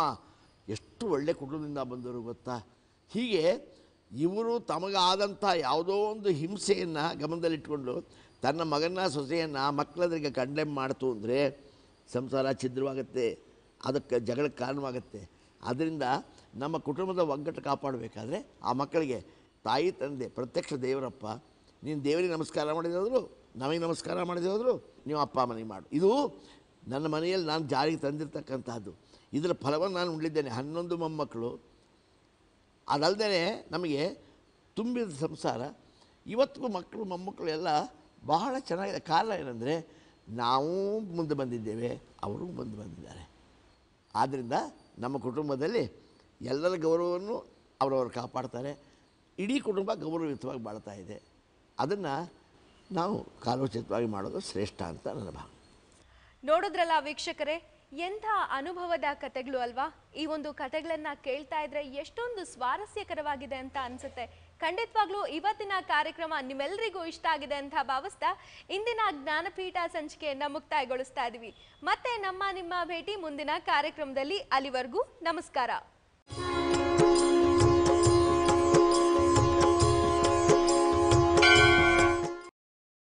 ಎಷ್ಟು ಒಳ್ಳೆ ಕುಟುಂಬದಿಂದ ಬಂದರು ಗೊತ್ತಾ ಹೀಗೆ ಇವರು ತಮಗಾದಂಥ ಯಾವುದೋ ಒಂದು ಹಿಂಸೆಯನ್ನು ಗಮನದಲ್ಲಿಟ್ಕೊಂಡು ತನ್ನ ಮಗನ ಸೊಸೆಯನ್ನು ಮಕ್ಕಳದ್ರಿಗೆ ಕಂಡೆಮ್ ಮಾಡ್ತು ಅಂದರೆ ಸಂಸಾರ ಛಿದ್ರವಾಗುತ್ತೆ ಅದಕ್ಕೆ ಜಗಳಕ್ಕೆ ಕಾರಣವಾಗುತ್ತೆ ಅದರಿಂದ ನಮ್ಮ ಕುಟುಂಬದ ಒಗ್ಗಟ್ಟು ಕಾಪಾಡಬೇಕಾದ್ರೆ ಆ ಮಕ್ಕಳಿಗೆ ತಾಯಿ ತಂದೆ ಪ್ರತ್ಯಕ್ಷ ದೇವರಪ್ಪ ನೀನು ದೇವರಿಗೆ ನಮಸ್ಕಾರ ಮಾಡಿದ್ರು ನಮಗೆ ನಮಸ್ಕಾರ ಮಾಡಿದೆ ನೀವು ಅಪ್ಪ ಮನೆಗೆ ಮಾಡು ಇದು ನನ್ನ ಮನೆಯಲ್ಲಿ ನಾನು ಜಾರಿಗೆ ತಂದಿರತಕ್ಕಂಥದ್ದು ಇದರ ಫಲವನ್ನು ನಾನು ಉಂಡಿದ್ದೇನೆ ಹನ್ನೊಂದು ಮೊಮ್ಮಕ್ಕಳು ಅದಲ್ಲದೇ ನಮಗೆ ತುಂಬಿದ ಸಂಸಾರ ಇವತ್ತಿಗೂ ಮಕ್ಕಳು ಮೊಮ್ಮಕ್ಕಳು ಎಲ್ಲ ಬಹಳ ಚೆನ್ನಾಗಿದೆ ಕಾರಣ ಏನಂದರೆ ನಾವು ಮುಂದೆ ಬಂದಿದ್ದೇವೆ ಅವರು ಮುಂದೆ ಬಂದಿದ್ದಾರೆ ಆದ್ದರಿಂದ ನಮ್ಮ ಕುಟುಂಬದಲ್ಲಿ ಎಲ್ಲರ ಗೌರವವನ್ನು ಅವರವರು ಕಾಪಾಡ್ತಾರೆ ಇಡೀ ಕುಟುಂಬ ಗೌರವಯುತವಾಗಿ ಬಾಳ್ತಾ ಇದೆ ಅದನ್ನು ನಾವು ಕಾಲೋಚಿತವಾಗಿ ಮಾಡೋದು ಶ್ರೇಷ್ಠ ಅಂತ ನನ್ನ ಭಾವ ನೋಡಿದ್ರಲ್ಲ ವೀಕ್ಷಕರೇ ಎಂಥ ಅನುಭವದ ಕತೆಗಳು ಅಲ್ವಾ ಈ ಒಂದು ಕತೆಗಳನ್ನು ಕೇಳ್ತಾ ಇದ್ರೆ ಎಷ್ಟೊಂದು ಸ್ವಾರಸ್ಯಕರವಾಗಿದೆ ಅಂತ ಅನಿಸುತ್ತೆ ಖಂಡಿತವಾಗ್ಲೂ ಇವತ್ತಿನ ಕಾರ್ಯಕ್ರಮ ನಿಮ್ಮೆಲ್ಲರಿಗೂ ಇಷ್ಟ ಆಗಿದೆ ಅಂತ ಭಾವಿಸ್ತಾ ಇಂದಿನ ಜ್ಞಾನಪೀಠ ಸಂಚಿಕೆಯನ್ನು ಮುಕ್ತಾಯಗೊಳಿಸ್ತಾ ಇದ್ದೀವಿ ಮತ್ತೆ ನಮ್ಮ ನಿಮ್ಮ ಭೇಟಿ ಮುಂದಿನ ಕಾರ್ಯಕ್ರಮದಲ್ಲಿ ಅಲ್ಲಿವರೆಗೂ ನಮಸ್ಕಾರ Bye.